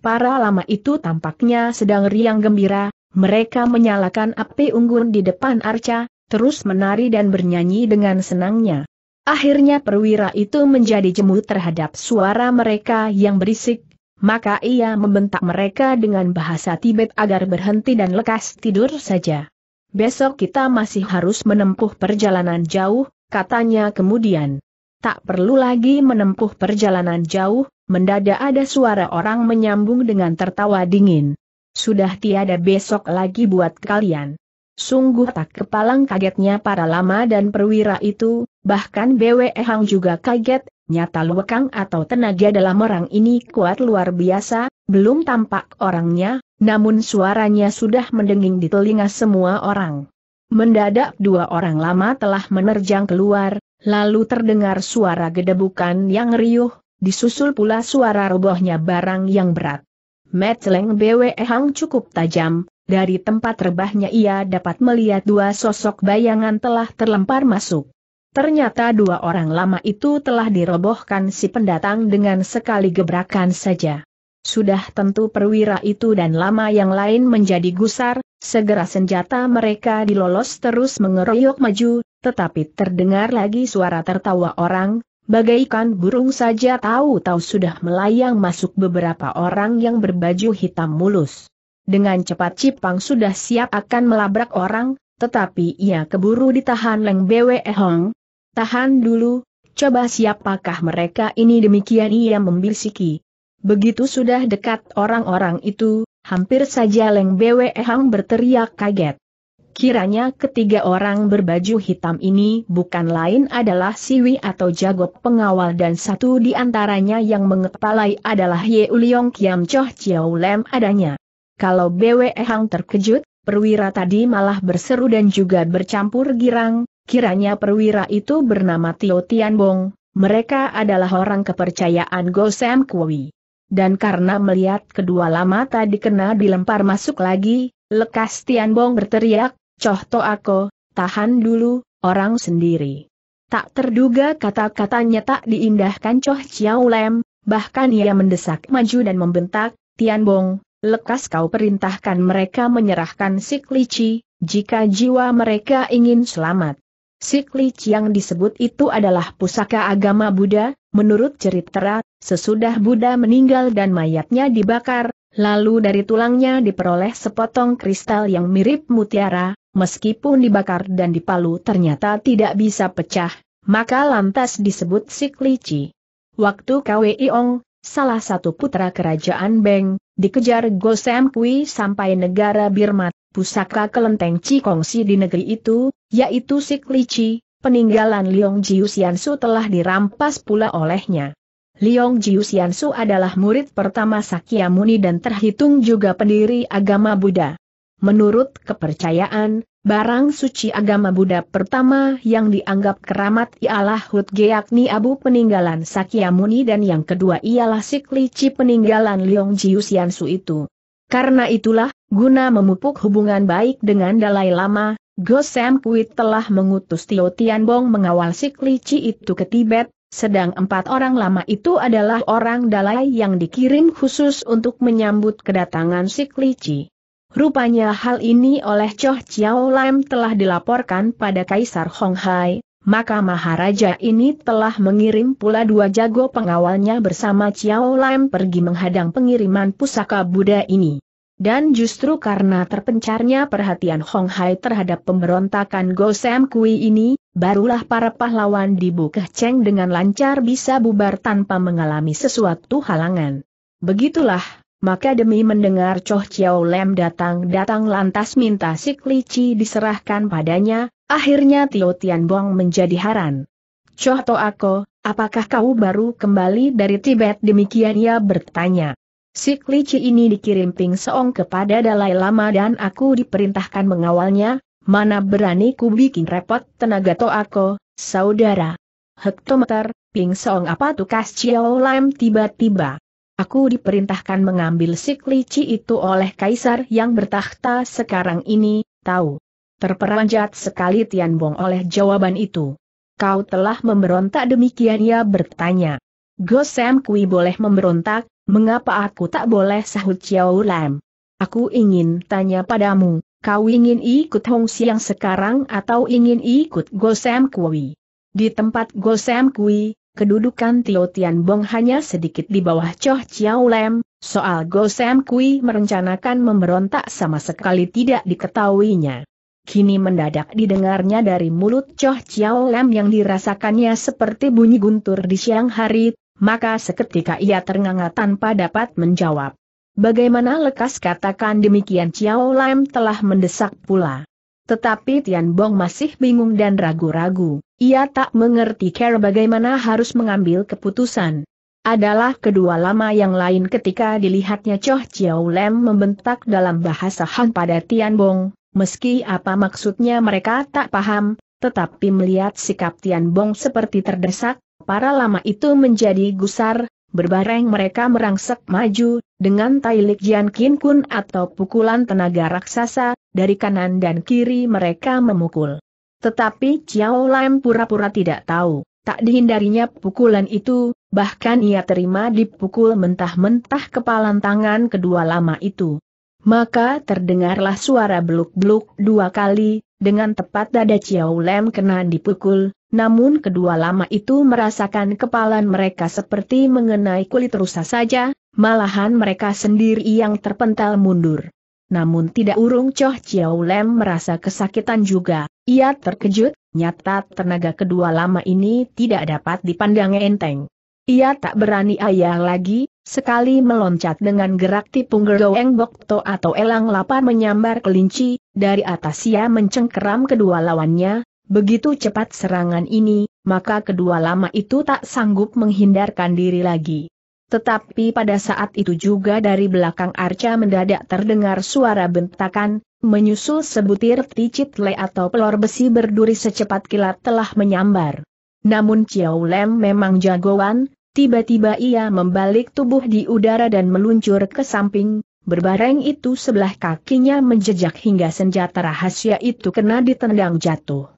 Para lama itu tampaknya sedang riang gembira, mereka menyalakan api unggun di depan arca, terus menari dan bernyanyi dengan senangnya. Akhirnya perwira itu menjadi jemu terhadap suara mereka yang berisik, maka ia membentak mereka dengan bahasa Tibet agar berhenti dan lekas tidur saja. Besok kita masih harus menempuh perjalanan jauh, katanya kemudian tak perlu lagi menempuh perjalanan jauh, mendadak ada suara orang menyambung dengan tertawa dingin. Sudah tiada besok lagi buat kalian. Sungguh tak kepalang kagetnya para lama dan perwira itu, bahkan BWE Hang juga kaget, nyata luwekang atau tenaga dalam orang ini kuat luar biasa, belum tampak orangnya, namun suaranya sudah mendenging di telinga semua orang. Mendadak dua orang lama telah menerjang keluar, Lalu terdengar suara gedebukan yang riuh, disusul pula suara robohnya barang yang berat. Metleng Bwe Hang cukup tajam, dari tempat rebahnya ia dapat melihat dua sosok bayangan telah terlempar masuk. Ternyata dua orang lama itu telah dirobohkan si pendatang dengan sekali gebrakan saja. Sudah tentu perwira itu dan lama yang lain menjadi gusar, segera senjata mereka dilolos terus mengeroyok maju, tetapi terdengar lagi suara tertawa orang, bagaikan burung saja tahu-tahu sudah melayang masuk beberapa orang yang berbaju hitam mulus. Dengan cepat Cipang sudah siap akan melabrak orang, tetapi ia keburu ditahan Leng Bwe Hong. Tahan dulu, coba siapakah mereka ini demikian ia membisiki. Begitu sudah dekat orang-orang itu, hampir saja Leng Bwe Hong berteriak kaget. Kiranya ketiga orang berbaju hitam ini bukan lain adalah Siwi atau Jago Pengawal dan satu di antaranya yang mengepalai adalah Ye Uliong Kiam Choh Chiao Lem adanya. Kalau BWE Hang terkejut, perwira tadi malah berseru dan juga bercampur girang, kiranya perwira itu bernama Tio Tian Bong. mereka adalah orang kepercayaan Go Sam Kui. Dan karena melihat kedua lama tadi kena dilempar masuk lagi, lekas Tian Bong berteriak, Coh to aku, tahan dulu, orang sendiri. Tak terduga kata-katanya tak diindahkan Coh Chiao Lem, bahkan ia mendesak maju dan membentak, Tian Bong, lekas kau perintahkan mereka menyerahkan siklici Chi, jika jiwa mereka ingin selamat. Siklic yang disebut itu adalah pusaka agama Buddha, menurut cerita, sesudah Buddha meninggal dan mayatnya dibakar, lalu dari tulangnya diperoleh sepotong kristal yang mirip mutiara, meskipun dibakar dan dipalu ternyata tidak bisa pecah, maka lantas disebut siklici. Waktu Kwe Iong, salah satu putra kerajaan Beng, dikejar Gosempui Kui sampai negara Birma, pusaka kelenteng Cikongsi di negeri itu, yaitu siklici, peninggalan Liong Jiu Xiansu telah dirampas pula olehnya. Liong Jiu Xiansu adalah murid pertama Sakyamuni dan terhitung juga pendiri agama Buddha. Menurut kepercayaan, barang suci agama Buddha pertama yang dianggap keramat ialah Hutge yakni Abu peninggalan Sakyamuni dan yang kedua ialah Siklici peninggalan Leong Jiusiansu itu. Karena itulah, guna memupuk hubungan baik dengan Dalai Lama, Gosem Puit telah mengutus Tio Tianbong mengawal Siklici itu ke Tibet, sedang empat orang lama itu adalah orang Dalai yang dikirim khusus untuk menyambut kedatangan Siklici. Rupanya hal ini oleh Choh Chiao Lam telah dilaporkan pada Kaisar Hong Hai, maka Maharaja ini telah mengirim pula dua jago pengawalnya bersama Chiao Lam pergi menghadang pengiriman pusaka Buddha ini. Dan justru karena terpencarnya perhatian Hong Hai terhadap pemberontakan Go Kui ini, barulah para pahlawan di Bukeh Cheng dengan lancar bisa bubar tanpa mengalami sesuatu halangan. Begitulah maka demi mendengar Choh Chiao Lem datang-datang lantas minta si Klici diserahkan padanya, akhirnya Tio Tian Bong menjadi haran. Choh To Ako, apakah kau baru kembali dari Tibet demikian ia bertanya. Si Klici ini dikirim Ping Song kepada Dalai Lama dan aku diperintahkan mengawalnya, mana berani ku bikin repot tenaga To Ako, saudara. Hektometer, Ping Song apa tukas Chiao Lem tiba-tiba. Aku diperintahkan mengambil siklici itu oleh kaisar yang bertahta sekarang ini, tahu. Terperanjat sekali Tian Bong oleh jawaban itu. Kau telah memberontak demikian ia bertanya. Gosem Kui boleh memberontak, mengapa aku tak boleh sahut Xiao Lam? Aku ingin tanya padamu, kau ingin ikut Hong Siang sekarang atau ingin ikut Gosem Kui? Di tempat Gosem Kui, kedudukan Tio Tian Bong hanya sedikit di bawah Choh Chiao Lem, soal Go Sam Kui merencanakan memberontak sama sekali tidak diketahuinya. Kini mendadak didengarnya dari mulut Choh Chiao Lem yang dirasakannya seperti bunyi guntur di siang hari, maka seketika ia ternganga tanpa dapat menjawab. Bagaimana lekas katakan demikian Chiao Lem telah mendesak pula. Tetapi Tian Bong masih bingung dan ragu-ragu. Ia tak mengerti cara bagaimana harus mengambil keputusan. Adalah kedua lama yang lain ketika dilihatnya Choh Chiao Lem membentak dalam bahasa Han pada Tian Bong, meski apa maksudnya mereka tak paham, tetapi melihat sikap Tian Bong seperti terdesak, para lama itu menjadi gusar, Berbareng mereka merangsek maju, dengan Tai Lik Jian Kin Kun atau pukulan tenaga raksasa, dari kanan dan kiri mereka memukul. Tetapi Chiao Lam pura-pura tidak tahu, tak dihindarinya pukulan itu, bahkan ia terima dipukul mentah-mentah kepalan tangan kedua lama itu. Maka terdengarlah suara beluk-beluk dua kali, dengan tepat dada Chiao Lam kena dipukul, namun kedua lama itu merasakan kepalan mereka seperti mengenai kulit rusa saja, malahan mereka sendiri yang terpental mundur. Namun tidak urung Choh Chiao Lem merasa kesakitan juga, ia terkejut, nyata tenaga kedua lama ini tidak dapat dipandang enteng. Ia tak berani ayah lagi, sekali meloncat dengan gerak tipung gerdoeng bokto atau elang lapar menyambar kelinci, dari atas ia mencengkeram kedua lawannya, Begitu cepat serangan ini, maka kedua lama itu tak sanggup menghindarkan diri lagi. Tetapi pada saat itu juga dari belakang arca mendadak terdengar suara bentakan, menyusul sebutir ticit le atau pelor besi berduri secepat kilat telah menyambar. Namun Chiao Lem memang jagoan, tiba-tiba ia membalik tubuh di udara dan meluncur ke samping, berbareng itu sebelah kakinya menjejak hingga senjata rahasia itu kena ditendang jatuh.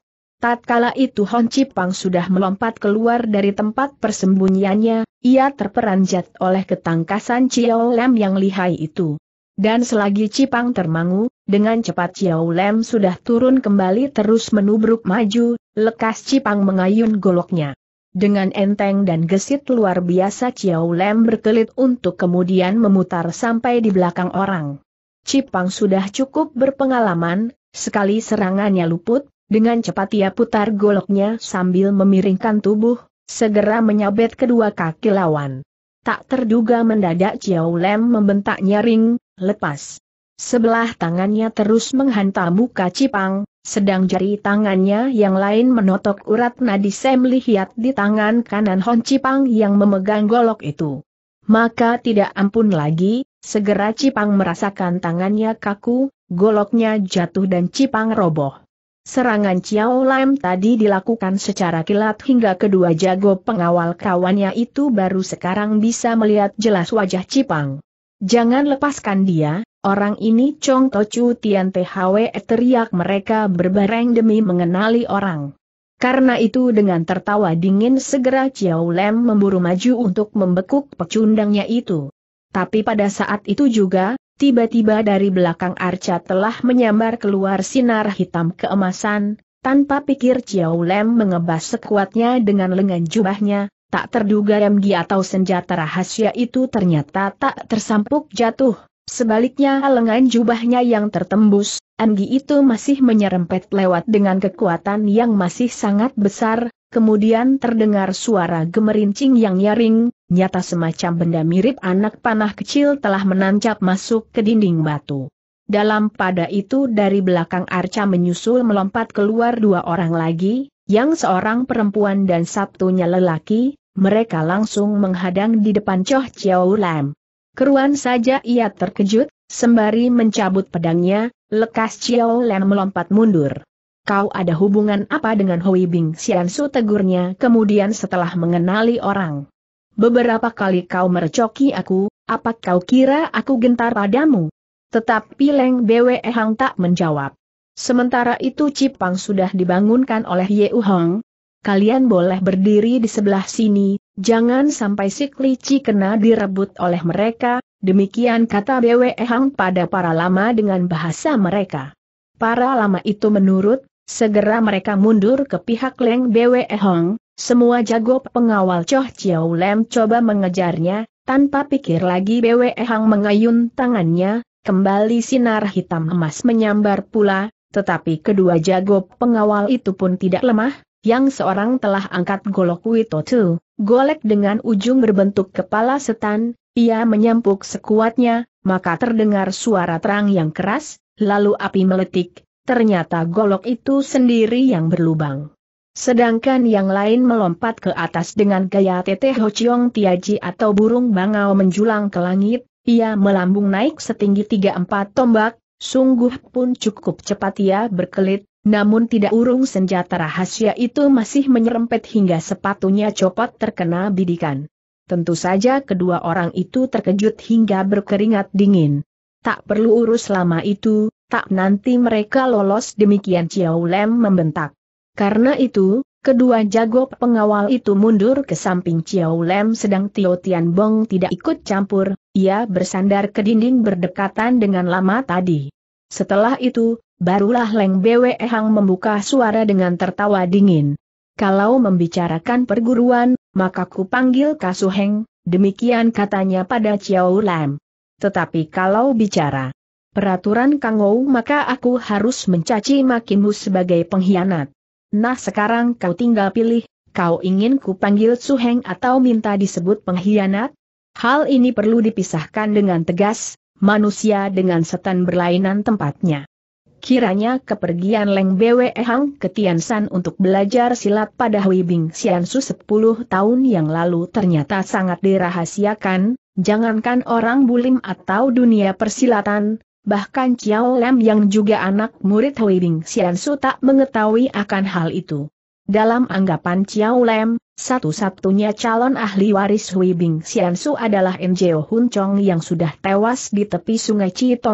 Tatkala itu Hon Cipang sudah melompat keluar dari tempat persembunyiannya, ia terperanjat oleh ketangkasan Chiao Lem yang lihai itu. Dan selagi Cipang termangu, dengan cepat Chiao Lem sudah turun kembali terus menubruk maju, lekas Cipang mengayun goloknya. Dengan enteng dan gesit luar biasa Chiao Lem berkelit untuk kemudian memutar sampai di belakang orang. Cipang sudah cukup berpengalaman, sekali serangannya luput, dengan cepat ia putar goloknya sambil memiringkan tubuh, segera menyabet kedua kaki lawan. Tak terduga mendadak Chiao Lem membentak nyaring, lepas. Sebelah tangannya terus menghantam muka Cipang, sedang jari tangannya yang lain menotok urat nadi Sam Lihiat di tangan kanan Hon Cipang yang memegang golok itu. Maka tidak ampun lagi, segera Cipang merasakan tangannya kaku, goloknya jatuh dan Cipang roboh. Serangan Chiao Lam tadi dilakukan secara kilat hingga kedua jago pengawal kawannya itu baru sekarang bisa melihat jelas wajah Cipang. Jangan lepaskan dia, orang ini Chong Tochu Tian THW teriak mereka berbareng demi mengenali orang. Karena itu dengan tertawa dingin segera Chiao Lam memburu maju untuk membekuk pecundangnya itu. Tapi pada saat itu juga, Tiba-tiba dari belakang arca telah menyambar keluar sinar hitam keemasan, tanpa pikir Chiao Lem mengebas sekuatnya dengan lengan jubahnya, tak terduga remgi atau senjata rahasia itu ternyata tak tersampuk jatuh. Sebaliknya lengan jubahnya yang tertembus, Anggi itu masih menyerempet lewat dengan kekuatan yang masih sangat besar, kemudian terdengar suara gemerincing yang nyaring, nyata semacam benda mirip anak panah kecil telah menancap masuk ke dinding batu. Dalam pada itu dari belakang arca menyusul melompat keluar dua orang lagi, yang seorang perempuan dan satunya lelaki, mereka langsung menghadang di depan Choh Chiao Lam. Keruan saja ia terkejut, sembari mencabut pedangnya, lekas Chiao Lam melompat mundur. Kau ada hubungan apa dengan Hui Bing Su tegurnya kemudian setelah mengenali orang. Beberapa kali kau mercoki aku, apa kau kira aku gentar padamu? Tetapi Leng Bwe Hang tak menjawab. Sementara itu Cipang sudah dibangunkan oleh Ye Hong. Kalian boleh berdiri di sebelah sini, jangan sampai si Klici kena direbut oleh mereka, demikian kata Bwe Hang pada para lama dengan bahasa mereka. Para lama itu menurut, segera mereka mundur ke pihak Leng Bwe Hong, semua jago pengawal Choh Chiao Lem coba mengejarnya, tanpa pikir lagi Bwe Hang mengayun tangannya, kembali sinar hitam emas menyambar pula, tetapi kedua jago pengawal itu pun tidak lemah, yang seorang telah angkat golok Wito Tu, golek dengan ujung berbentuk kepala setan, ia menyampuk sekuatnya, maka terdengar suara terang yang keras, lalu api meletik, ternyata golok itu sendiri yang berlubang. Sedangkan yang lain melompat ke atas dengan gaya teteh Ho Chiong Tiaji atau burung bangau menjulang ke langit, ia melambung naik setinggi 3-4 tombak, sungguh pun cukup cepat ia berkelit, namun tidak urung senjata rahasia itu masih menyerempet hingga sepatunya copot terkena bidikan. Tentu saja kedua orang itu terkejut hingga berkeringat dingin. Tak perlu urus lama itu, tak nanti mereka lolos demikian Chiao Lem membentak. Karena itu, kedua jago pengawal itu mundur ke samping Chiao Lem sedang Tio Tian Bong tidak ikut campur, ia bersandar ke dinding berdekatan dengan lama tadi. Setelah itu, barulah Leng Bwe Hang membuka suara dengan tertawa dingin. Kalau membicarakan perguruan, maka ku panggil Kasuheng, demikian katanya pada Chiao Lem. Tetapi kalau bicara peraturan Kangou maka aku harus mencaci makimu sebagai pengkhianat. Nah sekarang kau tinggal pilih, kau ingin ku panggil Suheng atau minta disebut pengkhianat? Hal ini perlu dipisahkan dengan tegas, manusia dengan setan berlainan tempatnya. Kiranya kepergian Leng Bwe Hang ke San untuk belajar silat pada Hui Bing Xiansu 10 tahun yang lalu ternyata sangat dirahasiakan, jangankan orang bulim atau dunia persilatan, bahkan Chiao Lam yang juga anak murid Hui Bing Xian Su tak mengetahui akan hal itu. Dalam anggapan Chiao Lam, satu-satunya calon ahli waris Hui Bing Xian Su adalah Njeo Hun Chong yang sudah tewas di tepi sungai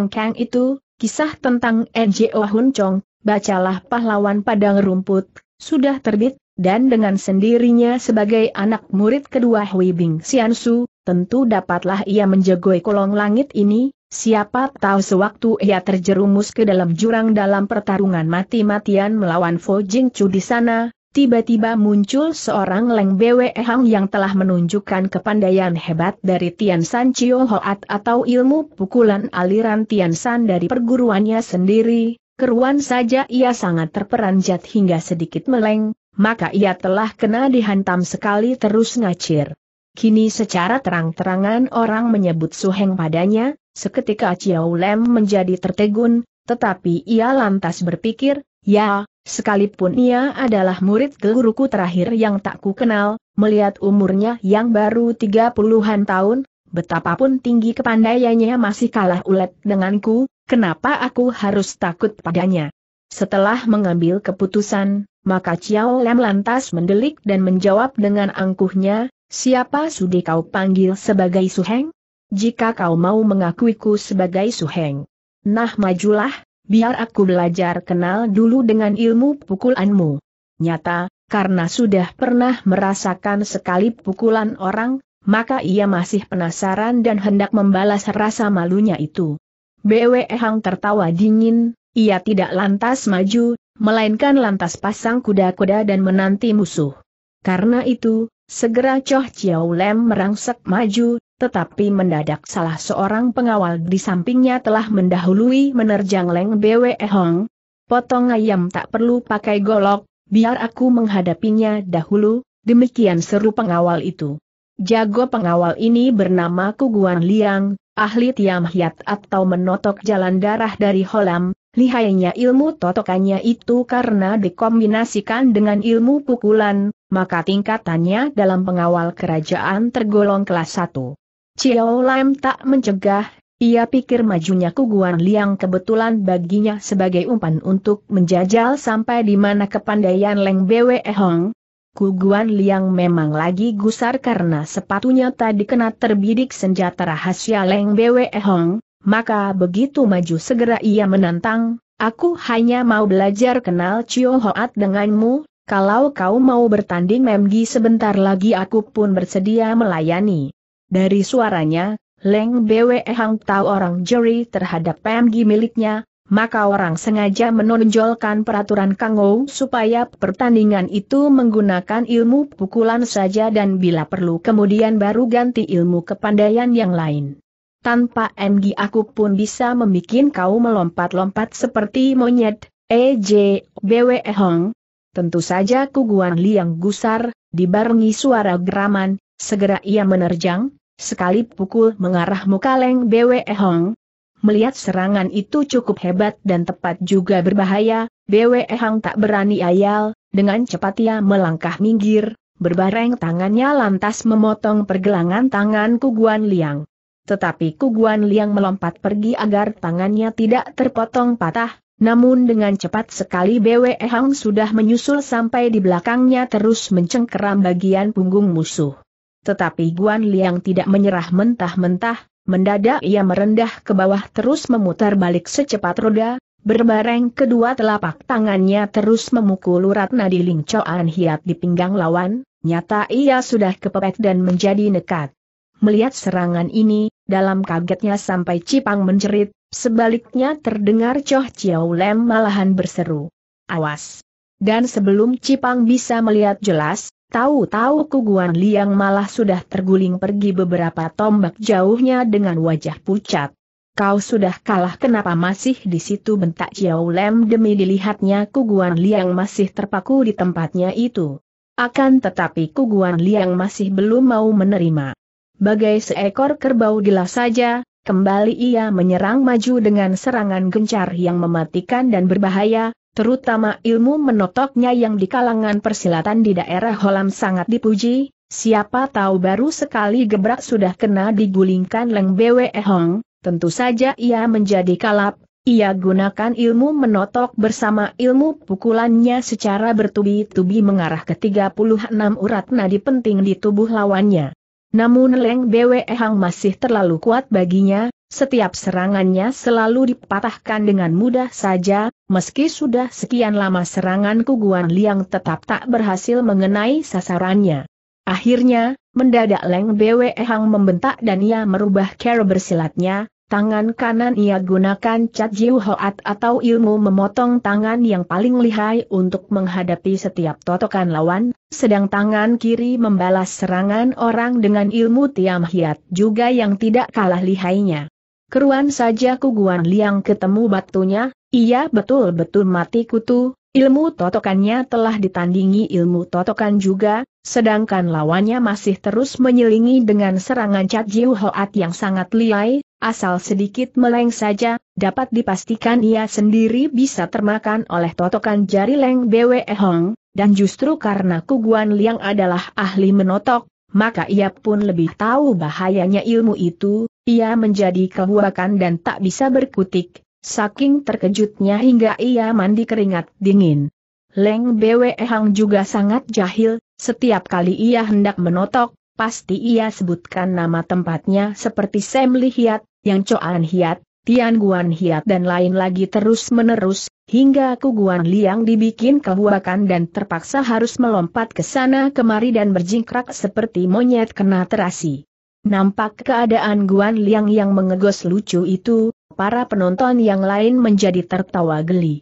Kang itu, kisah tentang Njeo Hun Chong, bacalah pahlawan padang rumput, sudah terbit, dan dengan sendirinya sebagai anak murid kedua Hui Bing Xian Su, tentu dapatlah ia menjegoi kolong langit ini, Siapa tahu sewaktu ia terjerumus ke dalam jurang dalam pertarungan mati-matian melawan Fo Jing Chu di sana, tiba-tiba muncul seorang Leng Bwe Hang yang telah menunjukkan kepandaian hebat dari Tian San Chio Hoat atau ilmu pukulan aliran Tian San dari perguruannya sendiri, keruan saja ia sangat terperanjat hingga sedikit meleng, maka ia telah kena dihantam sekali terus ngacir. Kini secara terang-terangan orang menyebut suheng padanya, Seketika Ciao Lem menjadi tertegun, tetapi ia lantas berpikir, ya, sekalipun ia adalah murid guruku terakhir yang tak kukenal, melihat umurnya yang baru 30-an tahun, betapapun tinggi kepandaiannya masih kalah ulet denganku, kenapa aku harus takut padanya? Setelah mengambil keputusan, maka Ciao Lem lantas mendelik dan menjawab dengan angkuhnya, siapa sudi kau panggil sebagai suheng? Jika kau mau mengakuiku sebagai suheng. Nah majulah, biar aku belajar kenal dulu dengan ilmu pukulanmu. Nyata, karena sudah pernah merasakan sekali pukulan orang, maka ia masih penasaran dan hendak membalas rasa malunya itu. Bweh Hang tertawa dingin, ia tidak lantas maju, melainkan lantas pasang kuda-kuda dan menanti musuh. Karena itu, segera Choh Chiao Lem merangsek maju, tetapi mendadak salah seorang pengawal di sampingnya telah mendahului menerjang Leng Bwe Hong. Potong ayam tak perlu pakai golok, biar aku menghadapinya dahulu, demikian seru pengawal itu. Jago pengawal ini bernama Kuguan Liang, ahli tiam hiat atau menotok jalan darah dari holam, lihainya ilmu totokannya itu karena dikombinasikan dengan ilmu pukulan, maka tingkatannya dalam pengawal kerajaan tergolong kelas 1. Chiao Lam tak mencegah, ia pikir majunya kuguan liang kebetulan baginya sebagai umpan untuk menjajal sampai di mana kepandaian Leng Bwe Hong. Kuguan Liang memang lagi gusar karena sepatunya tadi kena terbidik senjata rahasia Leng Bwe Hong, maka begitu maju segera ia menantang, aku hanya mau belajar kenal Chiao Hoat denganmu, kalau kau mau bertanding memgi sebentar lagi aku pun bersedia melayani. Dari suaranya, Leng Bwe Hang tahu orang juri terhadap PMG miliknya, maka orang sengaja menonjolkan peraturan Kang Ou supaya pertandingan itu menggunakan ilmu pukulan saja dan bila perlu kemudian baru ganti ilmu kepandaian yang lain. Tanpa MG aku pun bisa membuat kau melompat-lompat seperti monyet, EJ, Bwe Hong. Tentu saja kuguan liang gusar, dibarengi suara geraman, segera ia menerjang, Sekali pukul mengarah muka Leng Bwe Hong. Melihat serangan itu cukup hebat dan tepat juga berbahaya, Bwe Hong tak berani ayal, dengan cepat ia melangkah minggir, berbareng tangannya lantas memotong pergelangan tangan Kuguan Liang. Tetapi Kuguan Liang melompat pergi agar tangannya tidak terpotong patah, namun dengan cepat sekali Bwe Hong sudah menyusul sampai di belakangnya terus mencengkeram bagian punggung musuh. Tetapi Guan Liang tidak menyerah mentah-mentah, mendadak ia merendah ke bawah terus memutar balik secepat roda, berbareng kedua telapak tangannya terus memukul urat nadi Ling Choan Hiat di pinggang lawan, nyata ia sudah kepepet dan menjadi nekat. Melihat serangan ini, dalam kagetnya sampai Cipang menjerit, sebaliknya terdengar Choh Chiao Lem malahan berseru. Awas! Dan sebelum Cipang bisa melihat jelas, Tahu-tahu Kuguan Liang malah sudah terguling pergi beberapa tombak jauhnya dengan wajah pucat. Kau sudah kalah kenapa masih di situ bentak Jiao Lem demi dilihatnya Kuguan Liang masih terpaku di tempatnya itu. Akan tetapi Kuguan Liang masih belum mau menerima. Bagai seekor kerbau gila saja, Kembali ia menyerang maju dengan serangan gencar yang mematikan dan berbahaya, terutama ilmu menotoknya yang di kalangan persilatan di daerah Holam sangat dipuji, siapa tahu baru sekali gebrak sudah kena digulingkan Leng Bwe Hong, tentu saja ia menjadi kalap, ia gunakan ilmu menotok bersama ilmu pukulannya secara bertubi-tubi mengarah ke 36 urat nadi penting di tubuh lawannya. Namun Leng Bwe Hang masih terlalu kuat baginya, setiap serangannya selalu dipatahkan dengan mudah saja, meski sudah sekian lama serangan kuguan Liang tetap tak berhasil mengenai sasarannya. Akhirnya, mendadak Leng Bwe Hang membentak dan ia merubah cara bersilatnya, Tangan kanan ia gunakan cat jiu hoat atau ilmu memotong tangan yang paling lihai untuk menghadapi setiap totokan lawan, sedang tangan kiri membalas serangan orang dengan ilmu tiam hiat juga yang tidak kalah lihainya. Keruan saja kuguan liang ketemu batunya, ia betul-betul mati kutu, Ilmu totokannya telah ditandingi ilmu totokan juga, sedangkan lawannya masih terus menyelingi dengan serangan Cat Jiu Hoat yang sangat liai, asal sedikit meleng saja, dapat dipastikan ia sendiri bisa termakan oleh totokan jari Leng Bwe Hong, dan justru karena Kuguan Liang adalah ahli menotok, maka ia pun lebih tahu bahayanya ilmu itu, ia menjadi kehuakan dan tak bisa berkutik, Saking terkejutnya hingga ia mandi keringat dingin. Leng Bwe Hang juga sangat jahil, setiap kali ia hendak menotok, pasti ia sebutkan nama tempatnya seperti Sam Li Hiat, Yang Coan Hiat, Tian Guan Hiat dan lain lagi terus-menerus, hingga Kuguan Liang dibikin kehuakan dan terpaksa harus melompat ke sana kemari dan berjingkrak seperti monyet kena terasi. Nampak keadaan Guan Liang yang mengegos lucu itu, para penonton yang lain menjadi tertawa geli.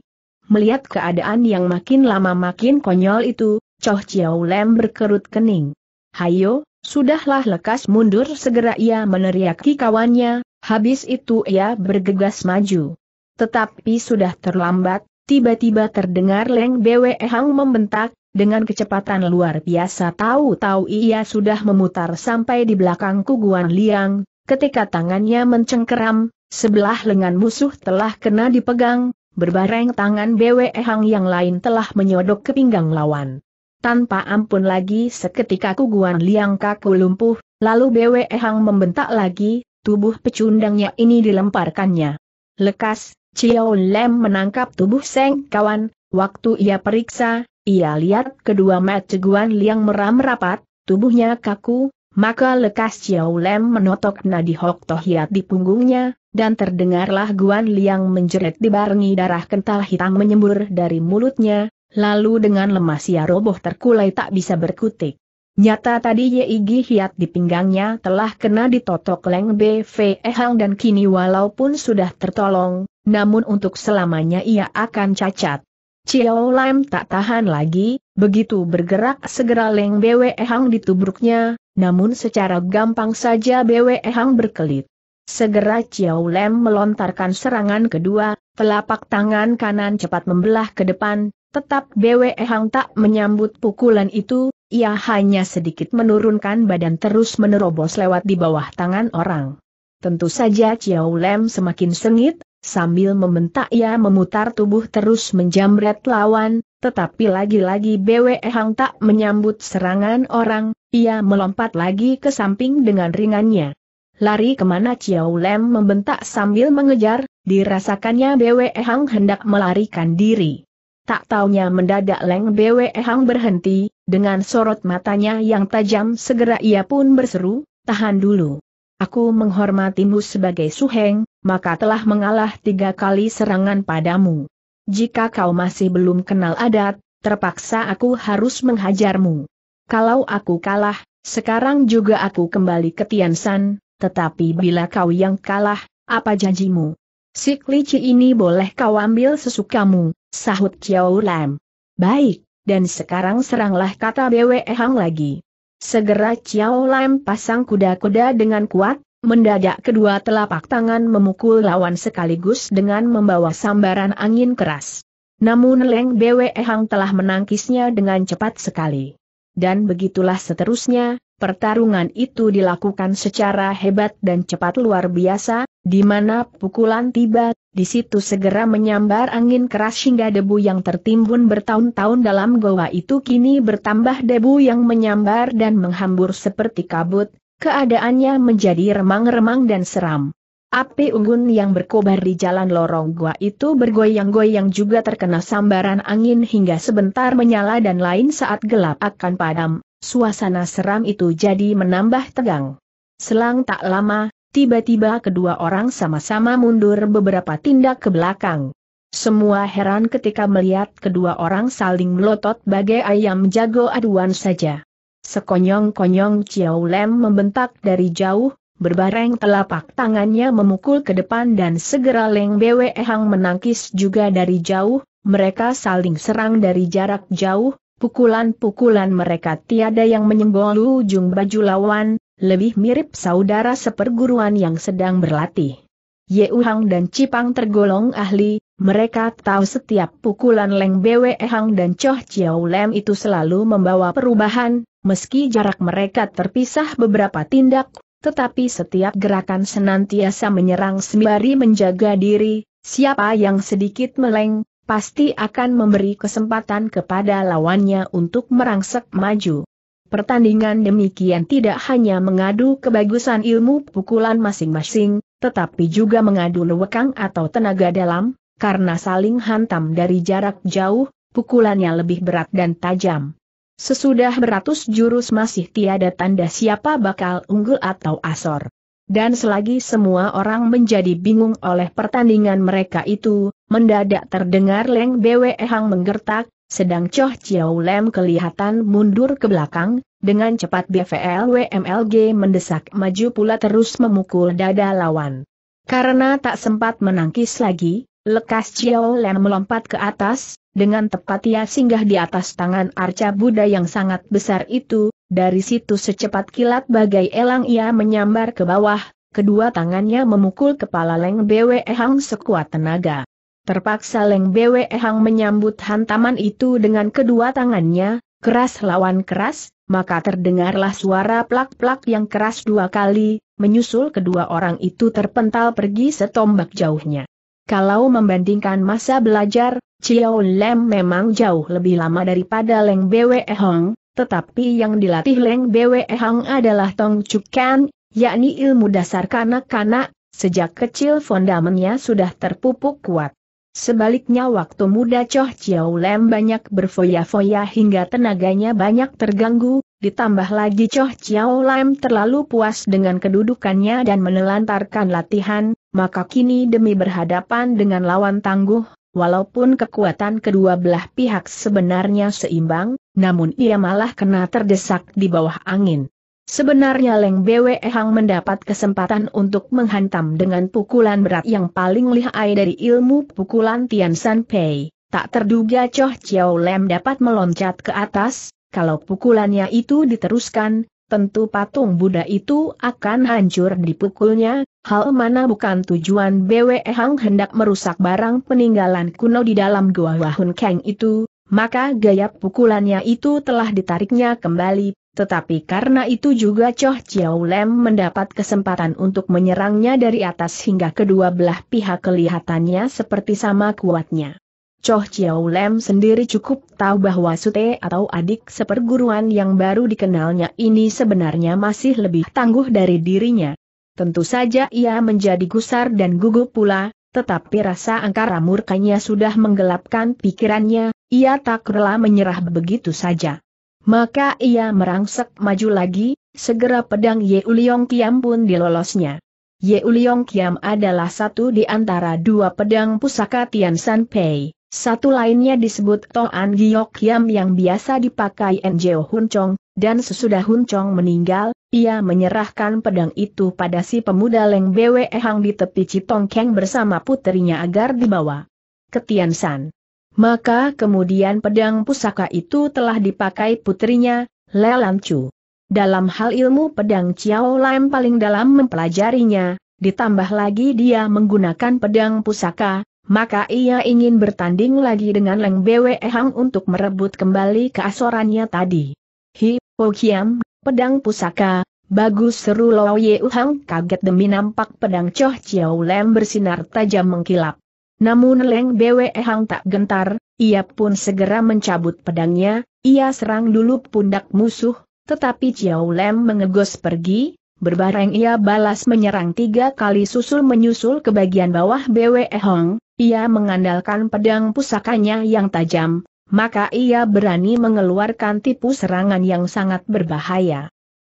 Melihat keadaan yang makin lama makin konyol itu, Choh Chiao Lem berkerut kening. Hayo, sudahlah lekas mundur segera ia meneriaki kawannya, habis itu ia bergegas maju. Tetapi sudah terlambat, tiba-tiba terdengar Leng Bwe Hang membentak, dengan kecepatan luar biasa tahu-tahu ia sudah memutar sampai di belakang kuguan liang, ketika tangannya mencengkeram, Sebelah lengan musuh telah kena dipegang, berbareng tangan BWE Hang yang lain telah menyodok ke pinggang lawan. Tanpa ampun lagi seketika kuguan liang kaku lumpuh, lalu BWE Hang membentak lagi, tubuh pecundangnya ini dilemparkannya. Lekas, Chiao Lem menangkap tubuh Seng kawan, waktu ia periksa, ia lihat kedua mata Guan Liang meram rapat, tubuhnya kaku, maka lekas Chiao Lem menotok nadi Hok Tohiat di punggungnya, dan terdengarlah Guan Liang menjerit dibarengi darah kental hitam menyembur dari mulutnya, lalu dengan lemas ia roboh terkulai tak bisa berkutik. Nyata tadi Yeigi Hiat di pinggangnya telah kena ditotok Leng BV Ehang dan kini walaupun sudah tertolong, namun untuk selamanya ia akan cacat. Chiao Lam tak tahan lagi, begitu bergerak segera Leng BW Ehang ditubruknya, namun secara gampang saja BW Ehang berkelit. Segera Chiao Lem melontarkan serangan kedua, telapak tangan kanan cepat membelah ke depan, tetap Bwe Hang tak menyambut pukulan itu, ia hanya sedikit menurunkan badan terus menerobos lewat di bawah tangan orang. Tentu saja Chiao Lem semakin sengit, sambil membentak ia memutar tubuh terus menjamret lawan, tetapi lagi-lagi Bwe Hang tak menyambut serangan orang, ia melompat lagi ke samping dengan ringannya. Lari kemana Chiao Lem membentak sambil mengejar, dirasakannya Bwe Hang hendak melarikan diri. Tak taunya mendadak Leng Bwe Hang berhenti, dengan sorot matanya yang tajam segera ia pun berseru, tahan dulu. Aku menghormatimu sebagai suheng, maka telah mengalah tiga kali serangan padamu. Jika kau masih belum kenal adat, terpaksa aku harus menghajarmu. Kalau aku kalah, sekarang juga aku kembali ke Tiansan, tetapi bila kau yang kalah, apa janjimu? Si ini boleh kau ambil sesukamu, sahut Chiao Lam. Baik, dan sekarang seranglah kata Bwe Hang lagi. Segera Chiao Lam pasang kuda-kuda dengan kuat, mendadak kedua telapak tangan memukul lawan sekaligus dengan membawa sambaran angin keras. Namun Leng Bwe Hang telah menangkisnya dengan cepat sekali. Dan begitulah seterusnya, Pertarungan itu dilakukan secara hebat dan cepat luar biasa, di mana pukulan tiba, di situ segera menyambar angin keras hingga debu yang tertimbun bertahun-tahun dalam goa itu kini bertambah debu yang menyambar dan menghambur seperti kabut, keadaannya menjadi remang-remang dan seram. Api unggun yang berkobar di jalan lorong gua itu bergoyang-goyang juga terkena sambaran angin hingga sebentar menyala dan lain saat gelap akan padam suasana seram itu jadi menambah tegang. Selang tak lama, tiba-tiba kedua orang sama-sama mundur beberapa tindak ke belakang. Semua heran ketika melihat kedua orang saling melotot bagai ayam jago aduan saja. Sekonyong-konyong Ciao Lem membentak dari jauh, berbareng telapak tangannya memukul ke depan dan segera Leng Bwe Hang menangkis juga dari jauh, mereka saling serang dari jarak jauh, Pukulan-pukulan mereka tiada yang menyenggol ujung baju lawan, lebih mirip saudara seperguruan yang sedang berlatih. Ye Uhang dan Cipang tergolong ahli, mereka tahu setiap pukulan Leng Bwe Hang dan Choh Chiao Lem itu selalu membawa perubahan, meski jarak mereka terpisah beberapa tindak, tetapi setiap gerakan senantiasa menyerang sembari menjaga diri, siapa yang sedikit meleng, pasti akan memberi kesempatan kepada lawannya untuk merangsek maju. Pertandingan demikian tidak hanya mengadu kebagusan ilmu pukulan masing-masing, tetapi juga mengadu lewekang atau tenaga dalam, karena saling hantam dari jarak jauh, pukulannya lebih berat dan tajam. Sesudah beratus jurus masih tiada tanda siapa bakal unggul atau asor. Dan selagi semua orang menjadi bingung oleh pertandingan mereka itu, Mendadak terdengar Leng Bwe Hang menggertak, sedang Choh Chiao Lem kelihatan mundur ke belakang, dengan cepat WMLG mendesak maju pula terus memukul dada lawan. Karena tak sempat menangkis lagi, lekas Ciao Lem melompat ke atas, dengan tepat ia singgah di atas tangan arca Buddha yang sangat besar itu, dari situ secepat kilat bagai elang ia menyambar ke bawah, kedua tangannya memukul kepala Leng Bwe Hang sekuat tenaga. Terpaksa Leng Bwe Hang menyambut hantaman itu dengan kedua tangannya, keras lawan keras, maka terdengarlah suara plak-plak yang keras dua kali, menyusul kedua orang itu terpental pergi setombak jauhnya. Kalau membandingkan masa belajar, Chiao Lem memang jauh lebih lama daripada Leng Bwe Hang, tetapi yang dilatih Leng Bwe Hang adalah Tong Chukan, yakni ilmu dasar kanak-kanak, sejak kecil fondamennya sudah terpupuk kuat. Sebaliknya waktu muda Choh Chiao Lem banyak berfoya-foya hingga tenaganya banyak terganggu, ditambah lagi Choh Chiao Lem terlalu puas dengan kedudukannya dan menelantarkan latihan, maka kini demi berhadapan dengan lawan tangguh, walaupun kekuatan kedua belah pihak sebenarnya seimbang, namun ia malah kena terdesak di bawah angin. Sebenarnya Leng Bwe Hang mendapat kesempatan untuk menghantam dengan pukulan berat yang paling lihai dari ilmu pukulan Tian San Pei. Tak terduga Choh Chiao Lem dapat meloncat ke atas, kalau pukulannya itu diteruskan, tentu patung Buddha itu akan hancur dipukulnya, hal mana bukan tujuan Bwe Hang hendak merusak barang peninggalan kuno di dalam Gua Wahun Kang itu, maka gaya pukulannya itu telah ditariknya kembali, tetapi karena itu juga Choh Chiao Lem mendapat kesempatan untuk menyerangnya dari atas hingga kedua belah pihak kelihatannya seperti sama kuatnya. Choh Chiao Lem sendiri cukup tahu bahwa Sute atau adik seperguruan yang baru dikenalnya ini sebenarnya masih lebih tangguh dari dirinya. Tentu saja ia menjadi gusar dan gugup pula, tetapi rasa angkara murkanya sudah menggelapkan pikirannya, ia tak rela menyerah begitu saja. Maka ia merangsek maju lagi, segera pedang Ye Uliong Kiam pun dilolosnya. Ye Uliong Kiam adalah satu di antara dua pedang pusaka Tian San Pei. Satu lainnya disebut Toan Giok Kiam yang biasa dipakai Njeo Hun Chong, dan sesudah Hun Chong meninggal, ia menyerahkan pedang itu pada si pemuda Leng Bwe Hang di tepi Citong Keng bersama putrinya agar dibawa ke Tian San. Maka kemudian pedang pusaka itu telah dipakai putrinya, Lelam Chu. Dalam hal ilmu pedang Chiao Lam paling dalam mempelajarinya, ditambah lagi dia menggunakan pedang pusaka, maka ia ingin bertanding lagi dengan Leng Bwe Hang untuk merebut kembali keasorannya tadi. Hi, Po Kiam, pedang pusaka, bagus seru Lo Ye Hang kaget demi nampak pedang Choh Chiao Lam bersinar tajam mengkilap. Namun Leng Bwe Hang tak gentar, ia pun segera mencabut pedangnya, ia serang dulu pundak musuh, tetapi Chiao Lem mengegos pergi, berbareng ia balas menyerang tiga kali susul menyusul ke bagian bawah Bwe Hang, ia mengandalkan pedang pusakanya yang tajam, maka ia berani mengeluarkan tipu serangan yang sangat berbahaya.